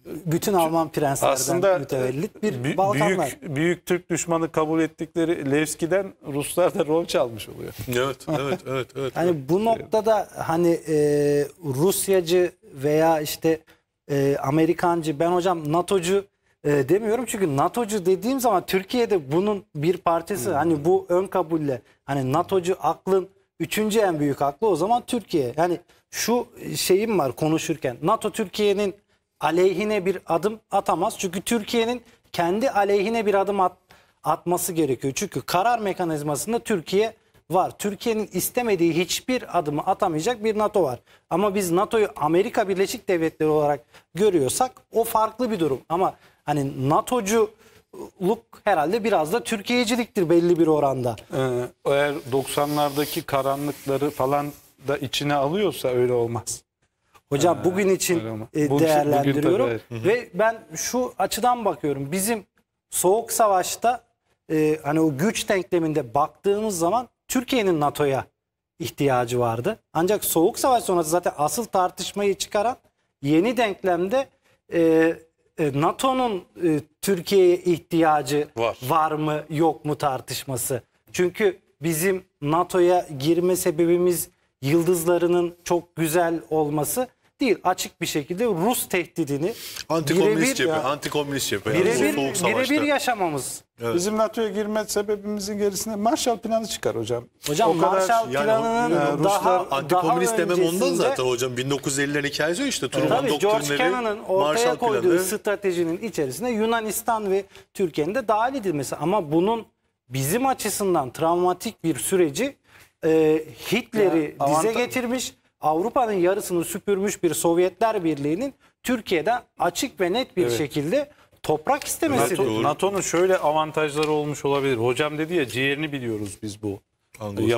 bütün Alman prenslerden aslında mütevellit bir e, bü, Balkanlar. Büyük, büyük Türk düşmanı kabul ettikleri Levski'den Ruslar da rol çalmış oluyor. evet, evet, evet. evet hani bu noktada hani e, Rusyacı veya işte e, Amerikancı, ben hocam NATO'cu e, demiyorum çünkü NATO'cu dediğim zaman Türkiye'de bunun bir parçası hmm. hani bu ön kabulle hani NATO'cu aklın üçüncü en büyük aklı o zaman Türkiye. Yani şu şeyim var konuşurken NATO Türkiye'nin aleyhine bir adım atamaz çünkü Türkiye'nin kendi aleyhine bir adım at, atması gerekiyor. Çünkü karar mekanizmasında Türkiye var. Türkiye'nin istemediği hiçbir adımı atamayacak bir NATO var. Ama biz NATO'yu Amerika Birleşik Devletleri olarak görüyorsak o farklı bir durum. Ama Hani NATO'culuk herhalde biraz da Türkiye'ciliktir belli bir oranda. Ee, eğer 90'lardaki karanlıkları falan da içine alıyorsa öyle olmaz. Hocam ee, bugün için e, bugün, değerlendiriyorum bugün tabii, ve ben şu açıdan bakıyorum. Bizim Soğuk Savaş'ta e, hani o güç denkleminde baktığımız zaman Türkiye'nin NATO'ya ihtiyacı vardı. Ancak Soğuk Savaş sonrası zaten asıl tartışmayı çıkaran yeni denklemde e, e, NATO'nun e, Türkiye'ye ihtiyacı var. var mı yok mu tartışması. Çünkü bizim NATO'ya girme sebebimiz yıldızlarının çok güzel olması değil açık bir şekilde Rus tehdidini antikomünist cephe, antikomünist cephe. Birebir bire bire yaşamamız. Evet. Bizim NATO'ya girme sebebimizin gerisinde Marshall planı çıkar hocam. Hocam o Marshall kadar, planının yani, Ruslar, daha antikomünist daha demem öncesinde, ondan zaten hocam 1950'lerin hikayesi işte Truman tabii, doktrinleri. George Kennan'ın ortaya Marshall koyduğu planı. stratejinin içerisinde Yunanistan ve Türkiye'nin de dahil edilmesi ama bunun bizim açısından travmatik bir süreci e, Hitler'i dize getirmiş Avrupa'nın yarısını süpürmüş bir Sovyetler Birliği'nin Türkiye'den açık ve net bir evet. şekilde toprak istemesi. NATO, NATO'nun şöyle avantajları olmuş olabilir. Hocam dedi ya ciğerini biliyoruz biz bu.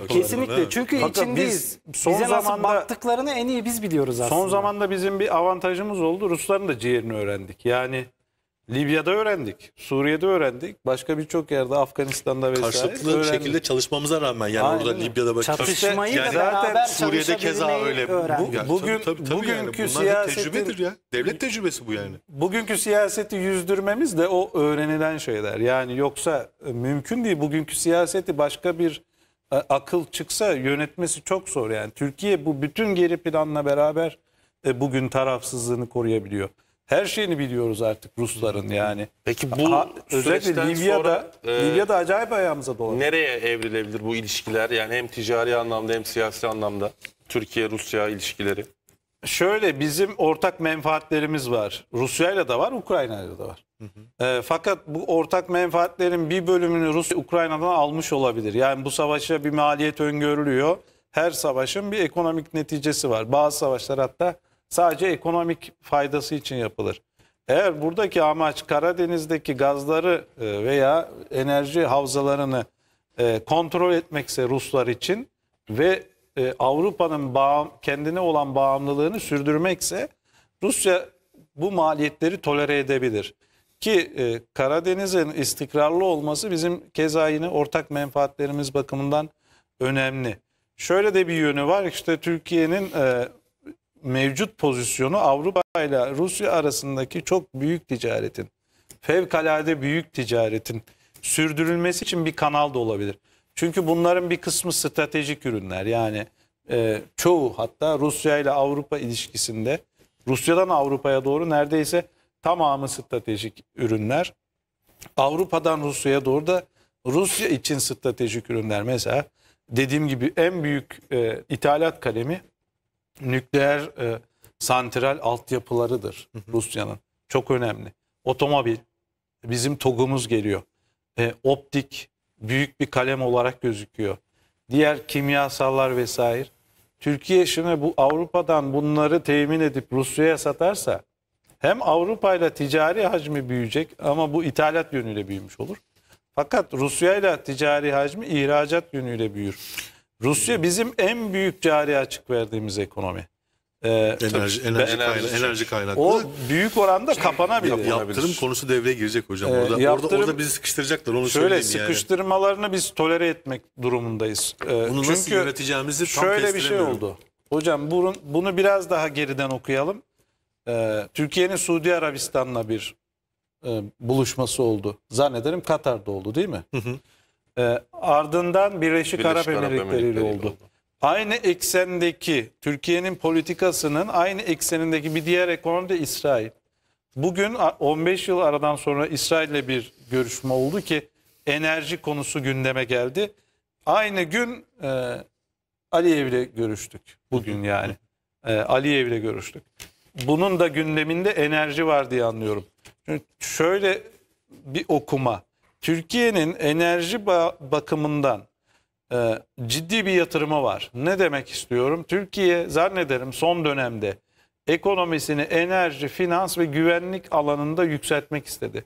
Kesinlikle evet. çünkü Hatta içindeyiz. Biz son Bize zamanda, nasıl baktıklarını en iyi biz biliyoruz aslında. Son zamanda bizim bir avantajımız oldu. Rusların da ciğerini öğrendik. Yani Libya'da öğrendik, Suriye'de öğrendik, başka birçok yerde Afganistan'da vesaire Karşılıklı öğrendik. şekilde çalışmamıza rağmen yani Aynen. orada Libya'da bak. Çatışmayı yani da Suriye'de keza öyle. Bu, yani, bugün tabii, tabii, bugünkü yani. siyasetin tecrübedir ya. Devlet tecrübesi bu yani. Bugünkü siyaseti yüzdürmemiz de o öğrenilen şeyler. Yani yoksa e, mümkün değil bugünkü siyaseti başka bir e, akıl çıksa yönetmesi çok zor yani. Türkiye bu bütün geri planla beraber e, bugün tarafsızlığını koruyabiliyor her şeyini biliyoruz artık Rusların yani. Peki bu ha, özellikle Libya'da sonra, e, Libya'da acayip ayağımıza dolanıyor. Nereye evrilebilir bu ilişkiler? Yani hem ticari anlamda hem siyasi anlamda Türkiye Rusya ilişkileri. Şöyle bizim ortak menfaatlerimiz var. Rusya ile de var, Ukrayna ile de var. Hı hı. E, fakat bu ortak menfaatlerin bir bölümünü Rusya Ukrayna'dan almış olabilir. Yani bu savaşa bir maliyet öngörülüyor. Her savaşın bir ekonomik neticesi var. Bazı savaşlar hatta sadece ekonomik faydası için yapılır. Eğer buradaki amaç Karadeniz'deki gazları e, veya enerji havzalarını e, kontrol etmekse Ruslar için ve e, Avrupa'nın kendine olan bağımlılığını sürdürmekse Rusya bu maliyetleri tolere edebilir. Ki Karadeniz'in istikrarlı olması bizim keza yine ortak menfaatlerimiz bakımından önemli. Şöyle de bir yönü var işte Türkiye'nin mevcut pozisyonu Avrupa ile Rusya arasındaki çok büyük ticaretin, fevkalade büyük ticaretin sürdürülmesi için bir kanal da olabilir. Çünkü bunların bir kısmı stratejik ürünler. Yani e, çoğu hatta Rusya ile Avrupa ilişkisinde Rusya'dan Avrupa'ya doğru neredeyse tamamı stratejik ürünler. Avrupa'dan Rusya'ya doğru da Rusya için stratejik ürünler. Mesela dediğim gibi en büyük e, ithalat kalemi nükleer e, santral altyapılarıdır Rusya'nın. Çok önemli. Otomobil, bizim TOG'umuz geliyor. E, optik, büyük bir kalem olarak gözüküyor. Diğer kimyasallar vesaire. Türkiye şimdi bu Avrupa'dan bunları temin edip Rusya'ya satarsa hem Avrupa ile ticari hacmi büyüyecek ama bu ithalat yönüyle büyümüş olur. Fakat Rusya ile ticari hacmi ihracat yönüyle büyür. Rusya bizim en büyük cari açık verdiğimiz ekonomi. Ee, enerji tabii, enerji, ben, enerji kaynaklı. O büyük oranda kapanabilir. Yap, yaptırım konusu devreye girecek hocam. Ee, orada, yaptırım, orada, bizi sıkıştıracaklar. Onu şöyle sıkıştırmalarını yani. biz tolere etmek durumundayız. Ee, Bunu çünkü nasıl yöneteceğimizi tam Şöyle bir şey oldu. Hocam bunu, bunu biraz daha geriden okuyalım. Ee, Türkiye'nin Suudi Arabistan'la bir e, buluşması oldu. Zannederim Katar'da oldu değil mi? Hı hı. E, ardından Birleşik, Birleşik Arap, Arap Emirlikleri ile oldu. Aynı eksendeki Türkiye'nin politikasının aynı eksenindeki bir diğer ekonomi de İsrail. Bugün 15 yıl aradan sonra İsrail ile bir görüşme oldu ki enerji konusu gündeme geldi. Aynı gün e, ile görüştük. Bugün yani. E, ile görüştük. Bunun da gündeminde enerji var diye anlıyorum. Çünkü şöyle bir okuma. Türkiye'nin enerji bakımından e, ciddi bir yatırımı var. Ne demek istiyorum? Türkiye zannederim son dönemde ekonomisini enerji, finans ve güvenlik alanında yükseltmek istedi.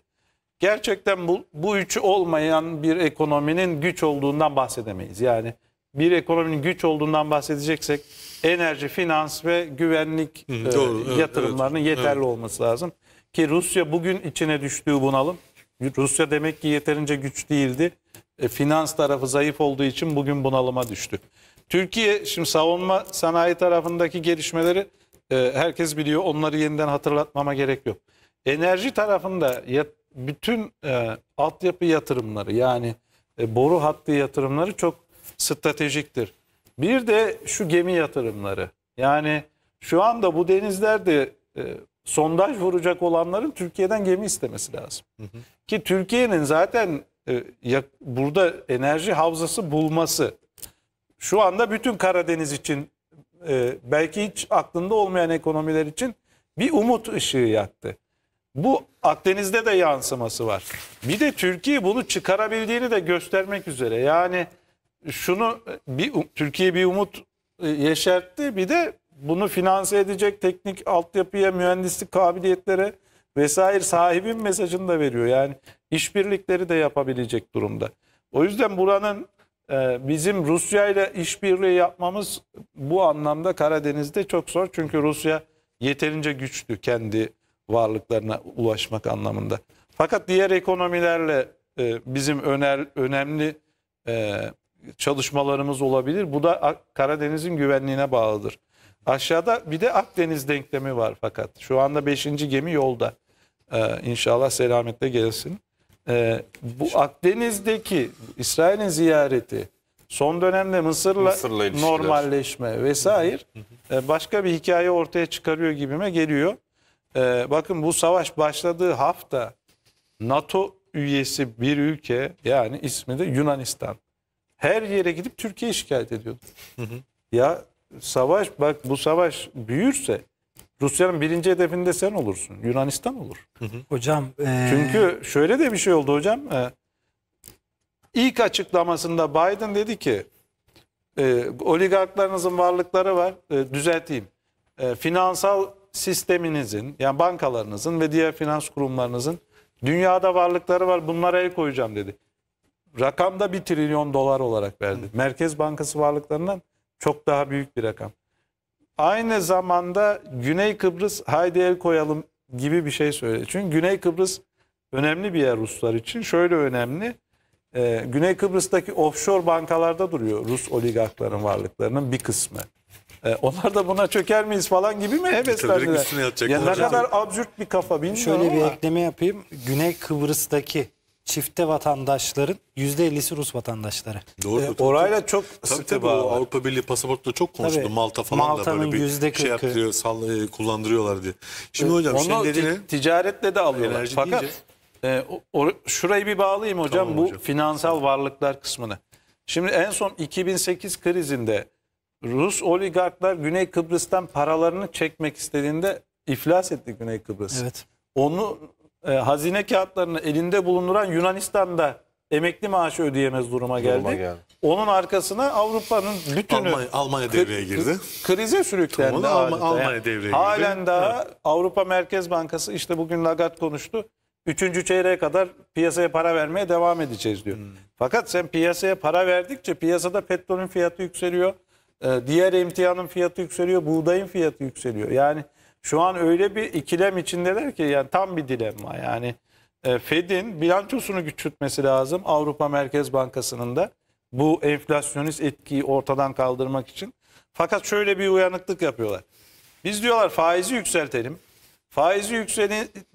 Gerçekten bu, bu üçü olmayan bir ekonominin güç olduğundan bahsedemeyiz. Yani bir ekonominin güç olduğundan bahsedeceksek enerji, finans ve güvenlik Hı, e, doğru, e, yatırımlarının evet, yeterli evet. olması lazım. Ki Rusya bugün içine düştüğü bunalım Rusya demek ki yeterince güç değildi. E, finans tarafı zayıf olduğu için bugün bunalıma düştü. Türkiye şimdi savunma sanayi tarafındaki gelişmeleri e, herkes biliyor. Onları yeniden hatırlatmama gerek yok. Enerji tarafında yat, bütün e, altyapı yatırımları yani e, boru hattı yatırımları çok stratejiktir. Bir de şu gemi yatırımları. Yani şu anda bu denizlerde e, sondaj vuracak olanların Türkiye'den gemi istemesi lazım. Hı hı. Ki Türkiye'nin zaten e, burada enerji havzası bulması şu anda bütün Karadeniz için e, belki hiç aklında olmayan ekonomiler için bir umut ışığı yaktı. Bu Akdeniz'de de yansıması var. Bir de Türkiye bunu çıkarabildiğini de göstermek üzere. Yani şunu bir Türkiye bir umut e, yeşertti. Bir de bunu finanse edecek teknik altyapıya, mühendislik kabiliyetlere vesaire sahibin mesajını da veriyor. Yani işbirlikleri de yapabilecek durumda. O yüzden buranın e, bizim Rusya ile işbirliği yapmamız bu anlamda Karadeniz'de çok zor. Çünkü Rusya yeterince güçlü kendi varlıklarına ulaşmak anlamında. Fakat diğer ekonomilerle e, bizim öner, önemli e, çalışmalarımız olabilir. Bu da Karadeniz'in güvenliğine bağlıdır. Aşağıda bir de Akdeniz denklemi var fakat. Şu anda 5. gemi yolda. Ee, inşallah selametle gelsin. Ee, bu Akdeniz'deki İsrail'in ziyareti, son dönemde Mısır'la, Mısır'la normalleşme vesaire e, başka bir hikaye ortaya çıkarıyor gibime geliyor. Ee, bakın bu savaş başladığı hafta NATO üyesi bir ülke yani ismi de Yunanistan. Her yere gidip Türkiye şikayet ediyordu. ya savaş bak bu savaş büyürse Rusya'nın birinci hedefinde sen olursun. Yunanistan olur. Hı hı. Hocam. Ee... Çünkü şöyle de bir şey oldu hocam. E, ilk açıklamasında Biden dedi ki e, oligarklarınızın varlıkları var. E, düzelteyim. E, finansal sisteminizin yani bankalarınızın ve diğer finans kurumlarınızın dünyada varlıkları var. Bunlara el koyacağım dedi. Rakamda bir trilyon dolar olarak verdi. Hı. Merkez Bankası varlıklarından çok daha büyük bir rakam. Aynı zamanda Güney Kıbrıs haydi el koyalım gibi bir şey söyledi. Çünkü Güney Kıbrıs önemli bir yer Ruslar için. Şöyle önemli. E, Güney Kıbrıs'taki offshore bankalarda duruyor Rus oligarkların varlıklarının bir kısmı. E, onlar da buna çöker miyiz falan gibi mi heveslendiler? Ya ne kadar absürt bir kafa bilmiyorum Şöyle bir ama. ekleme yapayım. Güney Kıbrıs'taki çifte vatandaşların %50'si Rus vatandaşları. Doğru. Ee, orayla çok tabii, tabii, bağlı. Avrupa Birliği pasaportla çok konuştu. Tabii, Malta falan Malta'nın da böyle bir şey yaptırıyor, sall- e, kullandırıyorlar diye. Şimdi ee, hocam senin dediğine... ticaretle de alıyorlar. Fakat e, or- şurayı bir bağlayayım hocam tamam, bu hocam. finansal varlıklar kısmını. Şimdi en son 2008 krizinde Rus oligarklar Güney Kıbrıs'tan paralarını çekmek istediğinde iflas etti Güney Kıbrıs. Evet. Onu e, hazine kağıtlarını elinde bulunduran Yunanistan'da emekli maaşı ödeyemez duruma geldi. Duruma geldi. Onun arkasına Avrupa'nın bütünü Almanya, Almanya devreye girdi. Krize sürüklendi. Alm Almanya, Almanya devreye girdi. Halen daha evet. Avrupa Merkez Bankası işte bugün Lagat konuştu. Üçüncü çeyreğe kadar piyasaya para vermeye devam edeceğiz diyor. Hmm. Fakat sen piyasaya para verdikçe piyasada petrolün fiyatı yükseliyor. E, diğer emtianın fiyatı yükseliyor. Buğdayın fiyatı yükseliyor. Yani şu an öyle bir ikilem içindeler ki yani tam bir dilemma yani. E, Fed'in bilançosunu güçlütmesi lazım Avrupa Merkez Bankası'nın da bu enflasyonist etkiyi ortadan kaldırmak için. Fakat şöyle bir uyanıklık yapıyorlar. Biz diyorlar faizi yükseltelim. Faizi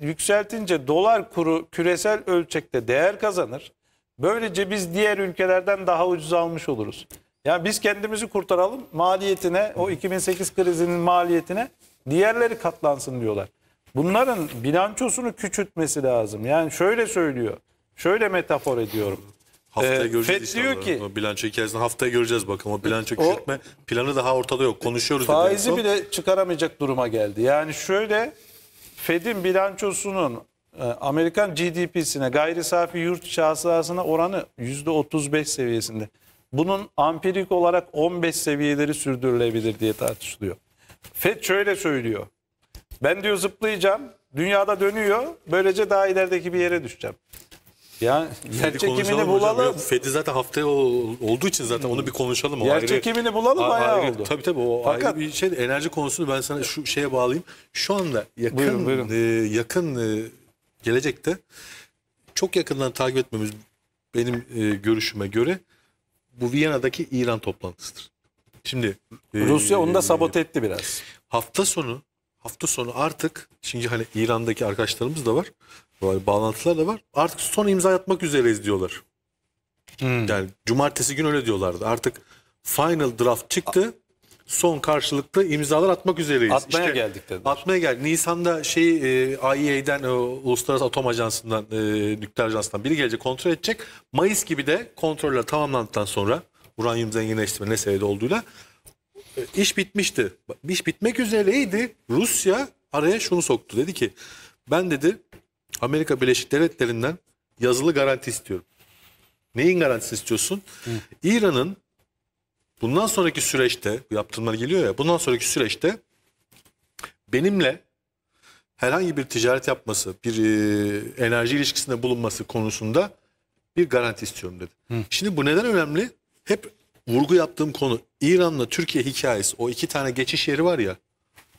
yükseltince dolar kuru küresel ölçekte değer kazanır. Böylece biz diğer ülkelerden daha ucuz almış oluruz. Yani biz kendimizi kurtaralım maliyetine o 2008 krizinin maliyetine Diğerleri katlansın diyorlar. Bunların bilançosunu küçültmesi lazım. Yani şöyle söylüyor. Şöyle metafor ediyorum. Haftaya ee, göreceğiz FED diyor ki o bilanço hikayesini haftaya göreceğiz bakalım. O bilanço küçültme planı daha ortada yok. Konuşuyoruz. Faizi bile çıkaramayacak duruma geldi. Yani şöyle Fed'in bilançosunun e, Amerikan GDP'sine gayri safi yurt içi hasılasına oranı %35 seviyesinde. Bunun ampirik olarak 15 seviyeleri sürdürülebilir diye tartışılıyor. FED şöyle söylüyor. Ben diyor zıplayacağım. Dünyada dönüyor. Böylece daha ilerideki bir yere düşeceğim. Yani yer çekimini bulalım. Fed'i zaten haftaya olduğu için zaten onu bir konuşalım. O yer çekimini bulalım bayağı ayrı, oldu. Tabii tabii o Fakat, ayrı bir şey. Enerji konusunu ben sana şu şeye bağlayayım. Şu anda yakın buyurun, buyurun. E, yakın e, gelecekte çok yakından takip etmemiz benim e, görüşüme göre bu Viyana'daki İran toplantısıdır. Şimdi e, Rusya e, onu da sabote etti biraz. Hafta sonu hafta sonu artık şimdi hani İran'daki arkadaşlarımız da var. Bağlantılar da var. Artık son imza atmak üzereyiz diyorlar. Hmm. Yani cumartesi gün öyle diyorlardı. Artık final draft çıktı. Son karşılıklı imzalar atmak üzereyiz. Atmaya işte, geldik dediler. Atmaya geldik. Nisan'da şey e, IEA'den e, Uluslararası Atom Ajansı'ndan e, nükleer ajansından biri gelecek kontrol edecek. Mayıs gibi de kontroller tamamlandıktan sonra uranyum ne sebebi olduğuyla e, iş bitmişti. İş bitmek üzereydi. Rusya araya şunu soktu. Dedi ki ben dedi Amerika Birleşik Devletleri'nden yazılı garanti istiyorum. Neyin garantisi istiyorsun? İran'ın bundan sonraki süreçte yaptırımlar geliyor ya bundan sonraki süreçte benimle herhangi bir ticaret yapması, bir e, enerji ilişkisinde bulunması konusunda bir garanti istiyorum dedi. Hı. Şimdi bu neden önemli? hep vurgu yaptığım konu İran'la Türkiye hikayesi. O iki tane geçiş yeri var ya.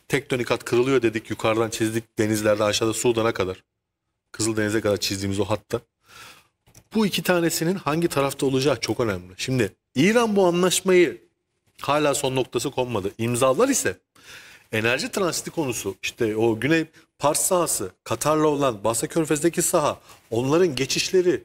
Tektonik hat kırılıyor dedik yukarıdan çizdik denizlerde aşağıda Sudan'a kadar. Kızıldeniz'e kadar çizdiğimiz o hatta. Bu iki tanesinin hangi tarafta olacağı çok önemli. Şimdi İran bu anlaşmayı hala son noktası konmadı. İmzalar ise enerji transiti konusu işte o Güney Pars sahası, Katar'la olan Basra Körfez'deki saha, onların geçişleri.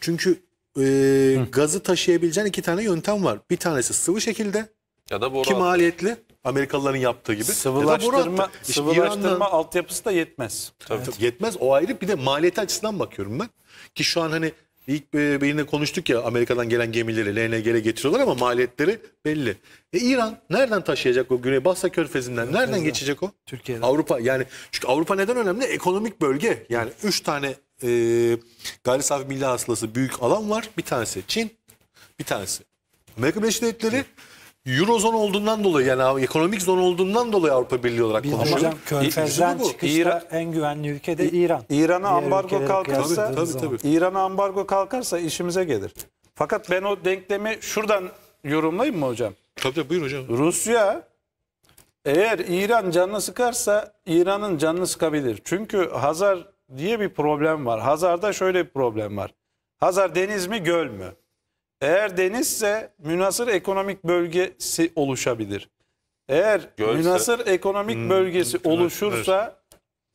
Çünkü e, gazı taşıyabileceğin iki tane yöntem var. Bir tanesi sıvı şekilde ya da boru ki maliyetli Amerikalıların yaptığı gibi. ya da boru Sıvılaştırma, hattı. İşte sıvılaştırma altyapısı da yetmez. Tabii. Yetmez o ayrı bir de maliyeti açısından bakıyorum ben. Ki şu an hani ilk e, birine konuştuk ya Amerika'dan gelen gemileri LNG'le getiriyorlar ama maliyetleri belli. E İran nereden taşıyacak o Güney Basra Körfezi'nden nereden geçecek o? Türkiye'den. Avrupa yani çünkü Avrupa neden önemli? Ekonomik bölge. Yani 3 tane e, gayri safi milli hasılası büyük alan var. Bir tanesi Çin, bir tanesi Amerika Birleşik Devletleri. Eurozon olduğundan dolayı yani ekonomik zon olduğundan dolayı Avrupa Birliği olarak konuşuyor. Körfez'den çıkışta İran, en güvenli ülke de İran. İran'a ambargo kalkarsa tabii, tabii, tabii. İran'a ambargo kalkarsa işimize gelir. Fakat ben o denklemi şuradan yorumlayayım mı hocam? Tabii tabii buyur hocam. Rusya eğer İran canını sıkarsa İran'ın canını sıkabilir. Çünkü Hazar diye bir problem var. Hazar'da şöyle bir problem var. Hazar deniz mi göl mü? Eğer denizse münasır ekonomik bölgesi oluşabilir. Eğer Gölse, münasır ekonomik hmm, bölgesi oluşursa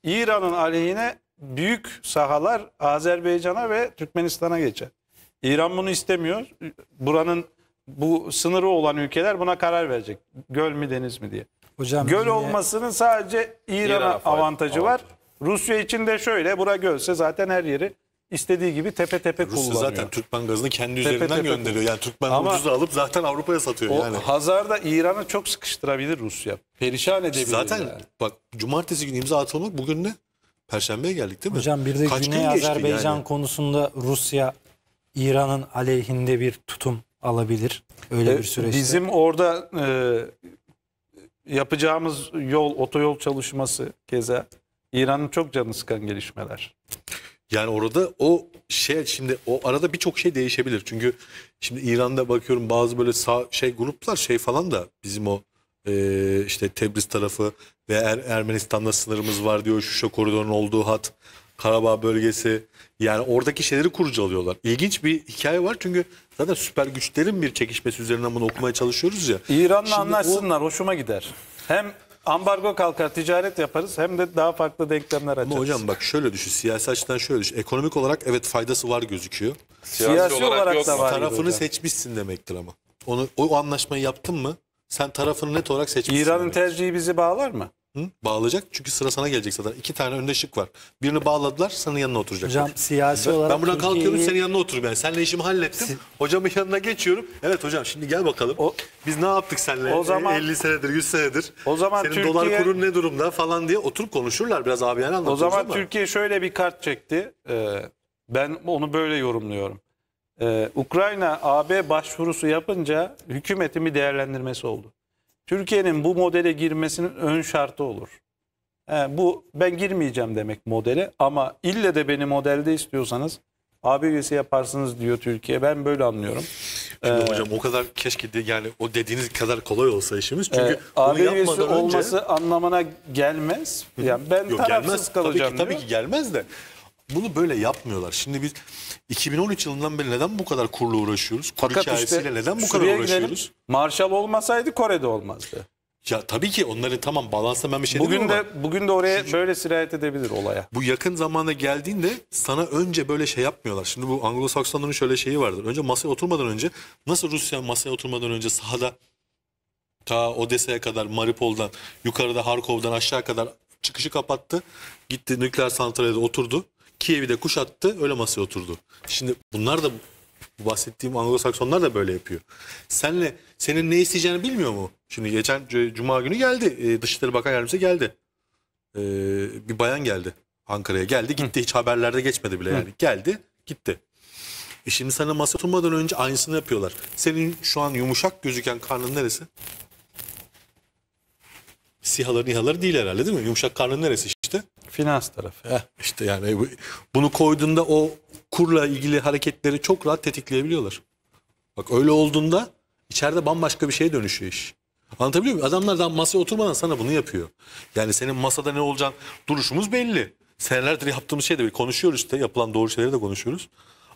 İran'ın aleyhine büyük sahalar Azerbaycan'a ve Türkmenistan'a geçer. İran bunu istemiyor. Buranın bu sınırı olan ülkeler buna karar verecek. Göl mü deniz mi diye. Hocam Göl olmasının sadece İran'a İran avantajı var. Rusya için de şöyle bura gölse zaten her yeri istediği gibi tepe tepe Rusya kullanıyor. Rusya zaten Türkmen gazını kendi tepe üzerinden tepe gönderiyor. Yani Türkmen Ama ucuza alıp zaten Avrupa'ya satıyor. O yani. Hazar'da İran'ı çok sıkıştırabilir Rusya. Perişan edebilir. Zaten yani. bak cumartesi günü imza atılmak bugün ne? Perşembeye geldik değil mi? Hocam bir de Kaç Güney Azerbaycan yani? konusunda Rusya İran'ın aleyhinde bir tutum alabilir. Öyle e, bir süreçte. Bizim orada e, yapacağımız yol, otoyol çalışması keza İran'ın çok canı sıkan gelişmeler. Yani orada o şey şimdi o arada birçok şey değişebilir. Çünkü şimdi İran'da bakıyorum bazı böyle sağ şey gruplar şey falan da bizim o e, işte Tebriz tarafı ve er, Ermenistan'da sınırımız var diyor Şuşa koridorunun olduğu hat Karabağ bölgesi yani oradaki şeyleri kurcalıyorlar. İlginç bir hikaye var çünkü zaten süper güçlerin bir çekişmesi üzerinden bunu okumaya çalışıyoruz ya. İran'la anlaşsınlar o... hoşuma gider. Hem ambargo kalkar, ticaret yaparız hem de daha farklı denklemler açarız. Ama hocam bak şöyle düşün, siyasi açıdan şöyle düşün. Ekonomik olarak evet faydası var gözüküyor. Siyasi, siyasi olarak, olarak da var. Tarafını hocam. seçmişsin demektir ama. Onu o anlaşmayı yaptın mı? Sen tarafını net olarak seçmişsin. İran'ın tercihi bizi bağlar mı? Hı? Bağlayacak çünkü sıra sana gelecek zaten. İki tane önde şık var. Birini bağladılar senin yanına oturacak. Hocam siyasi ben, olarak... Ben buradan Türkiye'yi... kalkıyorum senin yanına oturuyorum yani. Seninle işimi hallettim. Si... Hocamın yanına geçiyorum. Evet hocam şimdi gel bakalım. O... Biz ne yaptık seninle o zaman... 50 e, senedir 100 senedir. O zaman senin Türkiye... dolar kurun ne durumda falan diye oturup konuşurlar biraz abi yani O zaman ama. Türkiye şöyle bir kart çekti. Ee, ben onu böyle yorumluyorum. Ee, Ukrayna AB başvurusu yapınca hükümetin bir değerlendirmesi oldu. Türkiye'nin bu modele girmesinin ön şartı olur. Yani bu ben girmeyeceğim demek modele ama ille de beni modelde istiyorsanız ABG'si yaparsınız diyor Türkiye. Ben böyle anlıyorum. Şimdi ee, hocam o kadar keşke de, yani o dediğiniz kadar kolay olsa işimiz. Çünkü e, onu yapmadan önce... olması anlamana gelmez. Yani ben Yok, tarafsız gelmez. kalacağım tabii ki, tabii ki gelmez de bunu böyle yapmıyorlar. Şimdi biz 2013 yılından beri neden bu kadar kurla uğraşıyoruz? Kur Fakat hikayesiyle işte, neden bu kadar uğraşıyoruz? Gidelim, Marshall olmasaydı Kore'de olmazdı. Ya tabii ki onları tamam balansa ben bir şey bugün de ama. bugün de oraya Şu, böyle sirayet edebilir olaya. Bu yakın zamanda geldiğinde sana önce böyle şey yapmıyorlar. Şimdi bu Anglo-Saksonların şöyle şeyi vardır. Önce masaya oturmadan önce nasıl Rusya masaya oturmadan önce sahada ta Odessa'ya kadar Maripol'dan yukarıda Harkov'dan aşağı kadar çıkışı kapattı. Gitti nükleer santrale oturdu. Kiev'i de kuşattı öyle masaya oturdu. Şimdi bunlar da bahsettiğim Anglo-Saksonlar da böyle yapıyor. Senle senin ne isteyeceğini bilmiyor mu? Şimdi geçen cuma günü geldi. E, Dışişleri Bakan Yardımcısı geldi. Ee, bir bayan geldi Ankara'ya. Geldi gitti. Hiç haberlerde geçmedi bile yani. Geldi gitti. E şimdi sana masa oturmadan önce aynısını yapıyorlar. Senin şu an yumuşak gözüken karnın neresi? Sihaları nihaları değil herhalde değil mi? Yumuşak karnın neresi? Finans tarafı. Heh, işte yani bunu koyduğunda o kurla ilgili hareketleri çok rahat tetikleyebiliyorlar. Bak öyle olduğunda içeride bambaşka bir şeye dönüşüyor iş. Anlatabiliyor muyum? Adamlar daha masaya oturmadan sana bunu yapıyor. Yani senin masada ne olacağın duruşumuz belli. Senelerdir yaptığımız şey de bir konuşuyoruz işte. Yapılan doğru şeyleri de konuşuyoruz.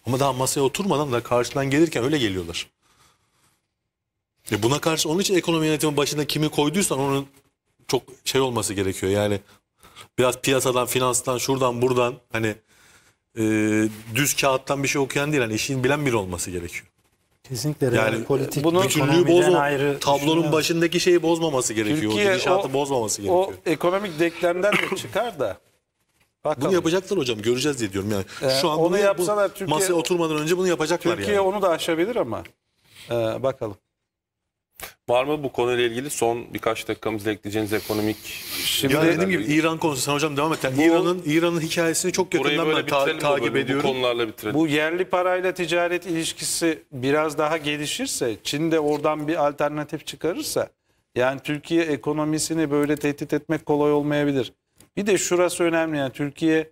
Ama daha masaya oturmadan da karşıdan gelirken öyle geliyorlar. E buna karşı onun için ekonomi yönetimi başında kimi koyduysan onun çok şey olması gerekiyor. Yani biraz piyasadan, finanstan, şuradan, buradan hani e, düz kağıttan bir şey okuyan değil. Hani işin bilen biri olması gerekiyor. Kesinlikle yani, yani politik bunu bütünlüğü bozma, ayrı tablonun başındaki şeyi bozmaması gerekiyor. Türkiye, o gidişatı bozmaması gerekiyor. O ekonomik denklemden de çıkar da. Bakalım. Bunu yapacaklar hocam göreceğiz diye diyorum yani. Ee, Şu an onu bunu, yapsalar bu, Türkiye masaya oturmadan önce bunu yapacaklar Türkiye yani. Türkiye onu da aşabilir ama. Ee, bakalım. Var mı bu konuyla ilgili son birkaç dakikamızı ekleyeceğiniz ekonomik? Şimdi yani dediğim gibi İran konusu sen hocam devam et. İran'ın İran'ın hikayesini çok yakından ben ta takip ediyorum. Bu konularla bitirelim. Bu yerli parayla ticaret ilişkisi biraz daha gelişirse, Çin de oradan bir alternatif çıkarırsa yani Türkiye ekonomisini böyle tehdit etmek kolay olmayabilir. Bir de şurası önemli yani Türkiye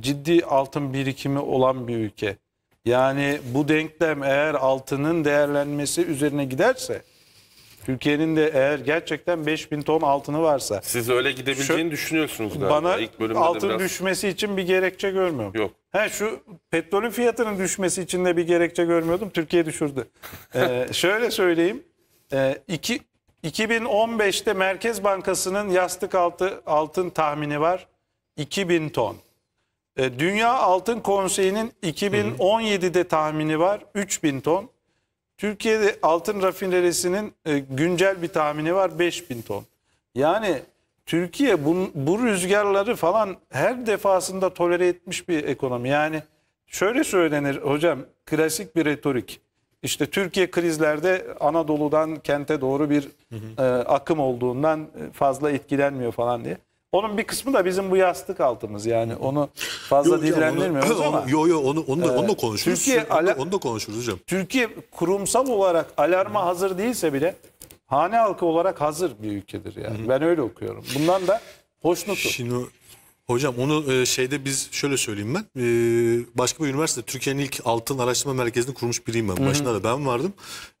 ciddi altın birikimi olan bir ülke. Yani bu denklem eğer altının değerlenmesi üzerine giderse Türkiye'nin de eğer gerçekten 5000 ton altını varsa. Siz öyle gidebileceğini şu, düşünüyorsunuz galiba. Bana İlk bölümde altın biraz... düşmesi için bir gerekçe görmüyorum. Yok. Ha şu petrolün fiyatının düşmesi için de bir gerekçe görmüyordum. Türkiye düşürdü. ee, şöyle söyleyeyim. Ee, iki, 2015'te Merkez Bankası'nın yastık altı altın tahmini var. 2000 ton. Ee, Dünya Altın Konseyi'nin 2017'de tahmini var. 3000 ton. Türkiye'de altın rafinerisinin e, güncel bir tahmini var 5000 ton. Yani Türkiye bu, bu rüzgarları falan her defasında tolere etmiş bir ekonomi. Yani şöyle söylenir hocam klasik bir retorik. İşte Türkiye krizlerde Anadolu'dan kente doğru bir hı hı. E, akım olduğundan fazla etkilenmiyor falan diye. Onun bir kısmı da bizim bu yastık altımız yani onu fazla yok, ama. Yok yok onu, onu, da, onu da ee, konuşuruz. Türkiye, onu, onu da konuşuruz hocam. Türkiye kurumsal olarak alarma Hı. hazır değilse bile hane halkı olarak hazır bir ülkedir yani. Hı. Ben öyle okuyorum. Bundan da hoşnutum. Şimdi Hocam onu e, şeyde biz şöyle söyleyeyim ben. E, başka bir üniversite Türkiye'nin ilk altın araştırma merkezini kurmuş biriyim ben. Başında da ben vardım.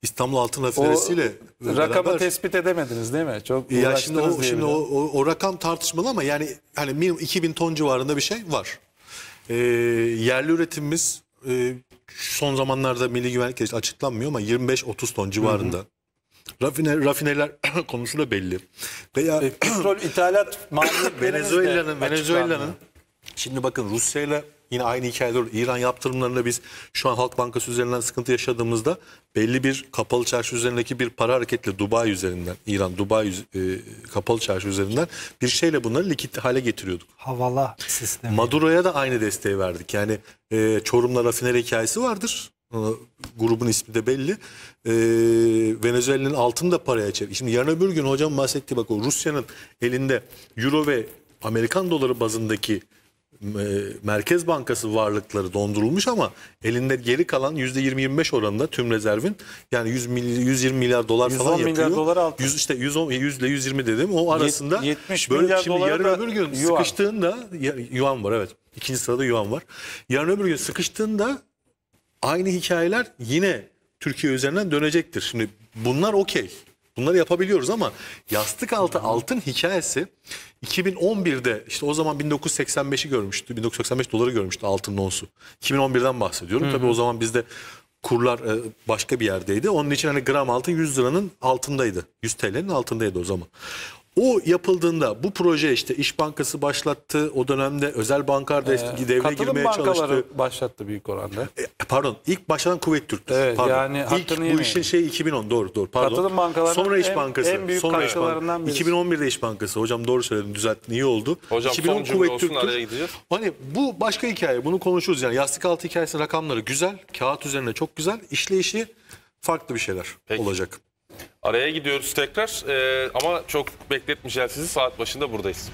İstanbul Altın Rafinerisi'yle rakamı tespit edemediniz değil mi? Çok ya şimdi o şimdi o, o, o rakam tartışmalı ama yani hani minimum 2000 ton civarında bir şey var. E, yerli üretimimiz e, son zamanlarda Milli Güvenlik Gelişi açıklanmıyor ama 25-30 ton civarında. Hı hı. Rafine, rafineler konusu da belli. Veya e, petrol ithalat maliyetlerimiz Venezuela'nın Venezuela'nın şimdi bakın Rusya ile yine aynı hikayede olur. İran yaptırımlarında biz şu an Halk Bankası üzerinden sıkıntı yaşadığımızda belli bir kapalı çarşı üzerindeki bir para hareketli Dubai üzerinden, İran Dubai e, kapalı çarşı üzerinden bir şeyle bunları likit hale getiriyorduk. Havala sistemi. Maduro'ya da aynı desteği verdik. Yani e, Çorum'la rafineri hikayesi vardır. Ee, grubun ismi de belli. E, Venezuela'nın altını da paraya çevir. Şimdi yarın öbür gün hocam bahsetti bak o Rusya'nın elinde euro ve Amerikan doları bazındaki e, Merkez Bankası varlıkları dondurulmuş ama elinde geri kalan %20-25 oranında tüm rezervin yani 100 milyar, 120 milyar dolar falan yapıyor. milyar dolar altı. 100 işte 110 100 ile 120 dedim. O arasında 70 böyle milyar şimdi yarın öbür gün yuan. sıkıştığında yuan var evet. İkinci sırada yuan var. Yarın öbür gün sıkıştığında aynı hikayeler yine Türkiye üzerinden dönecektir. Şimdi bunlar okey. Bunları yapabiliyoruz ama yastık altı altın hikayesi 2011'de işte o zaman 1985'i görmüştü. 1985 doları görmüştü altın onsu. 2011'den bahsediyorum. Tabii o zaman bizde kurlar e, başka bir yerdeydi. Onun için hani gram altın 100 liranın altındaydı. 100 TL'nin altındaydı o zaman. O yapıldığında bu proje işte İş Bankası başlattı. O dönemde özel bankalar da ee, devreye girmeye çalıştı. başlattı büyük oranda. E, e pardon ilk başlatan Kuvvet Türk'tü. Evet, pardon. Yani ilk bu yemeyin. işin şey 2010 doğru doğru pardon. Katılım bankalarının Sonra İş Bankası. En büyük Sonra İş Bankası. Birisi. 2011'de İş Bankası. Hocam doğru söyledim düzelttin iyi oldu. Hocam 2010 son Kuvvet olsun, araya gideceğiz. Hani bu başka hikaye bunu konuşuruz yani. Yastık altı hikayesi rakamları güzel. Kağıt üzerine çok güzel. işleyişi farklı bir şeyler Peki. olacak. Araya gidiyoruz tekrar ee, ama çok bekletmeyeceğiz sizi saat başında buradayız.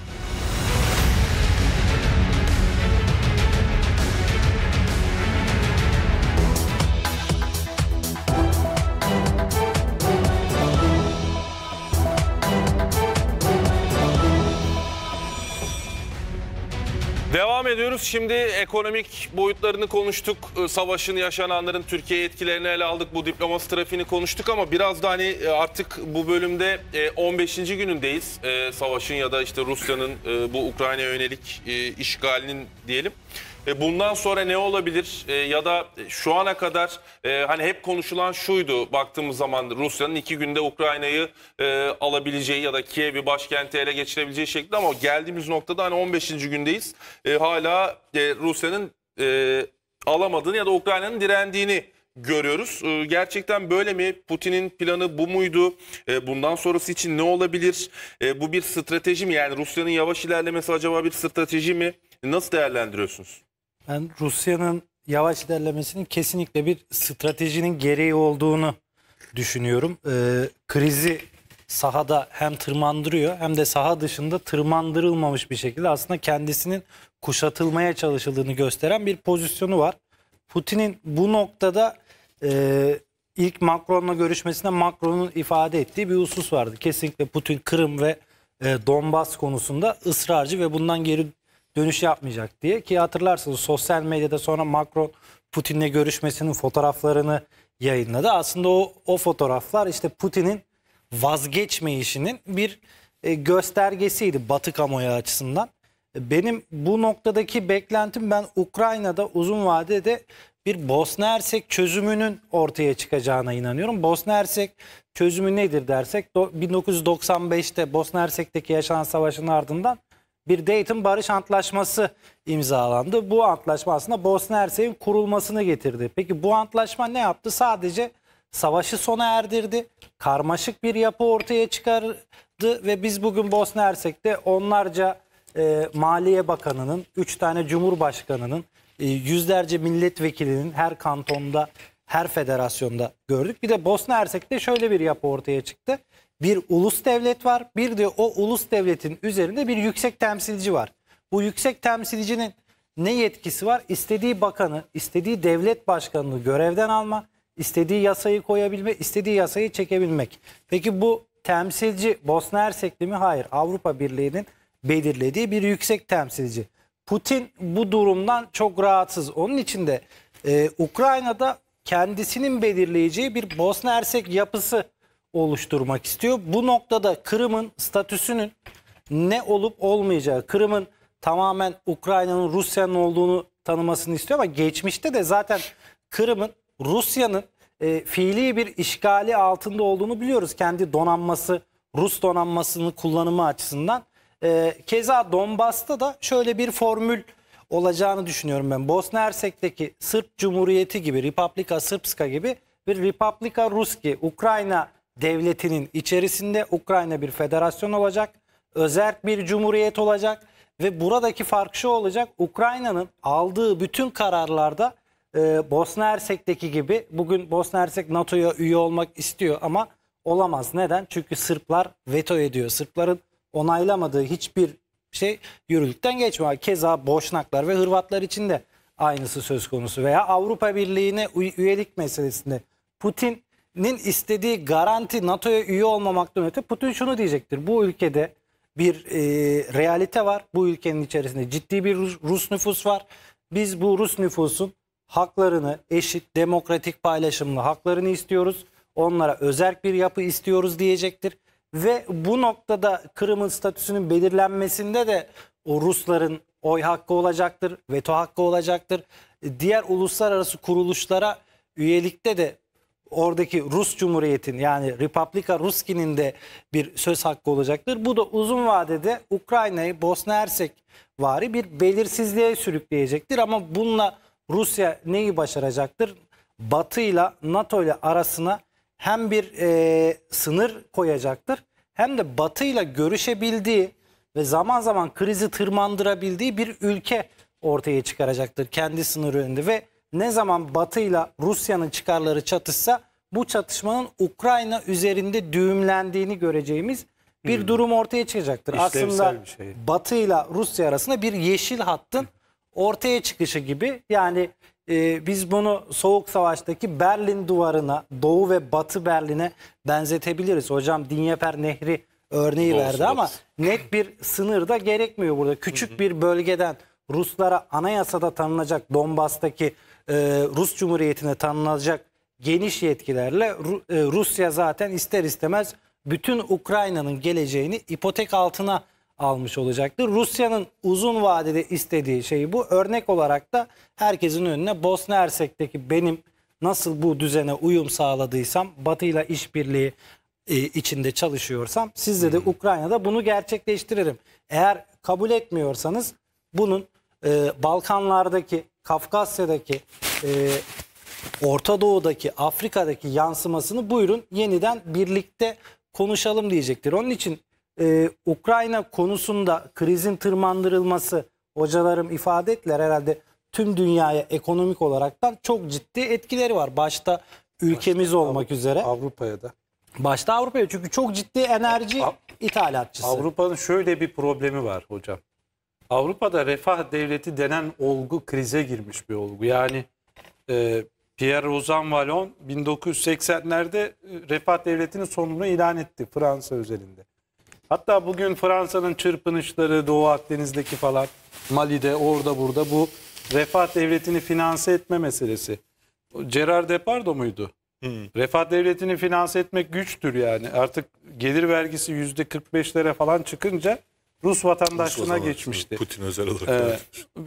Devam ediyoruz. Şimdi ekonomik boyutlarını konuştuk. Ee, savaşın yaşananların Türkiye etkilerini ele aldık. Bu diplomasi trafiğini konuştuk ama biraz da hani e, artık bu bölümde 15. E, günündeyiz. E, savaşın ya da işte Rusya'nın bu Ukrayna yönelik işgalinin diyelim. E, bundan sonra ne olabilir e, ya da şu ana kadar e, hani hep konuşulan şuydu baktığımız zaman Rusya'nın iki günde Ukrayna'yı alabileceği ya da Kiev'i başkenti ele geçirebileceği şekilde ama geldiğimiz noktada hani 15. gündeyiz hala Rusya'nın alamadığını ya da Ukrayna'nın direndiğini görüyoruz. gerçekten böyle mi? Putin'in planı bu muydu? bundan sonrası için ne olabilir? bu bir strateji mi? Yani Rusya'nın yavaş ilerlemesi acaba bir strateji mi? Nasıl değerlendiriyorsunuz? yani Rusya'nın yavaş ilerlemesinin kesinlikle bir stratejinin gereği olduğunu düşünüyorum. Ee, krizi sahada hem tırmandırıyor hem de saha dışında tırmandırılmamış bir şekilde aslında kendisinin kuşatılmaya çalışıldığını gösteren bir pozisyonu var. Putin'in bu noktada e, ilk Macron'la görüşmesinde Macron'un ifade ettiği bir husus vardı. Kesinlikle Putin Kırım ve e, Donbas konusunda ısrarcı ve bundan geri dönüş yapmayacak diye. Ki hatırlarsınız sosyal medyada sonra Macron Putin'le görüşmesinin fotoğraflarını yayınladı. Aslında o, o fotoğraflar işte Putin'in vazgeçmeyişinin bir e, göstergesiydi Batı kamuoyu açısından. Benim bu noktadaki beklentim ben Ukrayna'da uzun vadede bir Bosna Hersek çözümünün ortaya çıkacağına inanıyorum. Bosna Hersek çözümü nedir dersek 1995'te Bosna Hersek'teki yaşanan savaşın ardından bir Dayton Barış Antlaşması imzalandı. Bu antlaşma aslında Bosna Hersek'in kurulmasını getirdi. Peki bu antlaşma ne yaptı? Sadece savaşı sona erdirdi. Karmaşık bir yapı ortaya çıkardı ve biz bugün Bosna Hersek'te onlarca e, Maliye Bakanı'nın, 3 tane Cumhurbaşkanı'nın, e, yüzlerce milletvekilinin her kantonda, her federasyonda gördük. Bir de Bosna Hersek'te şöyle bir yapı ortaya çıktı bir ulus devlet var. Bir de o ulus devletin üzerinde bir yüksek temsilci var. Bu yüksek temsilcinin ne yetkisi var? İstediği bakanı, istediği devlet başkanını görevden alma, istediği yasayı koyabilme, istediği yasayı çekebilmek. Peki bu temsilci Bosna Hersekli mi? Hayır. Avrupa Birliği'nin belirlediği bir yüksek temsilci. Putin bu durumdan çok rahatsız. Onun için de e, Ukrayna'da kendisinin belirleyeceği bir Bosna Hersek yapısı oluşturmak istiyor. Bu noktada Kırım'ın statüsünün ne olup olmayacağı, Kırım'ın tamamen Ukrayna'nın Rusya'nın olduğunu tanımasını istiyor ama geçmişte de zaten Kırım'ın Rusya'nın e, fiili bir işgali altında olduğunu biliyoruz. Kendi donanması, Rus donanmasının kullanımı açısından. E, keza Donbas'ta da şöyle bir formül olacağını düşünüyorum ben. Bosna Hersek'teki Sırp Cumhuriyeti gibi, Republika Sırpska gibi bir Republika Ruski, Ukrayna devletinin içerisinde Ukrayna bir federasyon olacak, özel bir cumhuriyet olacak ve buradaki fark şu olacak. Ukrayna'nın aldığı bütün kararlarda e, Bosna Hersek'teki gibi bugün Bosna Hersek NATO'ya üye olmak istiyor ama olamaz. Neden? Çünkü Sırplar veto ediyor. Sırpların onaylamadığı hiçbir şey yürürlükten geçmiyor. Keza Boşnaklar ve Hırvatlar için de aynısı söz konusu veya Avrupa Birliği'ne üyelik meselesinde Putin nin istediği garanti NATO'ya üye olmamak öte Putin şunu diyecektir. Bu ülkede bir e, realite var. Bu ülkenin içerisinde ciddi bir Rus, Rus nüfus var. Biz bu Rus nüfusun haklarını eşit, demokratik paylaşımlı haklarını istiyoruz. Onlara özerk bir yapı istiyoruz diyecektir. Ve bu noktada Kırım'ın statüsünün belirlenmesinde de o Rusların oy hakkı olacaktır, veto hakkı olacaktır. Diğer uluslararası kuruluşlara üyelikte de oradaki Rus Cumhuriyet'in yani Republika Ruski'nin de bir söz hakkı olacaktır. Bu da uzun vadede Ukrayna'yı Bosna Hersek vari bir belirsizliğe sürükleyecektir. Ama bununla Rusya neyi başaracaktır? Batı ile NATO ile arasına hem bir e, sınır koyacaktır hem de Batı ile görüşebildiği ve zaman zaman krizi tırmandırabildiği bir ülke ortaya çıkaracaktır kendi sınırı önünde ve ne zaman Batı ile Rusya'nın çıkarları çatışsa bu çatışmanın Ukrayna üzerinde düğümlendiğini göreceğimiz bir hmm. durum ortaya çıkacaktır. İşlevsel Aslında şey. Batı ile Rusya arasında bir yeşil hattın ortaya çıkışı gibi. Yani e, biz bunu Soğuk Savaş'taki Berlin duvarına, Doğu ve Batı Berlin'e benzetebiliriz. Hocam Dinyeper Nehri örneği Doğru, verdi Doğru. ama net bir sınır da gerekmiyor burada. Küçük hı bir bölgeden Ruslara anayasada tanınacak Donbas'taki e, Rus Cumhuriyeti'ne tanınacak geniş yetkilerle e, Rusya zaten ister istemez bütün Ukrayna'nın geleceğini ipotek altına almış olacaktır. Rusya'nın uzun vadede istediği şey bu. Örnek olarak da herkesin önüne Bosna Hersek'teki benim nasıl bu düzene uyum sağladıysam, Batı'yla işbirliği e, içinde çalışıyorsam sizde de hmm. Ukrayna'da bunu gerçekleştiririm. Eğer kabul etmiyorsanız bunun e, Balkanlardaki Kafkasya'daki, e, Orta Doğu'daki, Afrika'daki yansımasını buyurun yeniden birlikte konuşalım diyecektir. Onun için e, Ukrayna konusunda krizin tırmandırılması hocalarım ifade ettiler herhalde tüm dünyaya ekonomik olaraktan çok ciddi etkileri var. Başta ülkemiz Başta olmak Avrupa, üzere. Avrupa'ya da. Başta Avrupa'ya çünkü çok ciddi enerji ithalatçısı. Avrupa'nın şöyle bir problemi var hocam. Avrupa'da refah devleti denen olgu krize girmiş bir olgu. Yani e, Pierre Ozan Vallon 1980'lerde e, refah devletinin sonunu ilan etti Fransa özelinde. Hatta bugün Fransa'nın çırpınışları Doğu Akdeniz'deki falan Mali'de orada burada bu refah devletini finanse etme meselesi. Gerard Depardo muydu? Hmm. Refah devletini finanse etmek güçtür yani. Artık gelir vergisi yüzde %45'lere falan çıkınca Rus vatandaşlığına geçmişti. Putin özel olarak.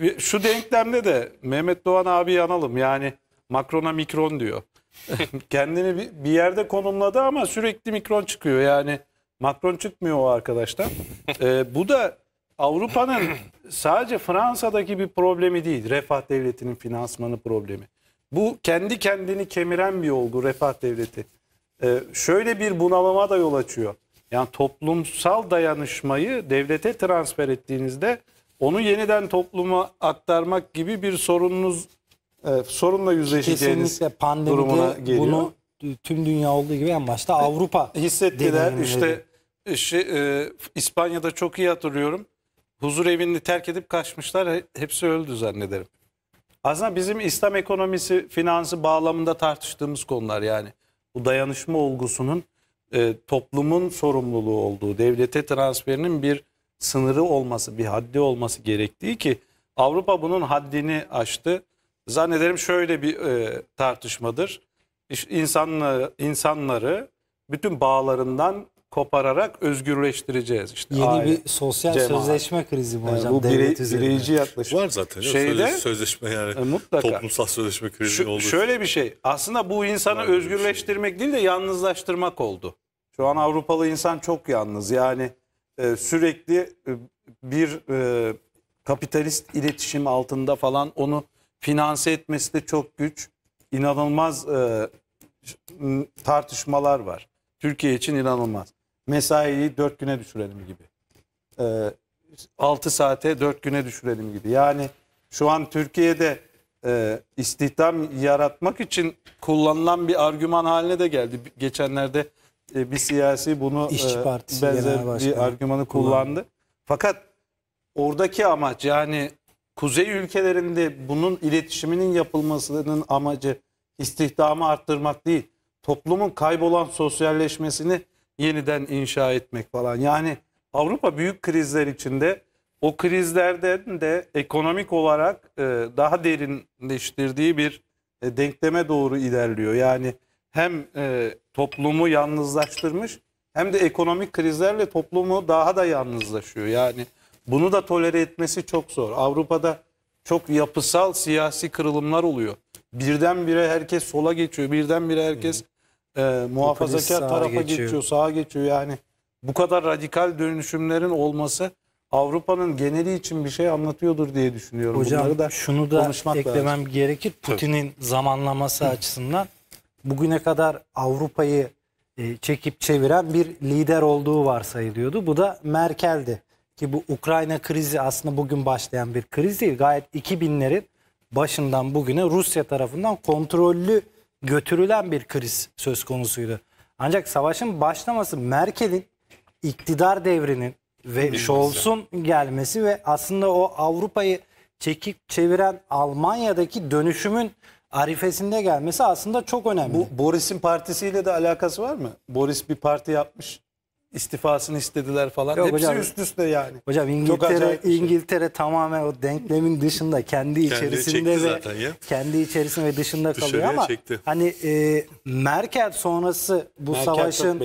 Ee, şu denklemde de Mehmet Doğan abi analım. Yani Macron'a mikron diyor. Kendini bir, yerde konumladı ama sürekli mikron çıkıyor. Yani Macron çıkmıyor o arkadaştan. ee, bu da Avrupa'nın sadece Fransa'daki bir problemi değil. Refah devletinin finansmanı problemi. Bu kendi kendini kemiren bir olgu refah devleti. Ee, şöyle bir bunalıma da yol açıyor. Yani toplumsal dayanışmayı devlete transfer ettiğinizde onu yeniden topluma aktarmak gibi bir sorununuz e, sorunla yüzleşeceğiniz pandemide durumuna geliyor. Bunu tüm dünya olduğu gibi en başta Avrupa hissettiler. İşte şey, e, İspanya'da çok iyi hatırlıyorum. Huzur evini terk edip kaçmışlar. Hepsi öldü zannederim. Aslında bizim İslam ekonomisi, finansı bağlamında tartıştığımız konular yani. Bu dayanışma olgusunun e, toplumun sorumluluğu olduğu, devlete transferinin bir sınırı olması, bir haddi olması gerektiği ki Avrupa bunun haddini aştı. Zannederim şöyle bir e, tartışmadır. İnsanları, insanları bütün bağlarından kopararak özgürleştireceğiz. İşte Yeni aile, bir sosyal cemaat. sözleşme krizi bu yani hocam. Bu birey, bireyci yaklaşım. Var zaten. Şeyde, sözleşme yani. E, mutlaka. Toplumsal sözleşme krizi Şu, olduğu Şöyle bir şey. Aslında bu insanı Var şey. özgürleştirmek şey. değil de yalnızlaştırmak oldu. Şu an Avrupalı insan çok yalnız. Yani e, sürekli e, bir e, kapitalist iletişim altında falan onu finanse etmesi de çok güç. İnanılmaz e, tartışmalar var. Türkiye için inanılmaz mesaiyi 4 güne düşürelim gibi. E, ee, 6 saate 4 güne düşürelim gibi. Yani şu an Türkiye'de e, istihdam yaratmak için kullanılan bir argüman haline de geldi. Geçenlerde e, bir siyasi bunu e, İşçi benzer bir argümanı kullandı. Fakat oradaki amaç yani kuzey ülkelerinde bunun iletişiminin yapılmasının amacı istihdamı arttırmak değil. Toplumun kaybolan sosyalleşmesini yeniden inşa etmek falan. Yani Avrupa büyük krizler içinde o krizlerden de ekonomik olarak e, daha derinleştirdiği bir e, denkleme doğru ilerliyor. Yani hem e, toplumu yalnızlaştırmış hem de ekonomik krizlerle toplumu daha da yalnızlaşıyor. Yani bunu da tolere etmesi çok zor. Avrupa'da çok yapısal siyasi kırılımlar oluyor. Birdenbire herkes sola geçiyor. Birdenbire herkes e, muhafazakar sağa tarafa geçiyor. geçiyor, sağa geçiyor. Yani bu kadar radikal dönüşümlerin olması Avrupa'nın geneli için bir şey anlatıyordur diye düşünüyorum. Hocam Bunları da şunu da eklemem lazım. gerekir. Putin'in zamanlaması açısından bugüne kadar Avrupa'yı e, çekip çeviren bir lider olduğu varsayılıyordu. Bu da Merkel'di. Ki bu Ukrayna krizi aslında bugün başlayan bir kriz değil. Gayet 2000'lerin başından bugüne Rusya tarafından kontrollü götürülen bir kriz söz konusuydu. Ancak savaşın başlaması Merkel'in iktidar devrinin ve Scholz'un gelmesi ve aslında o Avrupa'yı çekip çeviren Almanya'daki dönüşümün arifesinde gelmesi aslında çok önemli. Bu Boris'in partisiyle de alakası var mı? Boris bir parti yapmış istifasını istediler falan. Yok, Hepsi hocam, üst üste yani. Hocam İngiltere şey. İngiltere şey. tamamen o denklemin dışında kendi içerisinde Kendini ve kendi içerisinde ve dışında kalıyor ama çekti. hani e, Merkel sonrası bu Merkel savaşın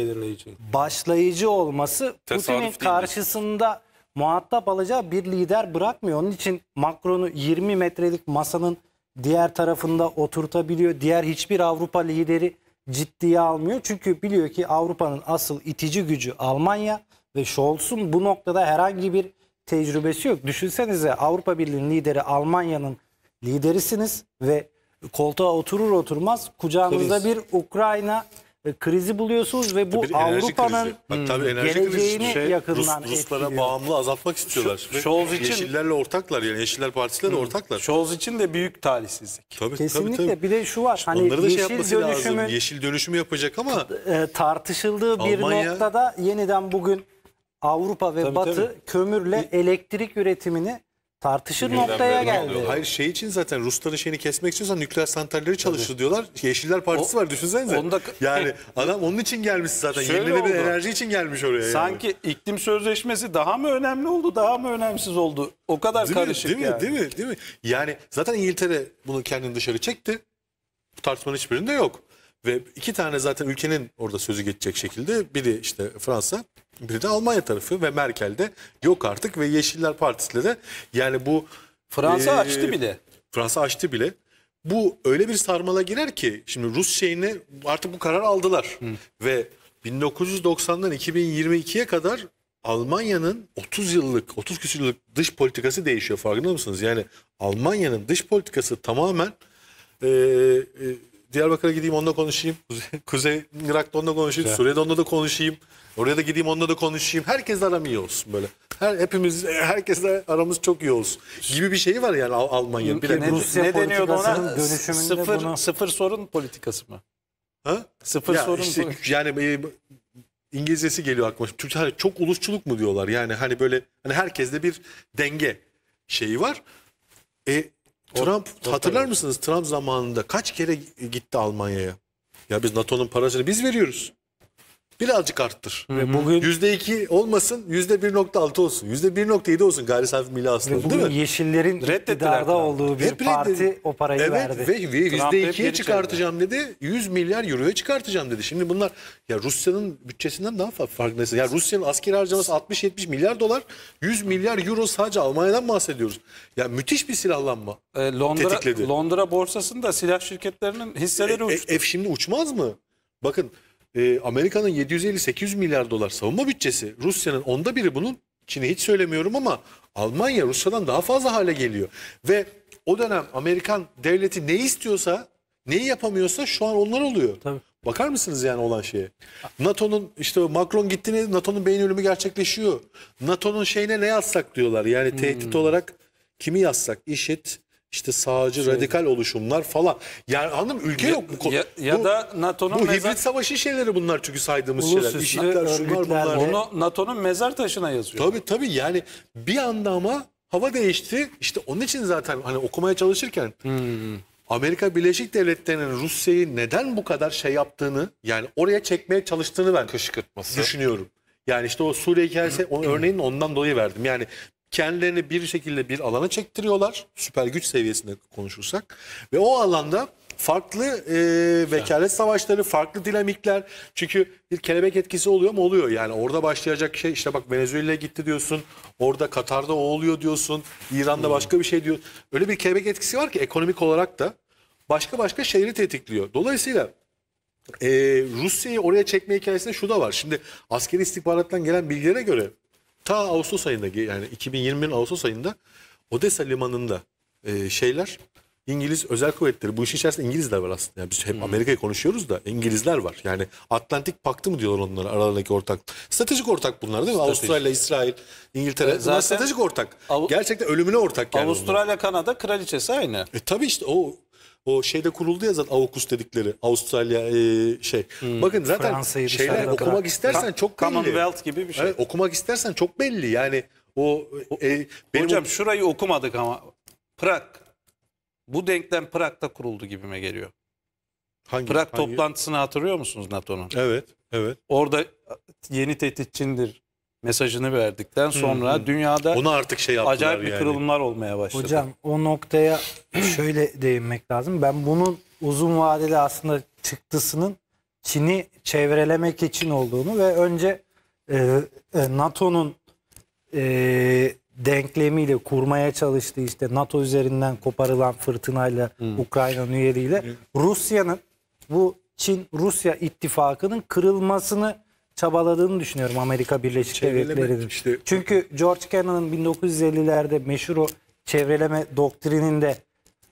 başlayıcı olması Putin'in karşısında muhatap alacağı bir lider bırakmıyor. Onun için Macron'u 20 metrelik masanın diğer tarafında oturtabiliyor. Diğer hiçbir Avrupa lideri ciddiye almıyor. Çünkü biliyor ki Avrupa'nın asıl itici gücü Almanya ve Scholz'un bu noktada herhangi bir tecrübesi yok. Düşünsenize Avrupa Birliği'nin lideri Almanya'nın liderisiniz ve koltuğa oturur oturmaz kucağınızda bir Ukrayna e, krizi buluyorsunuz ve bu Avrupa'nın hmm, geleceğini şey, yakından Rus, Ruslara etkiliyor. bağımlı azaltmak istiyorlar. Ş- Scholz için Yeşillerle ortaklar yani Yeşiller Partisi'yle de hmm. ortaklar. Scholz için de büyük talihsizlik. Tabii, Kesinlikle tabii, tabii. bir de şu var hani Onları da şey yeşil şey dönüşümü lazım. yeşil dönüşümü yapacak ama e, tartışıldığı bir Almanya... noktada yeniden bugün Avrupa ve tabii, Batı tabii. kömürle elektrik üretimini tartışır noktaya geldi. oluyor. Hayır şey için zaten Rusların şeyini kesmek istiyorsan nükleer santralleri çalışır diyorlar. Yeşiller Partisi var düşünsenize. onda- Yani adam onun için gelmiş zaten. Yenilenebilir enerji için gelmiş oraya. yani. Sanki iklim sözleşmesi daha mı önemli oldu, daha mı önemsiz oldu? O kadar Değil mi? karışık değil mi? Değil mi? Değil mi? Yani zaten İngiltere bunu kendini dışarı çekti. Bu tartışmanın hiçbirinde yok. Ve iki tane zaten ülkenin orada sözü geçecek şekilde biri işte Fransa biri de Almanya tarafı ve Merkel de yok artık ve Yeşiller Partisi'yle de yani bu Fransa e, açtı bile. Fransa açtı bile. Bu öyle bir sarmala girer ki şimdi Rus şeyini artık bu karar aldılar. Hı. Ve 1990'dan 2022'ye kadar Almanya'nın 30 yıllık, 30 küsur yıllık dış politikası değişiyor farkında mısınız? Yani Almanya'nın dış politikası tamamen e, e, Diyarbakır'a gideyim onunla konuşayım. Kuzey, Irak'ta onunla konuşayım. Suriye'de onunla da konuşayım. Oraya da gideyim onunla da konuşayım. Herkes aram iyi olsun böyle. Her hepimiz herkesle aramız çok iyi olsun gibi bir şeyi var yani Al Almanya. Bir ne, Rusya ne deniyordu ona? sıfır, buna... sıfır sorun politikası mı? Ha? Sıfır ya sorun işte, politikası. Yani e, İngilizcesi geliyor aklıma. Türkçe hani çok ulusçuluk mu diyorlar? Yani hani böyle hani herkeste bir denge şeyi var. E, Trump o, hatırlar o, mısınız Trump zamanında kaç kere gitti Almanya'ya? Ya biz NATO'nun parasını biz veriyoruz birazcık arttır. Hı hı. Ve bugün %2 olmasın, altı olsun. yüzde bir %1.7 olsun gayri safi milli hasıla. Bugün değil mi? Yeşillerin iktidarda olduğu bir hep parti reddedildi. o parayı evet, verdi. Evet ve %2'ye çıkartacağım çevirdi. dedi. 100 milyar euroya çıkartacağım dedi. Şimdi bunlar ya Rusya'nın bütçesinden daha farklı farkındayız. Ya Rusya'nın asker harcaması 60-70 milyar dolar, 100 milyar euro sadece Almanya'dan bahsediyoruz. Ya müthiş bir silahlanma. E, Londra tetikledi. Londra borsasında silah şirketlerinin hisseleri e, e uçtu. E, e, şimdi uçmaz mı? Bakın e, Amerika'nın 750-800 milyar dolar savunma bütçesi Rusya'nın onda biri bunun Çin'i hiç söylemiyorum ama Almanya Rusya'dan daha fazla hale geliyor. Ve o dönem Amerikan devleti ne istiyorsa neyi yapamıyorsa şu an onlar oluyor. Tabii. Bakar mısınız yani olan şeye? NATO'nun işte Macron gittiğinde NATO'nun beyin ölümü gerçekleşiyor. NATO'nun şeyine ne yazsak diyorlar. Yani tehdit hmm. olarak kimi yazsak? IŞİD, işte sağcı şey, radikal oluşumlar falan. Yani hanım ülke ya, yok bu Ya, ya bu, da NATO'nun bu hibrit savaşı şeyleri bunlar çünkü saydığımız Ulus şeyler. İşitler, şunlar bunlar. Onu NATO'nun mezar taşına yazıyor. Tabii tabii yani bir anda ama hava değişti. İşte onun için zaten hani okumaya çalışırken hmm. Amerika Birleşik Devletleri'nin Rusya'yı neden bu kadar şey yaptığını yani oraya çekmeye çalıştığını ben kışkırtması düşünüyorum. Yani işte o Suriye hikayesi Örneğin ondan dolayı verdim. Yani kendilerini bir şekilde bir alana çektiriyorlar. Süper güç seviyesinde konuşursak. Ve o alanda farklı e, vekalet savaşları, farklı dinamikler. Çünkü bir kelebek etkisi oluyor mu? Oluyor. Yani orada başlayacak şey işte bak Venezuela'ya gitti diyorsun. Orada Katar'da o oluyor diyorsun. İran'da başka bir şey diyor. Öyle bir kelebek etkisi var ki ekonomik olarak da başka başka şeyleri tetikliyor. Dolayısıyla e, Rusya'yı oraya çekme hikayesinde şu da var. Şimdi askeri istihbarattan gelen bilgilere göre ta Ağustos ayında yani 2020'nin Ağustos ayında Odessa limanında e, şeyler İngiliz özel kuvvetleri bu işin içerisinde İngilizler var aslında. Yani biz hep hmm. Amerika'yı konuşuyoruz da İngilizler var. Yani Atlantik Paktı mı diyorlar onlara aralarındaki ortak. Stratejik ortak bunlar değil mi? Stratejik. Avustralya, İsrail, İngiltere. E, zaten stratejik ortak. Av Gerçekten ölümüne ortak yani. Avustralya, bunlar. Kanada kraliçesi aynı. E tabii işte o o şeyde kuruldu ya zaten AUKUS dedikleri. Avustralya e, şey. Hmm, Bakın zaten şeyler okumak bırak. istersen çok belli. Commonwealth gibi bir şey. Evet, okumak istersen çok belli. Yani o e, benim Hocam o... şurayı okumadık ama Prag bu denklem Prag'da kuruldu gibime geliyor. Hangi, Prag hangi? toplantısını hatırlıyor musunuz NATO'nun? Evet, evet. Orada yeni tehditçindir mesajını verdikten sonra hı hı. dünyada Ona artık şey acayip bir yani. kırılımlar olmaya başladı. Hocam o noktaya şöyle değinmek lazım. Ben bunun uzun vadeli aslında çıktısının Çin'i çevrelemek için olduğunu ve önce e, e NATO'nun e, denklemiyle kurmaya çalıştığı işte NATO üzerinden koparılan fırtınayla hmm. Ukrayna'nın üyeliğiyle Rusya'nın bu Çin-Rusya ittifakının kırılmasını çabaladığını düşünüyorum Amerika Birleşik Devletleri'nin. Işte. Çünkü George Kennan'ın 1950'lerde meşhur o çevreleme doktrininde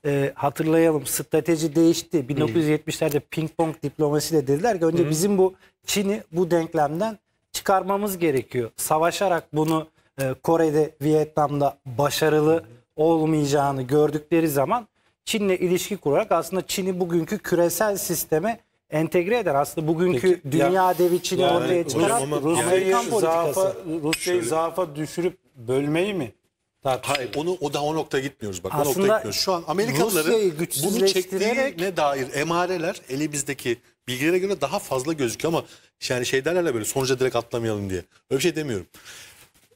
e, hatırlayalım strateji değişti. 1970'lerde hmm. ping pong diplomasiyle dediler ki önce Hı. Hmm. bizim bu Çin'i bu denklemden çıkarmamız gerekiyor. Savaşarak bunu e, Kore'de, Vietnam'da başarılı olmayacağını gördükleri zaman Çin'le ilişki kurarak aslında Çin'i bugünkü küresel sisteme entegre eder. Aslında bugünkü Peki, dünya ya, dev içini yani, ortaya çıkaran Rusya'yı zaafa, Rusya'yı zaafa düşürüp bölmeyi mi? Tartışıyor. Hayır onu o da o nokta gitmiyoruz bak. Aslında o nokta gitmiyoruz. Şu an Amerikalıların bunu çektiğine dair emareler elimizdeki bilgilere göre daha fazla gözüküyor ama yani şey derlerle böyle sonuca direkt atlamayalım diye. Öyle bir şey demiyorum.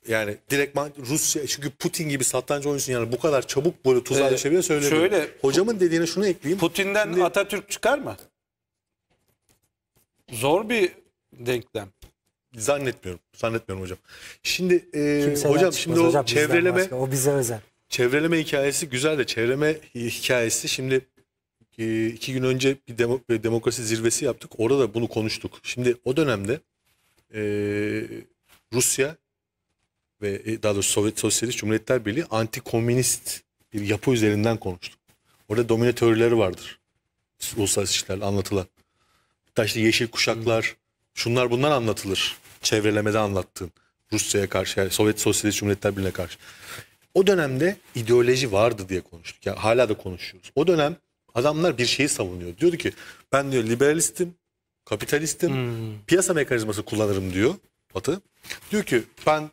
Yani direkt Rusya çünkü Putin gibi satranç oyuncusun yani bu kadar çabuk böyle tuzağa ee, düşebiliyor Şöyle, Hocamın dediğine şunu ekleyeyim. Putin'den Şimdi, Atatürk çıkar mı? Zor bir denklem. Zannetmiyorum. Zannetmiyorum hocam. Şimdi e, hocam şimdi o hocam bizden çevreleme başka, o bize özel. çevreleme hikayesi güzel de çevreleme hikayesi şimdi e, iki gün önce bir demo- bir demokrasi zirvesi yaptık. Orada da bunu konuştuk. Şimdi o dönemde e, Rusya ve e, daha doğrusu Sovyet Sosyalist Cumhuriyetler Birliği antikomünist bir yapı üzerinden konuştuk. Orada dominatörleri vardır. Uluslararası işlerle anlatılan. Hatta işte yeşil kuşaklar şunlar bunlar anlatılır. Çevrelemede anlattığın Rusya'ya karşı yani Sovyet Sosyalist Cumhuriyetler Birliği'ne karşı. O dönemde ideoloji vardı diye konuştuk. yani hala da konuşuyoruz. O dönem adamlar bir şeyi savunuyor. Diyordu ki ben diyor liberalistim, kapitalistim, hmm. piyasa mekanizması kullanırım diyor Batı. Diyor ki ben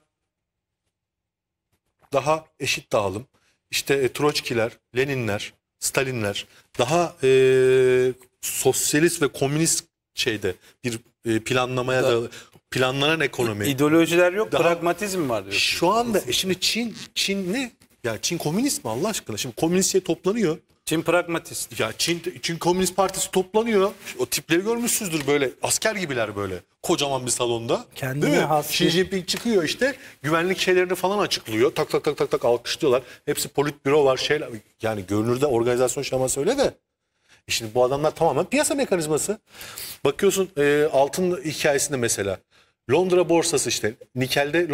daha eşit dağılım. İşte e, Troçkiler, Leninler, Stalinler daha e, sosyalist ve komünist şeyde bir e, planlamaya da planlanan ekonomi. İdeolojiler yok, Daha, pragmatizm var diyor. Şu anda e, şimdi Çin Çin ne? Ya Çin komünist mi Allah aşkına? Şimdi komünist şey toplanıyor. Çin pragmatist. Ya Çin Çin Komünist Partisi toplanıyor. O tipleri görmüşsünüzdür böyle asker gibiler böyle. Kocaman bir salonda. Kendine değil mi? has. Xi Jinping çıkıyor işte güvenlik şeylerini falan açıklıyor. Tak tak tak tak tak alkışlıyorlar. Hepsi politbüro var şeyler. Yani görünürde organizasyon şaması öyle de şimdi bu adamlar tamamen piyasa mekanizması. Bakıyorsun e, altın hikayesinde mesela. Londra borsası işte nikelde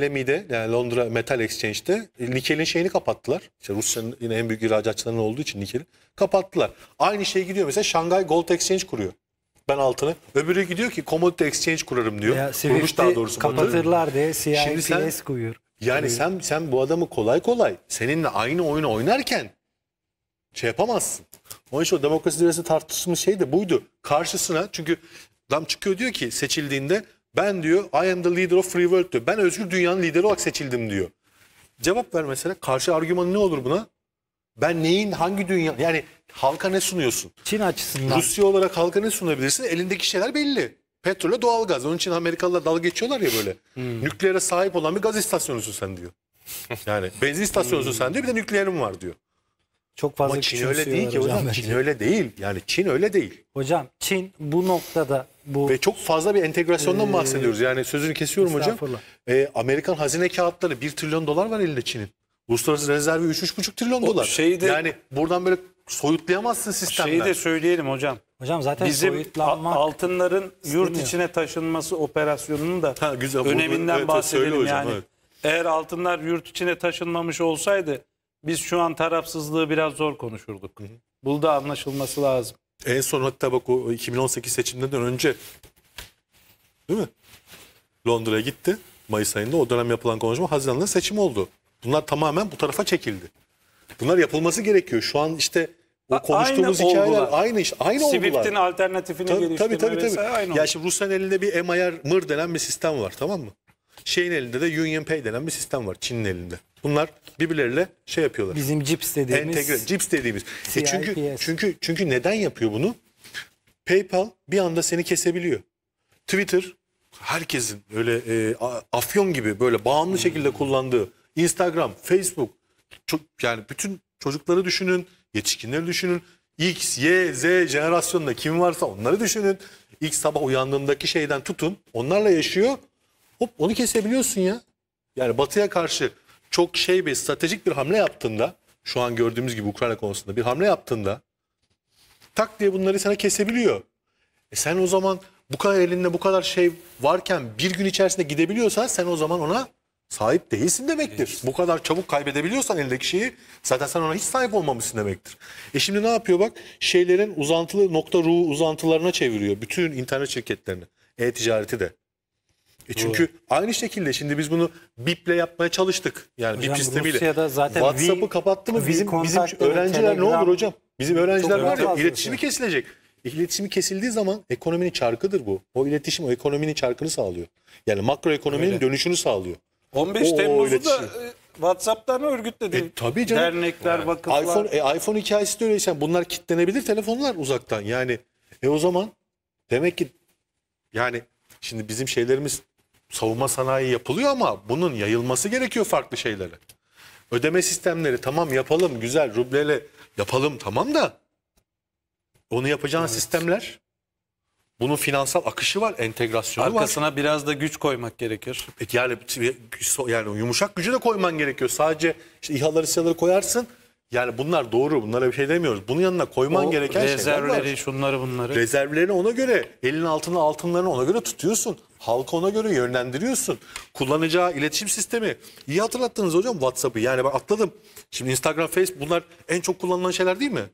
LME'de yani Londra Metal Exchange'de e, nikelin şeyini kapattılar. İşte Rusya'nın yine en büyük ihracatçılarının olduğu için nikeli kapattılar. Aynı şey gidiyor mesela Şangay Gold Exchange kuruyor. Ben altını. Öbürü gidiyor ki Commodity Exchange kurarım diyor. Kurmuş daha doğrusu. Kapatırlar diye CIPS koyuyor. Yani Tabii. Hani- sen sen bu adamı kolay kolay seninle aynı oyunu oynarken şey yapamazsın. Onun için o demokrasi zirvesi tartışılmış şey de buydu. Karşısına çünkü adam çıkıyor diyor ki seçildiğinde ben diyor I am the leader of free world diyor. Ben özgür dünyanın lideri olarak seçildim diyor. Cevap ver mesela karşı argümanı ne olur buna? Ben neyin hangi dünya yani halka ne sunuyorsun? Çin açısından. Rusya olarak halka ne sunabilirsin? Elindeki şeyler belli. Petrole doğalgaz. Onun için Amerikalılar dalga geçiyorlar ya böyle. Hmm. Nükleere sahip olan bir gaz istasyonusun sen diyor. Yani benzin istasyonusun hmm. sen diyor bir de nükleerim var diyor. Çok fazla Ama Çin öyle değil ki hocam. hocam. Çin öyle değil. Yani Çin öyle değil. Hocam Çin bu noktada bu Ve çok fazla bir entegrasyondan Ee, bahsediyoruz. Yani sözünü kesiyorum hocam. Estağfurullah. Ee, Amerikan hazine kağıtları 1 trilyon dolar var elinde Çin'in. Uluslararası rezervi 3-3,5 trilyon dolar. şeyde. yani buradan böyle soyutlayamazsın sistemden. Şeyi de söyleyelim hocam. hocam zaten Bizim soyutlanmak a- altınların yurt içine taşınması operasyonunun da Ha, güzel. öneminden evet, bahsedelim hocam, yani. evet. Eğer altınlar yurt içine taşınmamış olsaydı biz şu an tarafsızlığı biraz zor konuşurduk. Bu da anlaşılması lazım. En son hatta bak o 2018 seçimlerinden önce değil mi? Londra'ya gitti. Mayıs ayında o dönem yapılan konuşma Haziran'da seçim oldu. Bunlar tamamen bu tarafa çekildi. Bunlar yapılması gerekiyor. Şu an işte o konuştuğumuz aynı hikayeler oldular. aynı iş aynı Swift'in oldular. Swift'in alternatifini tabii, geliştirme tabii, tabii, tabii. aynı Ya şimdi Rusya'nın elinde bir MIR MIR denen bir sistem var tamam mı? Şeyin elinde de Union Pay denen bir sistem var Çin'in elinde. Bunlar birbirleriyle şey yapıyorlar. Bizim cips dediğimiz. Entegre, cips dediğimiz. E çünkü çünkü çünkü neden yapıyor bunu? PayPal bir anda seni kesebiliyor. Twitter herkesin öyle e, afyon gibi böyle bağımlı hmm. şekilde kullandığı Instagram, Facebook çok yani bütün çocukları düşünün, yetişkinleri düşünün. X, Y, Z jenerasyonunda kim varsa onları düşünün. İlk sabah uyandığındaki şeyden tutun. Onlarla yaşıyor. Hop onu kesebiliyorsun ya. Yani batıya karşı çok şey bir stratejik bir hamle yaptığında şu an gördüğümüz gibi Ukrayna konusunda bir hamle yaptığında tak diye bunları sana kesebiliyor. E sen o zaman bu kadar elinde bu kadar şey varken bir gün içerisinde gidebiliyorsan sen o zaman ona sahip değilsin demektir. Değilsin. Bu kadar çabuk kaybedebiliyorsan elindeki şeyi zaten sen ona hiç sahip olmamışsın demektir. E şimdi ne yapıyor bak şeylerin uzantılı nokta ruhu uzantılarına çeviriyor bütün internet şirketlerini. E-ticareti de. E çünkü Doğru. aynı şekilde şimdi biz bunu BIP'le yapmaya çalıştık. Yani hocam, BIP sistemiyle. Rusya'da zaten WhatsApp'ı kapattı mı bizim bizim öğrenciler ne olur hocam? Bizim öğrenciler var ya iletişimi kesilecek. İletişimi kesildiği zaman ekonominin çarkıdır bu. O iletişim o ekonominin çarkını sağlıyor. Yani makroekonominin Öyle. dönüşünü sağlıyor. 15 Temmuz'da Temmuz'u o da e, WhatsApp'tan örgütledi. E, tabii canım. Dernekler, yani. vakıflar. iPhone, e, iPhone hikayesi de öyleyse bunlar kitlenebilir telefonlar uzaktan. Yani e o zaman demek ki yani şimdi bizim şeylerimiz savunma sanayi yapılıyor ama bunun yayılması gerekiyor farklı şeylere. Ödeme sistemleri tamam yapalım güzel rubleyle yapalım tamam da onu yapacağın evet. sistemler bunun finansal akışı var, entegrasyonu Arkasına var. Arkasına biraz da güç koymak gerekir. Yani, yani yumuşak gücü de koyman gerekiyor. Sadece işte İHA'ları, SİHA'ları koyarsın. Yani bunlar doğru, bunlara bir şey demiyoruz. Bunun yanına koyman o gereken şeyler var. Rezervleri, şunları bunları. Rezervlerini ona göre, elin altına altınlarını ona göre tutuyorsun. Halkı ona göre yönlendiriyorsun. Kullanacağı iletişim sistemi. İyi hatırlattınız hocam WhatsApp'ı. Yani ben atladım. Şimdi Instagram, Facebook bunlar en çok kullanılan şeyler değil mi?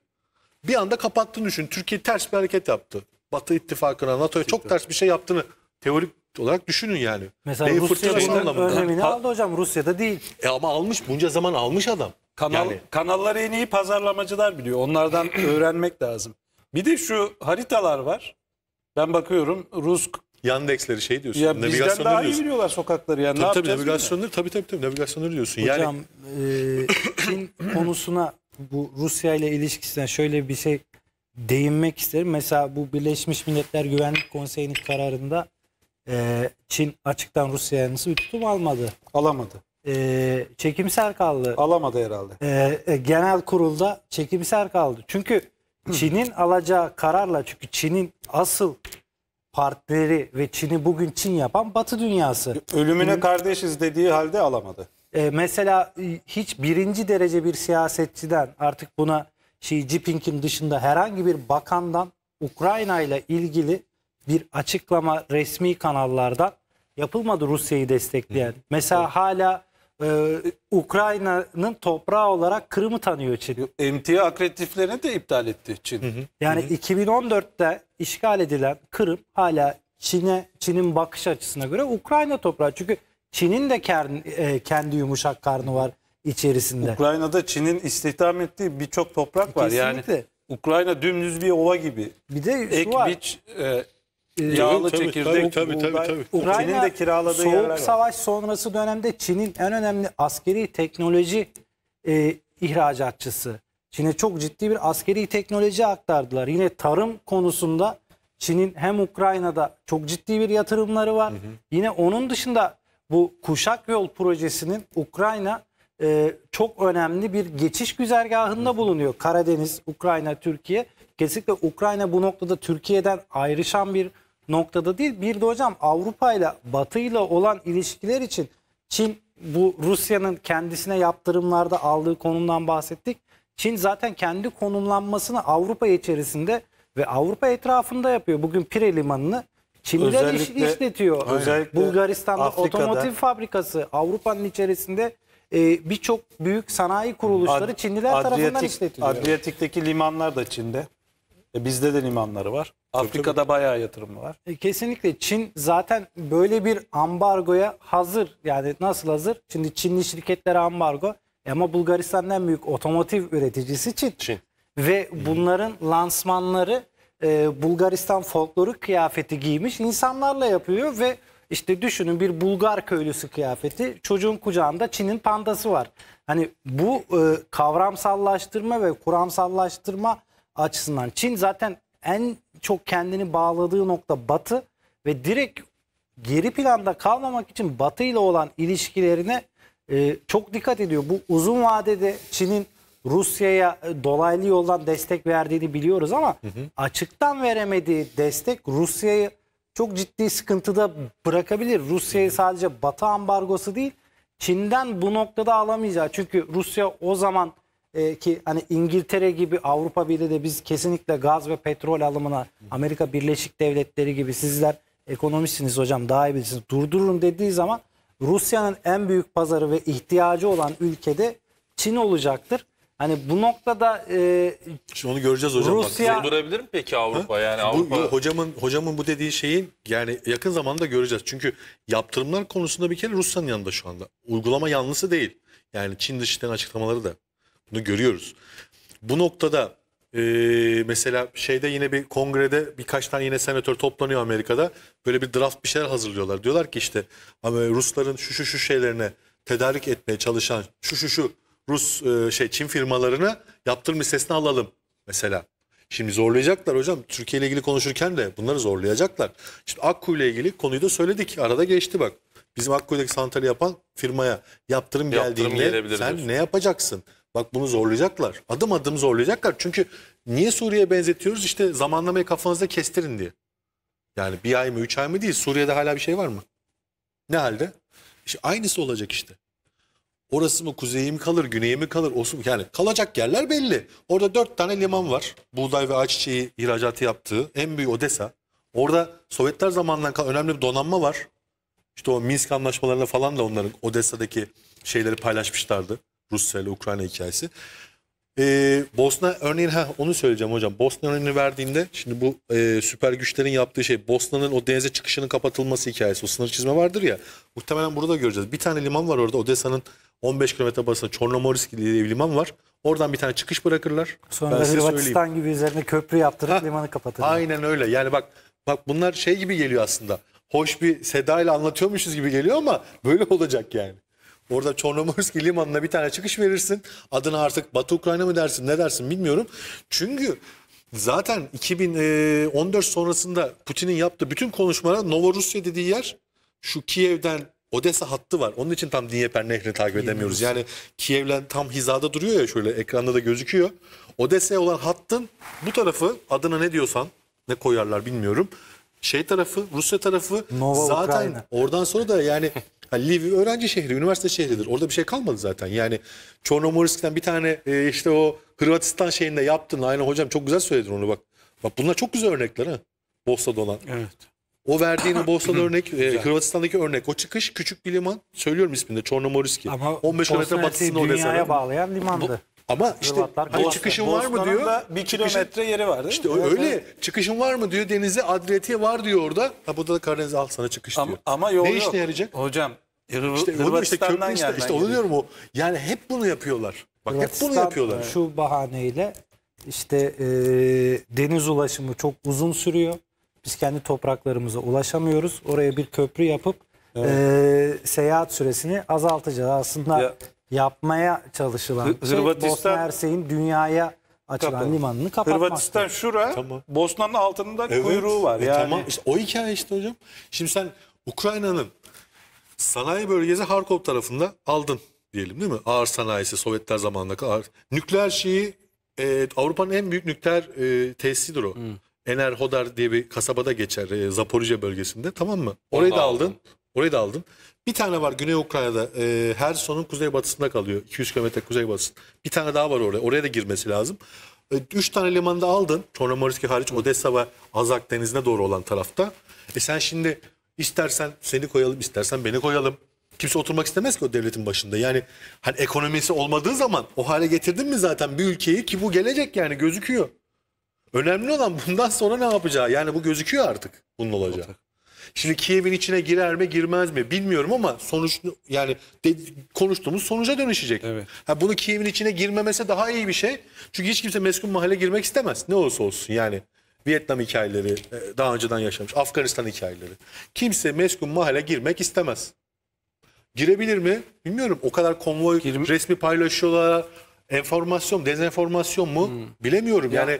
Bir anda kapattığını düşün. Türkiye ters bir hareket yaptı. Batı ittifakına, NATO'ya çok ters bir şey yaptığını teorik olarak düşünün yani. Mesela Rusya'nın önlemini aldı hocam. Rusya'da değil. E ama almış. Bunca zaman almış adam. Kanal, yani. Kanalları en iyi pazarlamacılar biliyor. Onlardan öğrenmek lazım. Bir de şu haritalar var. Ben bakıyorum Rus Yandex'leri şey diyorsun. Ya bizden daha diyorsun. iyi biliyorlar sokakları. Yani tabii, tabii navigasyonları tabii, tabii tabii navigasyonları diyorsun. Hocam yani... e, Çin konusuna bu Rusya ile ilişkisine şöyle bir şey değinmek isterim. Mesela bu Birleşmiş Milletler Güvenlik Konseyi'nin kararında e, Çin açıktan Rusya'ya nasıl bir tutum almadı? Alamadı. E, çekimser kaldı. Alamadı herhalde. E, e, genel kurulda çekimsel kaldı. Çünkü Çin'in alacağı kararla çünkü Çin'in asıl partileri ve Çin'i bugün Çin yapan Batı dünyası. Ölümüne kardeşiz dediği halde alamadı. E, mesela e, hiç birinci derece bir siyasetçiden artık buna Xi Jinping'in dışında herhangi bir bakandan Ukrayna ile ilgili bir açıklama resmi kanallarda yapılmadı Rusya'yı destekleyen. Mesela hala e, Ukrayna'nın toprağı olarak Kırım'ı tanıyor Çin. MTA akreditiflerini de iptal etti Çin. Hı hı. Yani hı hı. 2014'te işgal edilen Kırım hala Çin'e Çin'in bakış açısına göre Ukrayna toprağı. Çünkü Çin'in de kendi, e, kendi yumuşak karnı var içerisinde. Ukrayna'da Çin'in istihdam ettiği birçok toprak var. Kesinlikle. Yani Ukrayna dümdüz bir ova gibi. Bir de şu Ekbiç, var. E, ee, yağlı tabii, çekirdek, tabii, tabii, tabii, tabii. Ukrayna Çin'in kiraladığı soğuk yerler var. savaş sonrası dönemde Çin'in en önemli askeri teknoloji e, ihracatçısı. Çin'e çok ciddi bir askeri teknoloji aktardılar. Yine tarım konusunda Çin'in hem Ukrayna'da çok ciddi bir yatırımları var. Hı hı. Yine onun dışında bu Kuşak Yol projesinin Ukrayna e, çok önemli bir geçiş güzergahında bulunuyor. Karadeniz, Ukrayna, Türkiye. Kesinlikle Ukrayna bu noktada Türkiye'den ayrışan bir noktada değil. Bir de hocam Avrupa ile Batı ile olan ilişkiler için Çin bu Rusya'nın kendisine yaptırımlarda aldığı konumdan bahsettik. Çin zaten kendi konumlanmasını Avrupa içerisinde ve Avrupa etrafında yapıyor. Bugün Pire Limanı'nı Çinliler özellikle, iş, işletiyor. Özellikle Bulgaristan'da Afrika'da, otomotiv fabrikası Avrupa'nın içerisinde e, birçok büyük sanayi kuruluşları Çinliler Adriyatik, tarafından işletiliyor. Adriyatik'teki limanlar da Çin'de. E bizde de limanları var. Afrika'da tabii. bayağı yatırım var. E, kesinlikle Çin zaten böyle bir ambargoya hazır. Yani nasıl hazır? Şimdi Çinli şirketlere ambargo. E, ama Bulgaristan'ın en büyük otomotiv üreticisi Çin. Çin. Ve bunların lansmanları e, Bulgaristan folkloru kıyafeti giymiş insanlarla yapıyor ve işte düşünün bir Bulgar köylüsü kıyafeti çocuğun kucağında Çin'in pandası var. Hani bu e, kavramsallaştırma ve kuramsallaştırma açısından. Çin zaten en çok kendini bağladığı nokta Batı ve direkt geri planda kalmamak için Batı ile olan ilişkilerine e, çok dikkat ediyor. Bu uzun vadede Çin'in Rusya'ya e, dolaylı yoldan destek verdiğini biliyoruz ama hı hı. açıktan veremediği destek Rusya'yı çok ciddi sıkıntıda bırakabilir. Rusya'yı sadece Batı ambargosu değil Çin'den bu noktada alamayacağı. Çünkü Rusya o zaman e, ki hani İngiltere gibi Avrupa Birliği de biz kesinlikle gaz ve petrol alımına Amerika Birleşik Devletleri gibi sizler ekonomistsiniz hocam daha iyi bilirsiniz durdurun dediği zaman Rusya'nın en büyük pazarı ve ihtiyacı olan ülkede Çin olacaktır. Hani bu noktada e, Şimdi onu göreceğiz hocam. Rusya Bak, durdurabilir mi peki Avrupa ha? yani Avrupa? Bu, bu, hocamın hocamın bu dediği şeyin yani yakın zamanda göreceğiz. Çünkü yaptırımlar konusunda bir kere Rusya'nın yanında şu anda. Uygulama yanlısı değil. Yani Çin dışından açıklamaları da bunu görüyoruz. Bu noktada e, mesela şeyde yine bir kongrede birkaç tane yine senatör toplanıyor Amerika'da. Böyle bir draft bir şeyler hazırlıyorlar. Diyorlar ki işte Rusların şu şu şu şeylerine tedarik etmeye çalışan şu şu şu Rus e, şey Çin firmalarını yaptırım listesine alalım mesela. Şimdi zorlayacaklar hocam. Türkiye ile ilgili konuşurken de bunları zorlayacaklar. Şimdi Akku ile ilgili konuyu da söyledik. Arada geçti bak. Bizim Akku'daki santrali yapan firmaya yaptırım, yaptırım geldiğinde sen diyorsun. ne yapacaksın? Bak bunu zorlayacaklar. Adım adım zorlayacaklar. Çünkü niye Suriye'ye benzetiyoruz? İşte zamanlamayı kafanızda kestirin diye. Yani bir ay mı üç ay mı değil. Suriye'de hala bir şey var mı? Ne halde? İşte aynısı olacak işte. Orası mı kuzeyi mi kalır, güneyi mi kalır? Olsun. Yani kalacak yerler belli. Orada dört tane liman var. Buğday ve ayçiçeği ihracatı yaptığı en büyük Odessa. Orada Sovyetler zamanından kalan önemli bir donanma var. İşte o Minsk anlaşmalarına falan da onların Odessa'daki şeyleri paylaşmışlardı. Rusya ile Ukrayna hikayesi. Ee, Bosna örneğin ha onu söyleyeceğim hocam. Bosna örneğini verdiğinde şimdi bu e, süper güçlerin yaptığı şey Bosna'nın o denize çıkışının kapatılması hikayesi. O sınır çizme vardır ya. Muhtemelen burada göreceğiz. Bir tane liman var orada. Odessa'nın 15 kilometre basında Çornomorsk diye bir liman var. Oradan bir tane çıkış bırakırlar. Sonra ben Hırvatistan gibi üzerine köprü yaptırıp ha, limanı kapatırlar. Aynen öyle. Yani bak bak bunlar şey gibi geliyor aslında. Hoş bir seda ile anlatıyormuşuz gibi geliyor ama böyle olacak yani. Orada Çornomorski limanına bir tane çıkış verirsin. Adını artık Batı Ukrayna mı dersin ne dersin bilmiyorum. Çünkü zaten 2014 e, sonrasında Putin'in yaptığı bütün konuşmalar Novorusya dediği yer şu Kiev'den Odessa hattı var. Onun için tam Dnieper Nehri'ni takip edemiyoruz. Yani Kiev'le tam hizada duruyor ya şöyle ekranda da gözüküyor. Odessa'ya olan hattın bu tarafı adına ne diyorsan ne koyarlar bilmiyorum. Şey tarafı Rusya tarafı Nova zaten Ukrayna. oradan sonra da yani Yani Lviv öğrenci şehri, üniversite şehridir. Orada bir şey kalmadı zaten. Yani Çornomorsk'ten bir tane e, işte o Hırvatistan şeyinde yaptın. Aynen hocam çok güzel söyledin onu bak. Bak bunlar çok güzel örnekler ha. Bosna'da olan. Evet. O verdiğin o Bosna'da örnek, e, Hırvatistan'daki örnek. O çıkış küçük bir liman. Söylüyorum ismini de Çornomorski. Ama 15 kilometre batısında o desene. dünyaya bağlayan limandı. Bu, ama işte hani çıkışın var mı diyor. bir kilometre yeri var değil mi? İşte evet. öyle. Çıkışın var mı diyor denize Adriyatik'e var diyor orada. Ha burada da Karadeniz al sana çıkış diyor. Ama, yol ne yok. Ne işine yarayacak? Hocam Hırv işte onu işte köprü işte, işte onu diyorum o. Yani hep bunu yapıyorlar. Bak hep bunu yapıyorlar. Şu bahaneyle işte e, deniz ulaşımı çok uzun sürüyor. Biz kendi topraklarımıza ulaşamıyoruz. Oraya bir köprü yapıp evet. e, seyahat süresini azaltacağız. Aslında ya yapmaya çalışılan Hı- şey, Bosna Hersek'in dünyaya açılan Kapalı. limanını kapatmak. Hırvatistan şura, Tamam. Bosna'nın altında Evet. kuyruğu var. E Yani Tamam işte o hikaye işte hocam. Şimdi sen Ukrayna'nın sanayi bölgesi Harkov tarafında aldın diyelim değil mi? Ağır sanayisi Sovyetler zamanında ağır. Nükleer şeyi e, Avrupa'nın en büyük nükleer e, tesisidir o. Hmm. Ener Hodar diye bir kasabada geçer e, Zaporijya bölgesinde tamam mı? Orayı da aldın. Orayı da aldın. Bir tane var Güney Ukrayna'da. E, Herson'un kuzeybatısında kalıyor. 200 km kuzeybatısında. Bir tane daha var oraya. Oraya da girmesi lazım. E, üç tane limanda aldın. Çornomorski hariç Odessa ve Azak denizine doğru olan tarafta. E sen şimdi istersen seni koyalım, istersen beni koyalım. Kimse oturmak istemez ki o devletin başında. Yani hani ekonomisi olmadığı zaman o hale getirdin mi zaten bir ülkeyi ki bu gelecek yani gözüküyor. Önemli olan bundan sonra ne yapacağı. Yani bu gözüküyor artık bunun olacağı. Şimdi Kiev'in içine girer mi girmez mi bilmiyorum ama sonuç yani de, konuştuğumuz sonuca dönüşecek. Evet. Ha, bunu Kiev'in içine girmemesi daha iyi bir şey. Çünkü hiç kimse meskun mahalle girmek istemez. Ne olursa olsun yani. Vietnam hikayeleri e, daha önceden yaşamış. Afganistan hikayeleri. Kimse meskun mahalle girmek istemez. Girebilir mi? Bilmiyorum. O kadar konvoy Girim. resmi paylaşıyorlar. Enformasyon, dezenformasyon mu? Hmm. Bilemiyorum. Ya. Yani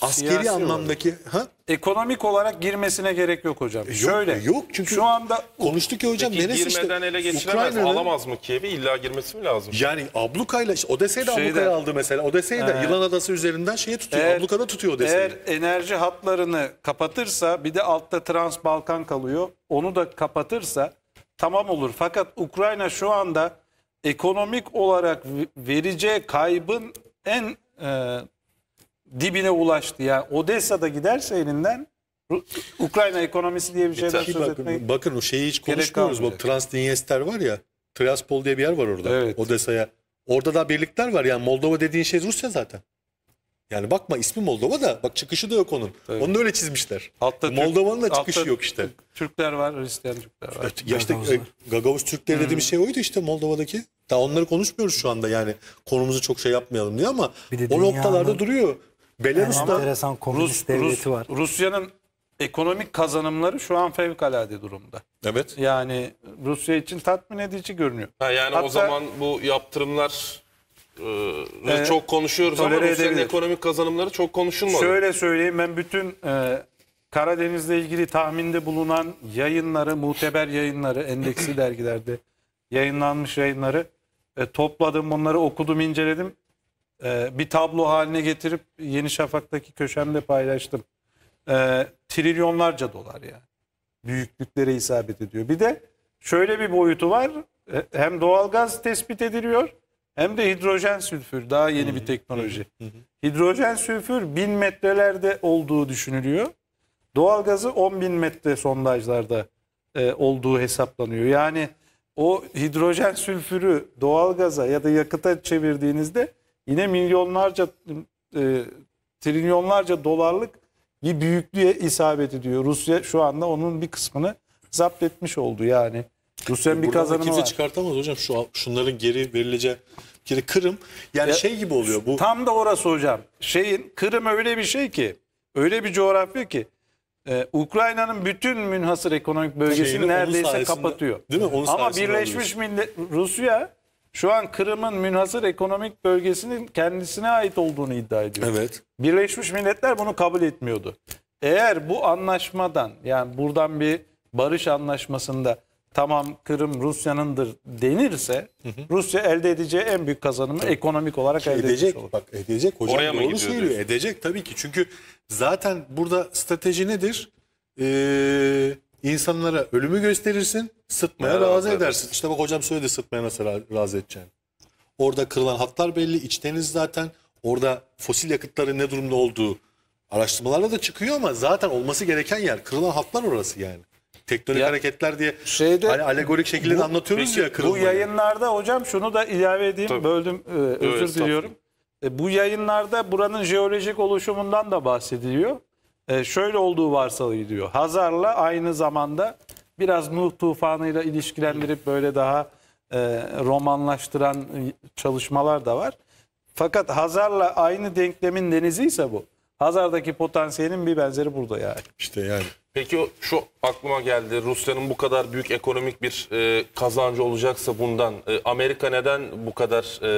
Askeri Siyasi anlamdaki ha? ekonomik olarak girmesine gerek yok hocam. E yok, Şöyle. E yok çünkü şu anda konuştuk ya hocam neresi girmeden işte? ele geçiremez alamaz mı Kiev'i illa girmesi mi lazım? Yani ablukayla işte Odessa'yı da Şeyden- ablukaya aldı mesela. Odessa'yı da Yılan Adası üzerinden şeye tutuyor. Eğer- ablukada tutuyor Odessa'yı. Eğer enerji hatlarını kapatırsa bir de altta Trans Balkan kalıyor. Onu da kapatırsa tamam olur. Fakat Ukrayna şu anda ekonomik olarak vereceği kaybın en e, dibine ulaştı. Yani Odessa'da giderse elinden Ukrayna ekonomisi diye bir e şeyden e, söz bakın, etmek. Bakın o şeyi hiç konuşmuyoruz. Bak Transdinyester var ya. Triaspol diye bir yer var orada. Evet. Odessa'ya. Orada da birlikler var. Yani Moldova dediğin şey Rusya zaten. Yani bakma ismi Moldova da bak çıkışı da yok onun. Tabii. Onu da öyle çizmişler. Moldova'nın da çıkışı yok işte. Türkler var, Hristiyan Türkler var. Evet, ya işte Gagavuz, e, Gagavuz Türkleri hmm. dediğimiz şey oydu işte Moldova'daki. Daha onları konuşmuyoruz şu anda yani konumuzu çok şey yapmayalım diye ama o noktalarda duruyor. Belarus'ta enteresan Rus, devleti Rus, var. Rusya'nın ekonomik kazanımları şu an fevkalade durumda. Evet. Yani Rusya için tatmin edici görünüyor. Ha yani Hatta, o zaman bu yaptırımlar e, e, çok konuşuyoruz ama Rusya'nın ekonomik kazanımları çok konuşulmadı. Şöyle söyleyeyim ben bütün e, Karadeniz'le ilgili tahminde bulunan yayınları, muteber yayınları, endeksli dergilerde yayınlanmış yayınları e, topladım, bunları okudum, inceledim e, bir tablo haline getirip Yeni Şafak'taki köşemde paylaştım. E, trilyonlarca dolar yani. Büyüklüklere isabet ediyor. Bir de şöyle bir boyutu var. E, hem doğalgaz tespit ediliyor hem de hidrojen sülfür daha yeni bir teknoloji. Hidrojen sülfür bin metrelerde olduğu düşünülüyor. Doğalgazı 10 bin metre sondajlarda e, olduğu hesaplanıyor. Yani o hidrojen sülfürü doğalgaza ya da yakıta çevirdiğinizde yine milyonlarca e, trilyonlarca dolarlık bir büyüklüğe isabet ediyor. Rusya şu anda onun bir kısmını zapt etmiş oldu yani. Rusya'nın e, bir kazanımı kimse var. çıkartamaz hocam şu şunların geri verileceği bir Kırım yani ya, şey gibi oluyor bu. Tam da orası hocam. Şeyin Kırım öyle bir şey ki öyle bir coğrafya ki ee, Ukrayna'nın bütün münhasır ekonomik bölgesini Şeyini neredeyse kapatıyor. Değil mi? Onun Ama Birleşmiş Millet Rusya şu an Kırım'ın münhasır ekonomik bölgesinin kendisine ait olduğunu iddia ediyor. Evet. Birleşmiş Milletler bunu kabul etmiyordu. Eğer bu anlaşmadan yani buradan bir barış anlaşmasında tamam Kırım Rusya'nındır denirse hı hı. Rusya elde edeceği en büyük kazanımı tabii. ekonomik olarak ki elde edecek. Olur. Bak edecek hocam Oraya mı doğru söylüyor. Diyorsun? Edecek tabii ki çünkü zaten burada strateji nedir? Ee, İnsanlara ölümü gösterirsin, sıtmaya evet, razı evet. edersin. İşte bak hocam söyledi sıtmaya nasıl razı edeceğim? Orada kırılan hatlar belli, içteniz zaten. Orada fosil yakıtların ne durumda olduğu araştırmalarla da çıkıyor ama zaten olması gereken yer. Kırılan hatlar orası yani. Teknolojik ya, hareketler diye şeyde, hani alegorik şekilde bu, anlatıyoruz peki, ya kırılmayı. Bu yayınlarda hocam şunu da ilave edeyim. Tabii. Böldüm, e, özür evet, diliyorum. E, bu yayınlarda buranın jeolojik oluşumundan da bahsediliyor. E, şöyle olduğu varsayılıyor. Hazar'la aynı zamanda biraz Nuh tufanıyla ilişkilendirip böyle daha e, romanlaştıran çalışmalar da var. Fakat Hazar'la aynı denklemin denizi ise bu. Hazar'daki potansiyelin bir benzeri burada yani. İşte yani. Peki o şu aklıma geldi. Rusya'nın bu kadar büyük ekonomik bir e, kazancı olacaksa bundan e, Amerika neden bu kadar e,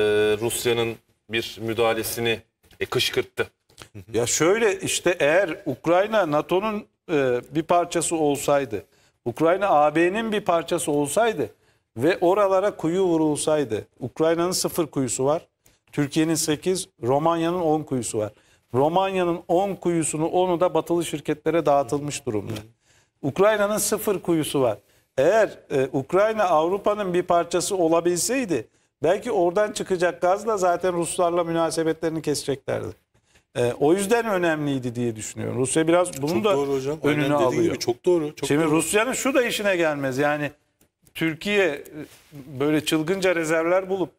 Rusya'nın bir müdahalesini e, kışkırttı? Ya şöyle işte eğer Ukrayna NATO'nun e, bir parçası olsaydı, Ukrayna AB'nin bir parçası olsaydı ve oralara kuyu vurulsaydı, Ukrayna'nın sıfır kuyusu var, Türkiye'nin 8, Romanya'nın 10 kuyusu var. Romanya'nın 10 kuyusunu onu da batılı şirketlere dağıtılmış durumda. Ukrayna'nın sıfır kuyusu var. Eğer e, Ukrayna Avrupa'nın bir parçası olabilseydi belki oradan çıkacak gazla zaten Ruslarla münasebetlerini keseceklerdi. E, o yüzden önemliydi diye düşünüyorum. Rusya biraz bunu çok da doğru hocam. önünü Aynen alıyor. Gibi, çok doğru. Çok Şimdi doğru. Rusya'nın şu da işine gelmez. Yani Türkiye e, böyle çılgınca rezervler bulup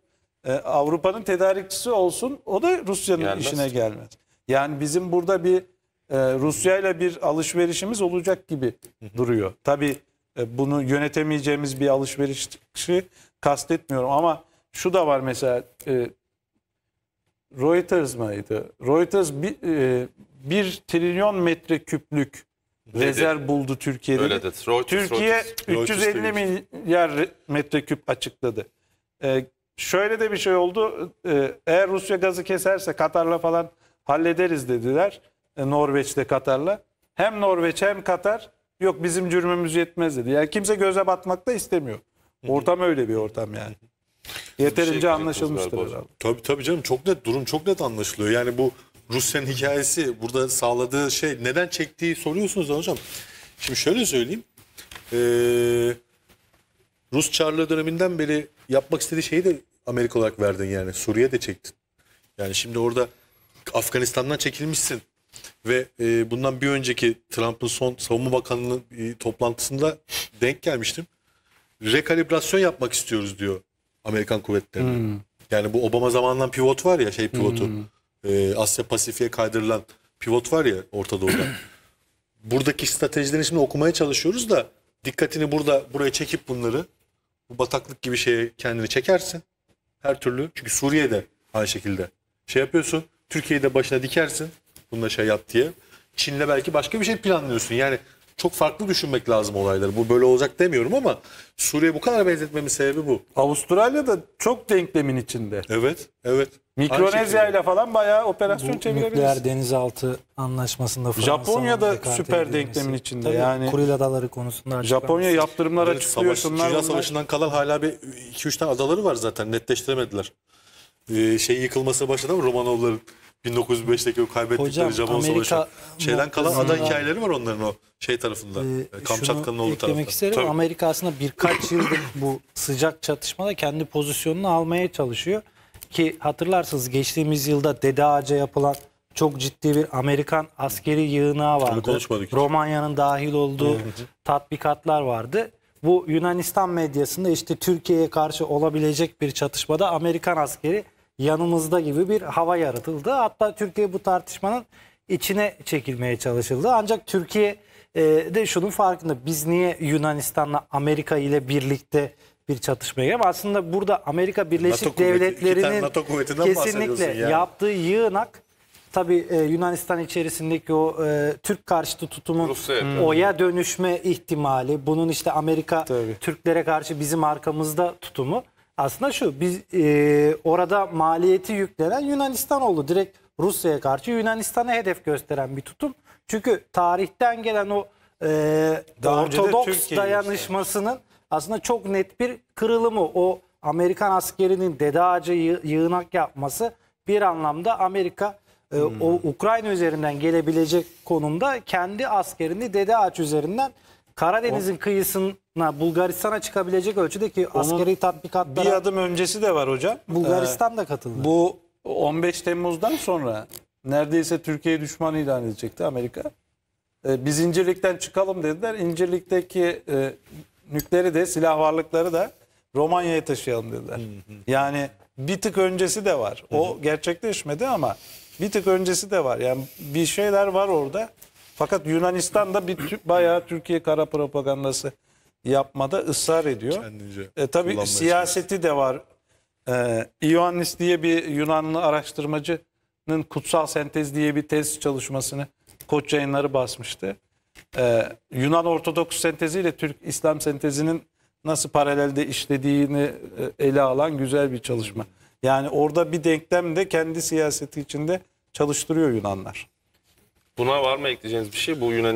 e, Avrupa'nın tedarikçisi olsun o da Rusya'nın işine gelmez. Yani bizim burada bir e, Rusya ile bir alışverişimiz olacak gibi duruyor. Tabii e, bunu yönetemeyeceğimiz bir alışverişi kastetmiyorum ama şu da var mesela e, Reuters mıydı? Reuters bir, e, bir trilyon metreküplük Dedi. rezerv buldu Türkiye'de. Öyle dedi. Reuters, Türkiye Reuters. 350 Reuters milyar metreküp açıkladı. E, şöyle de bir şey oldu. E, eğer Rusya gazı keserse Katar'la falan hallederiz dediler. E, Norveç'te Katar'la. Hem Norveç hem Katar yok bizim cürmümüz yetmez dedi. Yani kimse göze batmak da istemiyor. Ortam öyle bir ortam yani. Yeterince şey anlaşılmıştır herhalde. Tabii tabii canım çok net durum çok net anlaşılıyor. Yani bu Rusya'nın hikayesi burada sağladığı şey neden çektiği soruyorsunuz hocam. Şimdi şöyle söyleyeyim. Ee, Rus Çarlığı döneminden beri yapmak istediği şeyi de Amerika olarak verdin yani. Suriye de çektin. Yani şimdi orada Afganistan'dan çekilmişsin. Ve e, bundan bir önceki Trump'ın son savunma bakanlığı e, toplantısında denk gelmiştim. Rekalibrasyon yapmak istiyoruz diyor Amerikan kuvvetlerine. Hmm. Yani bu Obama zamanından pivot var ya şey pivotu. Hmm. E, Asya Pasifik'e kaydırılan pivot var ya Orta Doğu'da. Buradaki stratejilerini şimdi okumaya çalışıyoruz da dikkatini burada buraya çekip bunları bu bataklık gibi şeye kendini çekersin. Her türlü çünkü Suriye'de aynı şekilde şey yapıyorsun. Türkiye'de başına dikersin. Bunu şey yap diye. Çin'le belki başka bir şey planlıyorsun. Yani çok farklı düşünmek lazım olayları. Bu böyle olacak demiyorum ama Suriye bu kadar benzetmemin sebebi bu. Avustralya da çok denklemin içinde. Evet, evet. Mikronezya şey. ile falan bayağı operasyon çevirebiliriz. Nükleer denizaltı anlaşmasında Fransa Japonya da süper denklemin içinde. Tabii, yani Kuril adaları konusunda Japonya yaptırımlar evet, açıklıyor. Savaş, Dünya Savaşı'ndan kalan hala bir 2-3 tane adaları var zaten netleştiremediler. Ee, şey yıkılması başladı mı Romanovların? 1905'teki o kaybettikleri Hocam, Savaşı şeyden kalan ada hikayeleri var onların o şey tarafında. Ee, e, Kamçatka'nın olduğu tarafta. isterim. Tabii. Amerika aslında birkaç yıldır bu sıcak çatışmada kendi pozisyonunu almaya çalışıyor. Ki hatırlarsınız geçtiğimiz yılda Dede Ağaca yapılan çok ciddi bir Amerikan askeri yığınağı vardı. Romanya'nın dahil olduğu tatbikatlar vardı. Bu Yunanistan medyasında işte Türkiye'ye karşı olabilecek bir çatışmada Amerikan askeri yanımızda gibi bir hava yaratıldı. Hatta Türkiye bu tartışmanın içine çekilmeye çalışıldı. Ancak Türkiye e, de şunun farkında. Biz niye Yunanistan'la Amerika ile birlikte bir çatışmaya girelim? Aslında burada Amerika Birleşik NATO Devletleri'nin NATO kesinlikle yani. yaptığı yığınak tabii e, Yunanistan içerisindeki o e, Türk karşıtı tutumun hmm. oya dönüşme ihtimali, bunun işte Amerika tabii. Türklere karşı bizim arkamızda tutumu. Aslında şu biz e, orada maliyeti yüklenen Yunanistan oldu. Direkt Rusya'ya karşı Yunanistan'a hedef gösteren bir tutum. Çünkü tarihten gelen o e, Ortodoks dayanışmasının işte. aslında çok net bir kırılımı. O Amerikan askerinin dede ağacı yığınak yapması bir anlamda Amerika e, hmm. o Ukrayna üzerinden gelebilecek konumda kendi askerini dede ağaç üzerinden Karadeniz'in kıyısına Bulgaristan'a çıkabilecek ölçüdeki Onun askeri tatbikatlara Bir adım öncesi de var hocam. Bulgaristan da ee, katıldı. Bu 15 Temmuz'dan sonra neredeyse Türkiye'yi düşman ilan edecekti Amerika. Ee, biz İncirlik'ten çıkalım dediler. İncirlik'teki e, nükleri de silah varlıkları da Romanya'ya taşıyalım dediler. Hı hı. Yani bir tık öncesi de var. O gerçekleşmedi ama bir tık öncesi de var. Yani bir şeyler var orada. Fakat Yunanistan da bir bayağı Türkiye kara propagandası yapmada ısrar ediyor. Kendince e, tabii siyaseti için. de var. E, Ioannis diye bir Yunanlı araştırmacının kutsal sentez diye bir tez çalışmasını Koç yayınları basmıştı. E, Yunan Ortodoks senteziyle Türk İslam sentezinin nasıl paralelde işlediğini e, ele alan güzel bir çalışma. Yani orada bir denklem de kendi siyaseti içinde çalıştırıyor Yunanlar. Buna var mı ekleyeceğiniz bir şey? Bu Yunan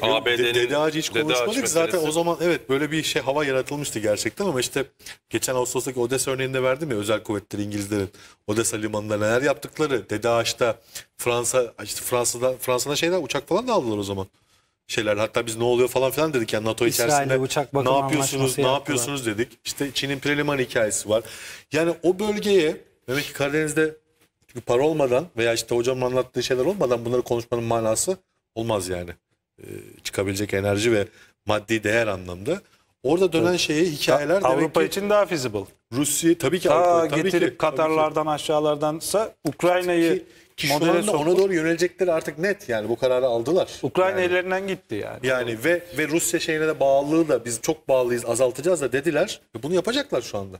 e, ABD'nin dede ağacı hiç dede konuşmadık. Ağaç Zaten o zaman evet böyle bir şey hava yaratılmıştı gerçekten ama işte geçen Ağustos'taki Odessa örneğinde verdim ya özel kuvvetleri İngilizlerin Odessa limanında neler yaptıkları. Dede ağaçta Fransa işte Fransa'da Fransa'da şeyler uçak falan da aldılar o zaman şeyler. Hatta biz ne oluyor falan filan dedik yani NATO içerisinde uçak ne yapıyorsunuz ne yaptılar. yapıyorsunuz dedik. İşte Çin'in preliman hikayesi var. Yani o bölgeye demek ki Karadeniz'de çünkü para olmadan veya işte hocamın anlattığı şeyler olmadan bunları konuşmanın manası olmaz yani. Ee, çıkabilecek enerji ve maddi değer anlamda Orada dönen evet. şeye hikayeler Ta, Avrupa ki, için daha feasible. Rusya tabii ki Ta, Avrupa, tabii getirip ki, Katarlardan tabii ki. aşağılardansa Ukrayna'yı ki, ki şu anda ona doğru yönelecekleri artık net yani bu kararı aldılar. Ukrayna yani, ellerinden gitti yani. Yani ve ve Rusya şeyine de bağlılığı da biz çok bağlıyız azaltacağız da dediler. Bunu yapacaklar şu anda.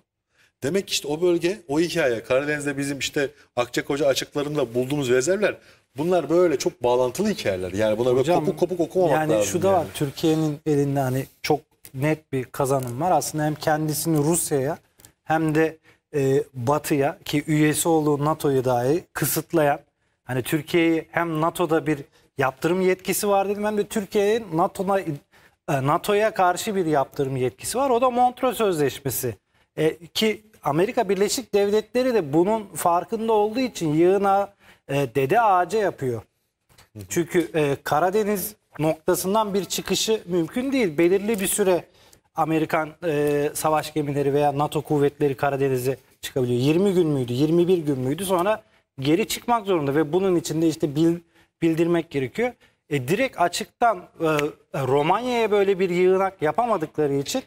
Demek işte o bölge, o hikaye, Karadeniz'de bizim işte Akçakoca açıklarında bulduğumuz rezervler bunlar böyle çok bağlantılı hikayeler. Yani bunlar Hocam, böyle kopuk kopuk okumamak yani lazım. Yani şu da yani. var, Türkiye'nin elinde hani çok net bir kazanım var. Aslında hem kendisini Rusya'ya hem de e, Batı'ya ki üyesi olduğu NATO'yu dahi kısıtlayan hani Türkiye'yi hem NATO'da bir yaptırım yetkisi var dedim hem de Türkiye'nin NATO'ya e, NATO'ya karşı bir yaptırım yetkisi var. O da Montreux Sözleşmesi e, ki Amerika Birleşik Devletleri de bunun farkında olduğu için yığına e, dede ağaca yapıyor. Çünkü e, Karadeniz noktasından bir çıkışı mümkün değil. Belirli bir süre Amerikan e, savaş gemileri veya NATO kuvvetleri Karadeniz'e çıkabiliyor. 20 gün müydü, 21 gün müydü sonra geri çıkmak zorunda ve bunun içinde işte bil, bildirmek gerekiyor. E, direkt açıktan e, Romanya'ya böyle bir yığınak yapamadıkları için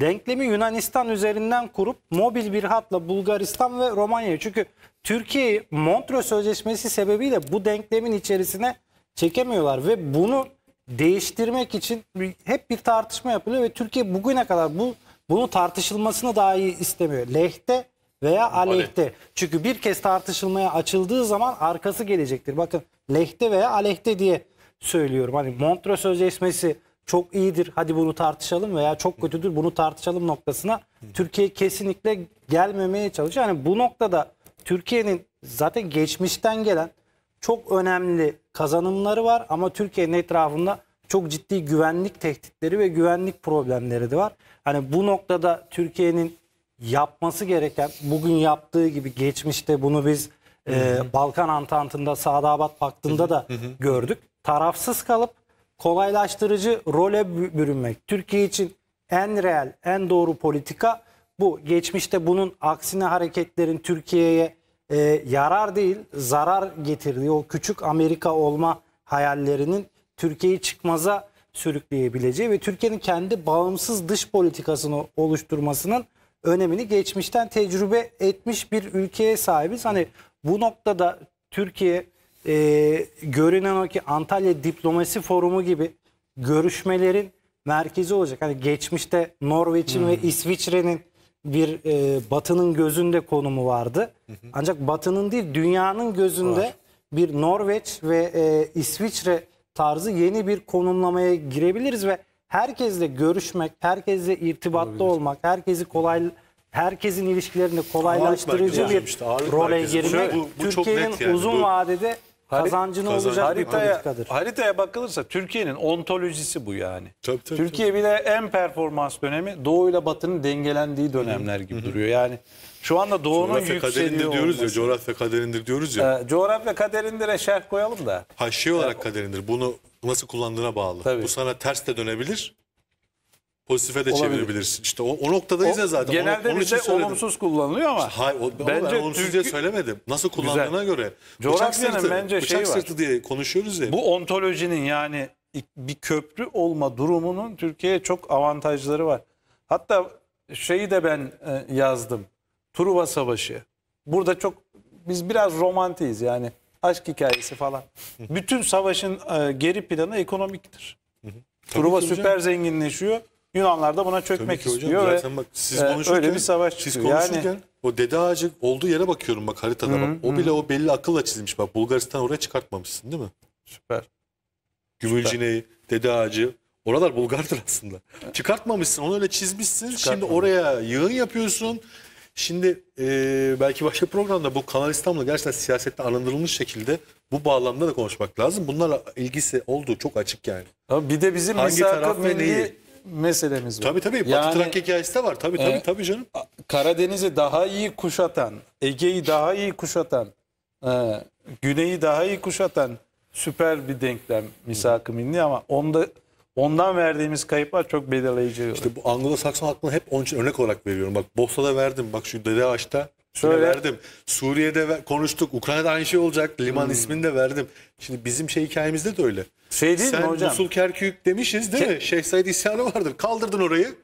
denklemi Yunanistan üzerinden kurup mobil bir hatla Bulgaristan ve Romanya'yı çünkü Türkiye Montre Sözleşmesi sebebiyle bu denklemin içerisine çekemiyorlar ve bunu değiştirmek için hep bir tartışma yapılıyor ve Türkiye bugüne kadar bu bunu tartışılmasını dahi istemiyor. Lehte veya aleyhte. Çünkü bir kez tartışılmaya açıldığı zaman arkası gelecektir. Bakın lehte veya aleyhte diye söylüyorum. Hani Montre Sözleşmesi çok iyidir hadi bunu tartışalım veya çok kötüdür bunu tartışalım noktasına Türkiye kesinlikle gelmemeye çalışıyor. Yani bu noktada Türkiye'nin zaten geçmişten gelen çok önemli kazanımları var ama Türkiye'nin etrafında çok ciddi güvenlik tehditleri ve güvenlik problemleri de var. Hani bu noktada Türkiye'nin yapması gereken bugün yaptığı gibi geçmişte bunu biz e, hı hı. e, Balkan Antantı'nda Sadabat Paktı'nda da hı hı. gördük. Tarafsız kalıp kolaylaştırıcı role bürünmek. Türkiye için en reel, en doğru politika bu. Geçmişte bunun aksine hareketlerin Türkiye'ye e, yarar değil, zarar getirdiği o küçük Amerika olma hayallerinin Türkiye'yi çıkmaza sürükleyebileceği ve Türkiye'nin kendi bağımsız dış politikasını oluşturmasının önemini geçmişten tecrübe etmiş bir ülkeye sahibiz. Hani bu noktada Türkiye e, görünen o ki Antalya Diplomasi Forumu gibi görüşmelerin merkezi olacak. Hani geçmişte Norveç'in ve hmm. İsviçre'nin bir e, Batı'nın gözünde konumu vardı. Ancak Batı'nın değil dünyanın gözünde Var. bir Norveç ve e, İsviçre tarzı yeni bir konumlamaya girebiliriz ve herkesle görüşmek, herkesle irtibatlı Olabilir. olmak, herkesi kolay herkesin ilişkilerini kolaylaştırıcı bir yani işte, role girmek Türkiye'nin yani. uzun bu... vadede kazancını Kazan, olacak haritaya, bir politikadır. Haritaya bakılırsa Türkiye'nin ontolojisi bu yani. Tabii, tabii, Türkiye tabii. de en performans dönemi Doğu ile Batı'nın dengelendiği dönemler gibi duruyor. Yani şu anda Doğu'nun coğrafya yükseliyor diyoruz olması. ya, coğrafya kaderindir diyoruz ya. Ee, coğrafya kaderindire şerh koyalım da. Ha şey olarak yani, ee, kaderindir. Bunu nasıl kullandığına bağlı. Tabii. Bu sana ters de dönebilir pozitife de Olabilir. çevirebilirsin. İşte o, o noktadayız ya zaten. Genelde Onu, onun bize için olumsuz kullanılıyor ama. Hayır, o, ben bence olumsuz diye söylemedim. Nasıl kullandığına göre. Bıçak Coğrafyanın sırtı, bence bıçak şeyi var. sırtı diye konuşuyoruz ya. Bu ontolojinin yani bir köprü olma durumunun Türkiye'ye çok avantajları var. Hatta şeyi de ben e, yazdım. Truva Savaşı. Burada çok biz biraz romantiyiz yani aşk hikayesi falan. Bütün savaşın e, geri planı ekonomiktir. Truva süper zenginleşiyor. Yunanlar da buna çökmek Tabii ki istiyor hocam, ve bak, siz e, konuşurken, öyle bir savaş çıkıyor. Siz konuşurken yani, o dede ağacı olduğu yere bakıyorum bak haritada hı, bak. O hı. bile o belli akılla çizilmiş bak Bulgaristan oraya çıkartmamışsın değil mi? Süper. Gümülcine'yi, dede ağacı oralar Bulgardır aslında. Çıkartmamışsın onu öyle çizmişsin şimdi oraya yığın yapıyorsun. Şimdi e, belki başka programda bu Kanal İstanbul'da gerçekten siyasette arındırılmış şekilde bu bağlamda da konuşmak lazım. Bunlarla ilgisi olduğu çok açık yani. Ama bir de bizim Hangi taraf milli meselemiz var. Tabii tabii. Yani, Batı Trakya hikayesi de var. Tabii tabii, e, tabii canım. Karadeniz'i daha iyi kuşatan, Ege'yi daha iyi kuşatan, e, Güney'i daha iyi kuşatan süper bir denklem misak-ı milli ama onda ondan verdiğimiz kayıplar çok belirleyici. İşte bu Anglo-Sakson aklını hep onun için örnek olarak veriyorum. Bak Bosna'da verdim, bak şu Dede Ağaç'ta Şöyle Yine verdim. Suriye'de ver, konuştuk. Ukrayna'da aynı şey olacak. Liman hmm. ismini de verdim. Şimdi bizim şey hikayemizde de öyle. Şey değil Sen mi hocam? Musul Kerkük demişiz değil Ke mi? Şeyh Said isyanı vardır. Kaldırdın orayı.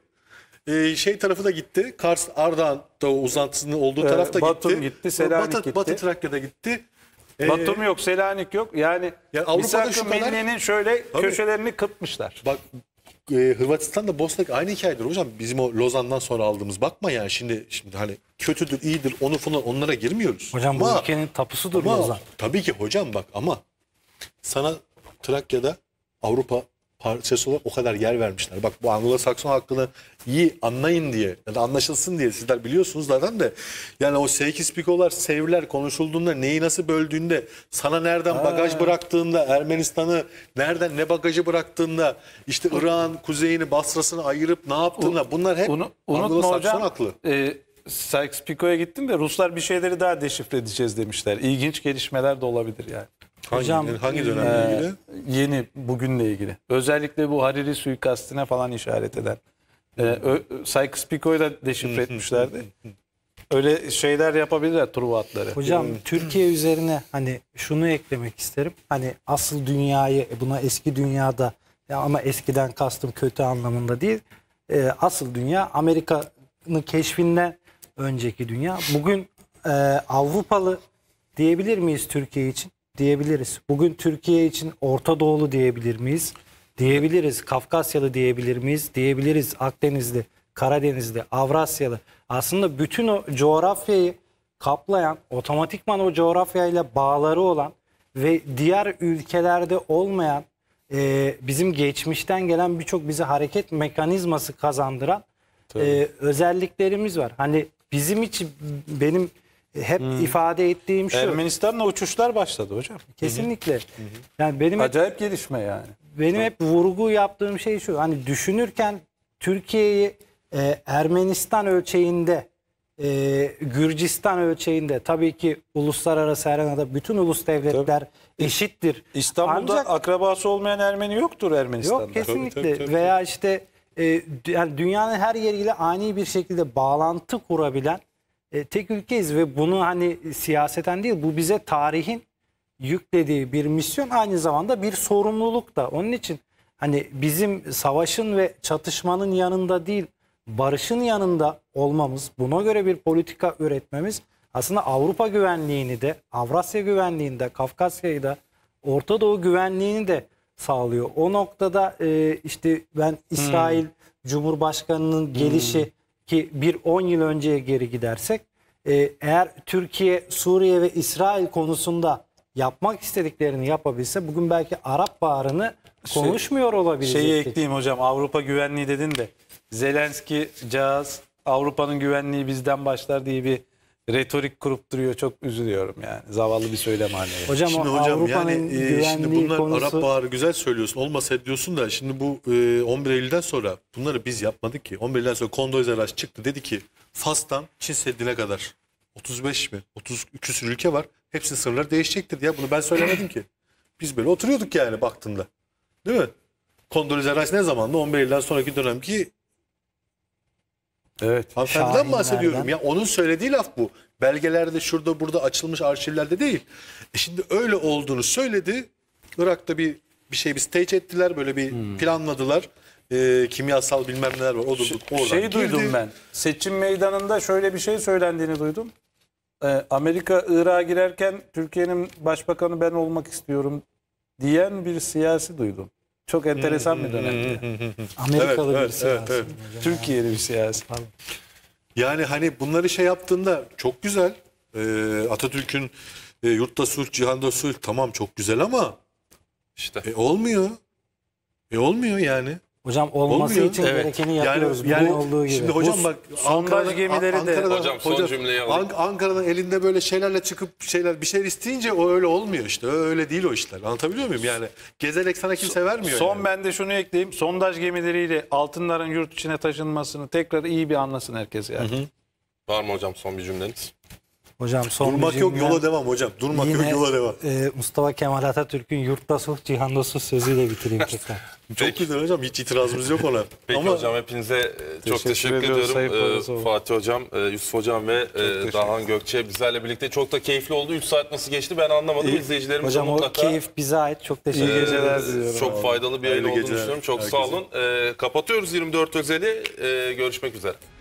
Ee, şey tarafı da gitti. Kars Ardahan da uzantısının olduğu ee, taraf da Batum gitti. gitti ee, Selanik Batı, gitti. Batı Trakya'da gitti. Ee, Batum yok, Selanik yok. Yani, yani Avrupa'da Misak-ı şöyle tabii. köşelerini kıtmışlar. Bak e, ee, Hırvatistan'da Bosna'daki aynı hikayedir hocam. Bizim o Lozan'dan sonra aldığımız bakma yani şimdi şimdi hani kötüdür, iyidir onu falan onlara girmiyoruz. Hocam ama, bu ülkenin tapusudur ama, Lozan. Tabii ki hocam bak ama sana Trakya'da Avrupa parçası olarak o kadar yer vermişler. Bak bu Anglo-Sakson hakkını iyi anlayın diye ya da anlaşılsın diye sizler biliyorsunuz zaten de yani o sekiz pikolar, sevriler konuşulduğunda neyi nasıl böldüğünde sana nereden ha. bagaj bıraktığında Ermenistan'ı nereden ne bagajı bıraktığında işte Irak'ın kuzeyini Basra'sını ayırıp ne yaptığında bunlar hep Anglo-Sakson haklı. E, ee, Sykes-Pico'ya gittim de Ruslar bir şeyleri daha deşifre edeceğiz demişler. İlginç gelişmeler de olabilir yani. Hocam, hangi dönemle e, ilgili? yeni, bugünle ilgili. Özellikle bu Hariri suikastine falan işaret eden. E, hmm. Sykes Pico'yu da deşifre hmm, hmm, etmişlerdi. Öyle şeyler yapabilirler Truva atları. Hocam Türkiye üzerine hani şunu eklemek isterim. Hani asıl dünyayı e, buna eski dünyada ama eskiden kastım kötü anlamında değil. E, asıl dünya Amerika'nın keşfinden önceki dünya. Bugün e, Avrupalı diyebilir miyiz Türkiye için? diyebiliriz. Bugün Türkiye için Orta Doğulu diyebilir miyiz? Diyebiliriz. Kafkasyalı diyebilir miyiz? Diyebiliriz. Akdenizli, Karadenizli, Avrasyalı. Aslında bütün o coğrafyayı kaplayan, otomatikman o coğrafyayla bağları olan ve diğer ülkelerde olmayan e, bizim geçmişten gelen birçok bize hareket mekanizması kazandıran e, özelliklerimiz var. Hani bizim için benim hep hmm. ifade ettiğim şu. Ermenistan'la uçuşlar başladı hocam. Kesinlikle. Hı hı. Yani benim acayip hep, gelişme yani. Benim hep vurgu yaptığım şey şu. Hani düşünürken Türkiye'yi e, Ermenistan ölçeğinde, e, Gürcistan ölçeğinde tabii ki uluslararası arenada bütün ulus devletler tabii. eşittir. İstanbul'da Ancak, akrabası olmayan Ermeni yoktur Ermenistan'da. Yok kesinlikle. Tabii, tabii, tabii. Veya işte e, yani dünyanın her yeriyle ani bir şekilde bağlantı kurabilen e, tek ülkeyiz ve bunu hani siyaseten değil bu bize tarihin yüklediği bir misyon aynı zamanda bir sorumluluk da. Onun için hani bizim savaşın ve çatışmanın yanında değil barışın yanında olmamız, buna göre bir politika üretmemiz aslında Avrupa güvenliğini de, Avrasya güvenliğini de, Kafkasya'yı da, Orta Doğu güvenliğini de sağlıyor. O noktada e, işte ben İsrail hmm. Cumhurbaşkanı'nın gelişi, hmm ki bir 10 yıl önceye geri gidersek e, eğer Türkiye Suriye ve İsrail konusunda yapmak istediklerini yapabilse bugün belki Arap Baharı'nı şey, konuşmuyor olabilir. Şeyi ekleyeyim hocam Avrupa güvenliği dedin de Zelenski caz Avrupa'nın güvenliği bizden başlar diye bir retorik kurup duruyor. Çok üzülüyorum yani. Zavallı bir söylem haline. Hocam şimdi hocam yani e, şimdi bunlar konusu... Arap Baharı güzel söylüyorsun. Olmasa diyorsun da şimdi bu e, 11 Eylül'den sonra bunları biz yapmadık ki. 11 Eylül'den sonra Kondoyza Rice çıktı. Dedi ki Fas'tan Çin Seddi'ne kadar 35 mi 33 küsür ülke var. Hepsinin sınırları değişecektir diye Bunu ben söylemedim ki. Biz böyle oturuyorduk yani baktığında. Değil mi? Condoleezza Rice ne zamandı? 11 Eylül'den sonraki dönemki Evet. Hanımefendiden bahsediyorum ya. Onun söylediği laf bu. Belgelerde şurada burada açılmış arşivlerde değil. E şimdi öyle olduğunu söyledi. Irak'ta bir bir şey bir stage ettiler. Böyle bir hmm. planladılar. E, kimyasal bilmem neler var. O, oradan Şeyi girdi. duydum ben. Seçim meydanında şöyle bir şey söylendiğini duydum. E, Amerika Irak'a girerken Türkiye'nin başbakanı ben olmak istiyorum diyen bir siyasi duydum. Çok enteresan bir dönemdi. Hmm. Amerikalı evet, bir siyasi. Evet, evet. Yani. Türkiye'li bir siyasi. Yani hani bunları şey yaptığında çok güzel. Ee, Atatürk'ün e, yurtta sulh, cihanda sulh tamam çok güzel ama işte e, olmuyor. E olmuyor yani. Hocam olması Olmuyor. için Evet. gerekeni yapıyoruz. Yani, yani olduğu gibi. şimdi hocam Bu bak sondaj gemileri de- Ankara'da- Hocam son cümleyi alayım. Ank- Ankara'dan elinde böyle şeylerle çıkıp şeyler bir şeyler isteyince o öyle olmuyor işte. Ö- Öyle değil o işler. Anlatabiliyor muyum? Yani gezerek sana kimse vermiyor. Son yani. ben de şunu ekleyeyim. Sondaj gemileriyle altınların yurt içine taşınmasını tekrar iyi bir anlasın herkes yani. Var mı hocam son bir cümleniz? Hocam son Durmak yok yola devam hocam. Durmak Yine, yok yola devam. e, Mustafa Kemal Atatürk'ün yurtta sulh cihanda sulh sözüyle bitireyim tekrar. Çok Peki. güzel hocam hiç itirazımız yok ona. Peki Ama hocam hepinize e, teşekkür çok teşekkür ediyorum. ediyorum. Ee, Fatih Hocam, e, Yusuf Hocam ve e, Dahan Gökçe bizlerle birlikte çok da keyifli oldu. 3 saat nasıl geçti ben anlamadım. İyi. İzleyicilerimiz hocam, mutlaka. Hocam o keyif bize ait. Çok teşekkür ee, ederim. Çok abi. faydalı bir yayın olduğunu düşünüyorum. Çok Herkese. sağ olun. E, kapatıyoruz 24 özeli. E, görüşmek üzere.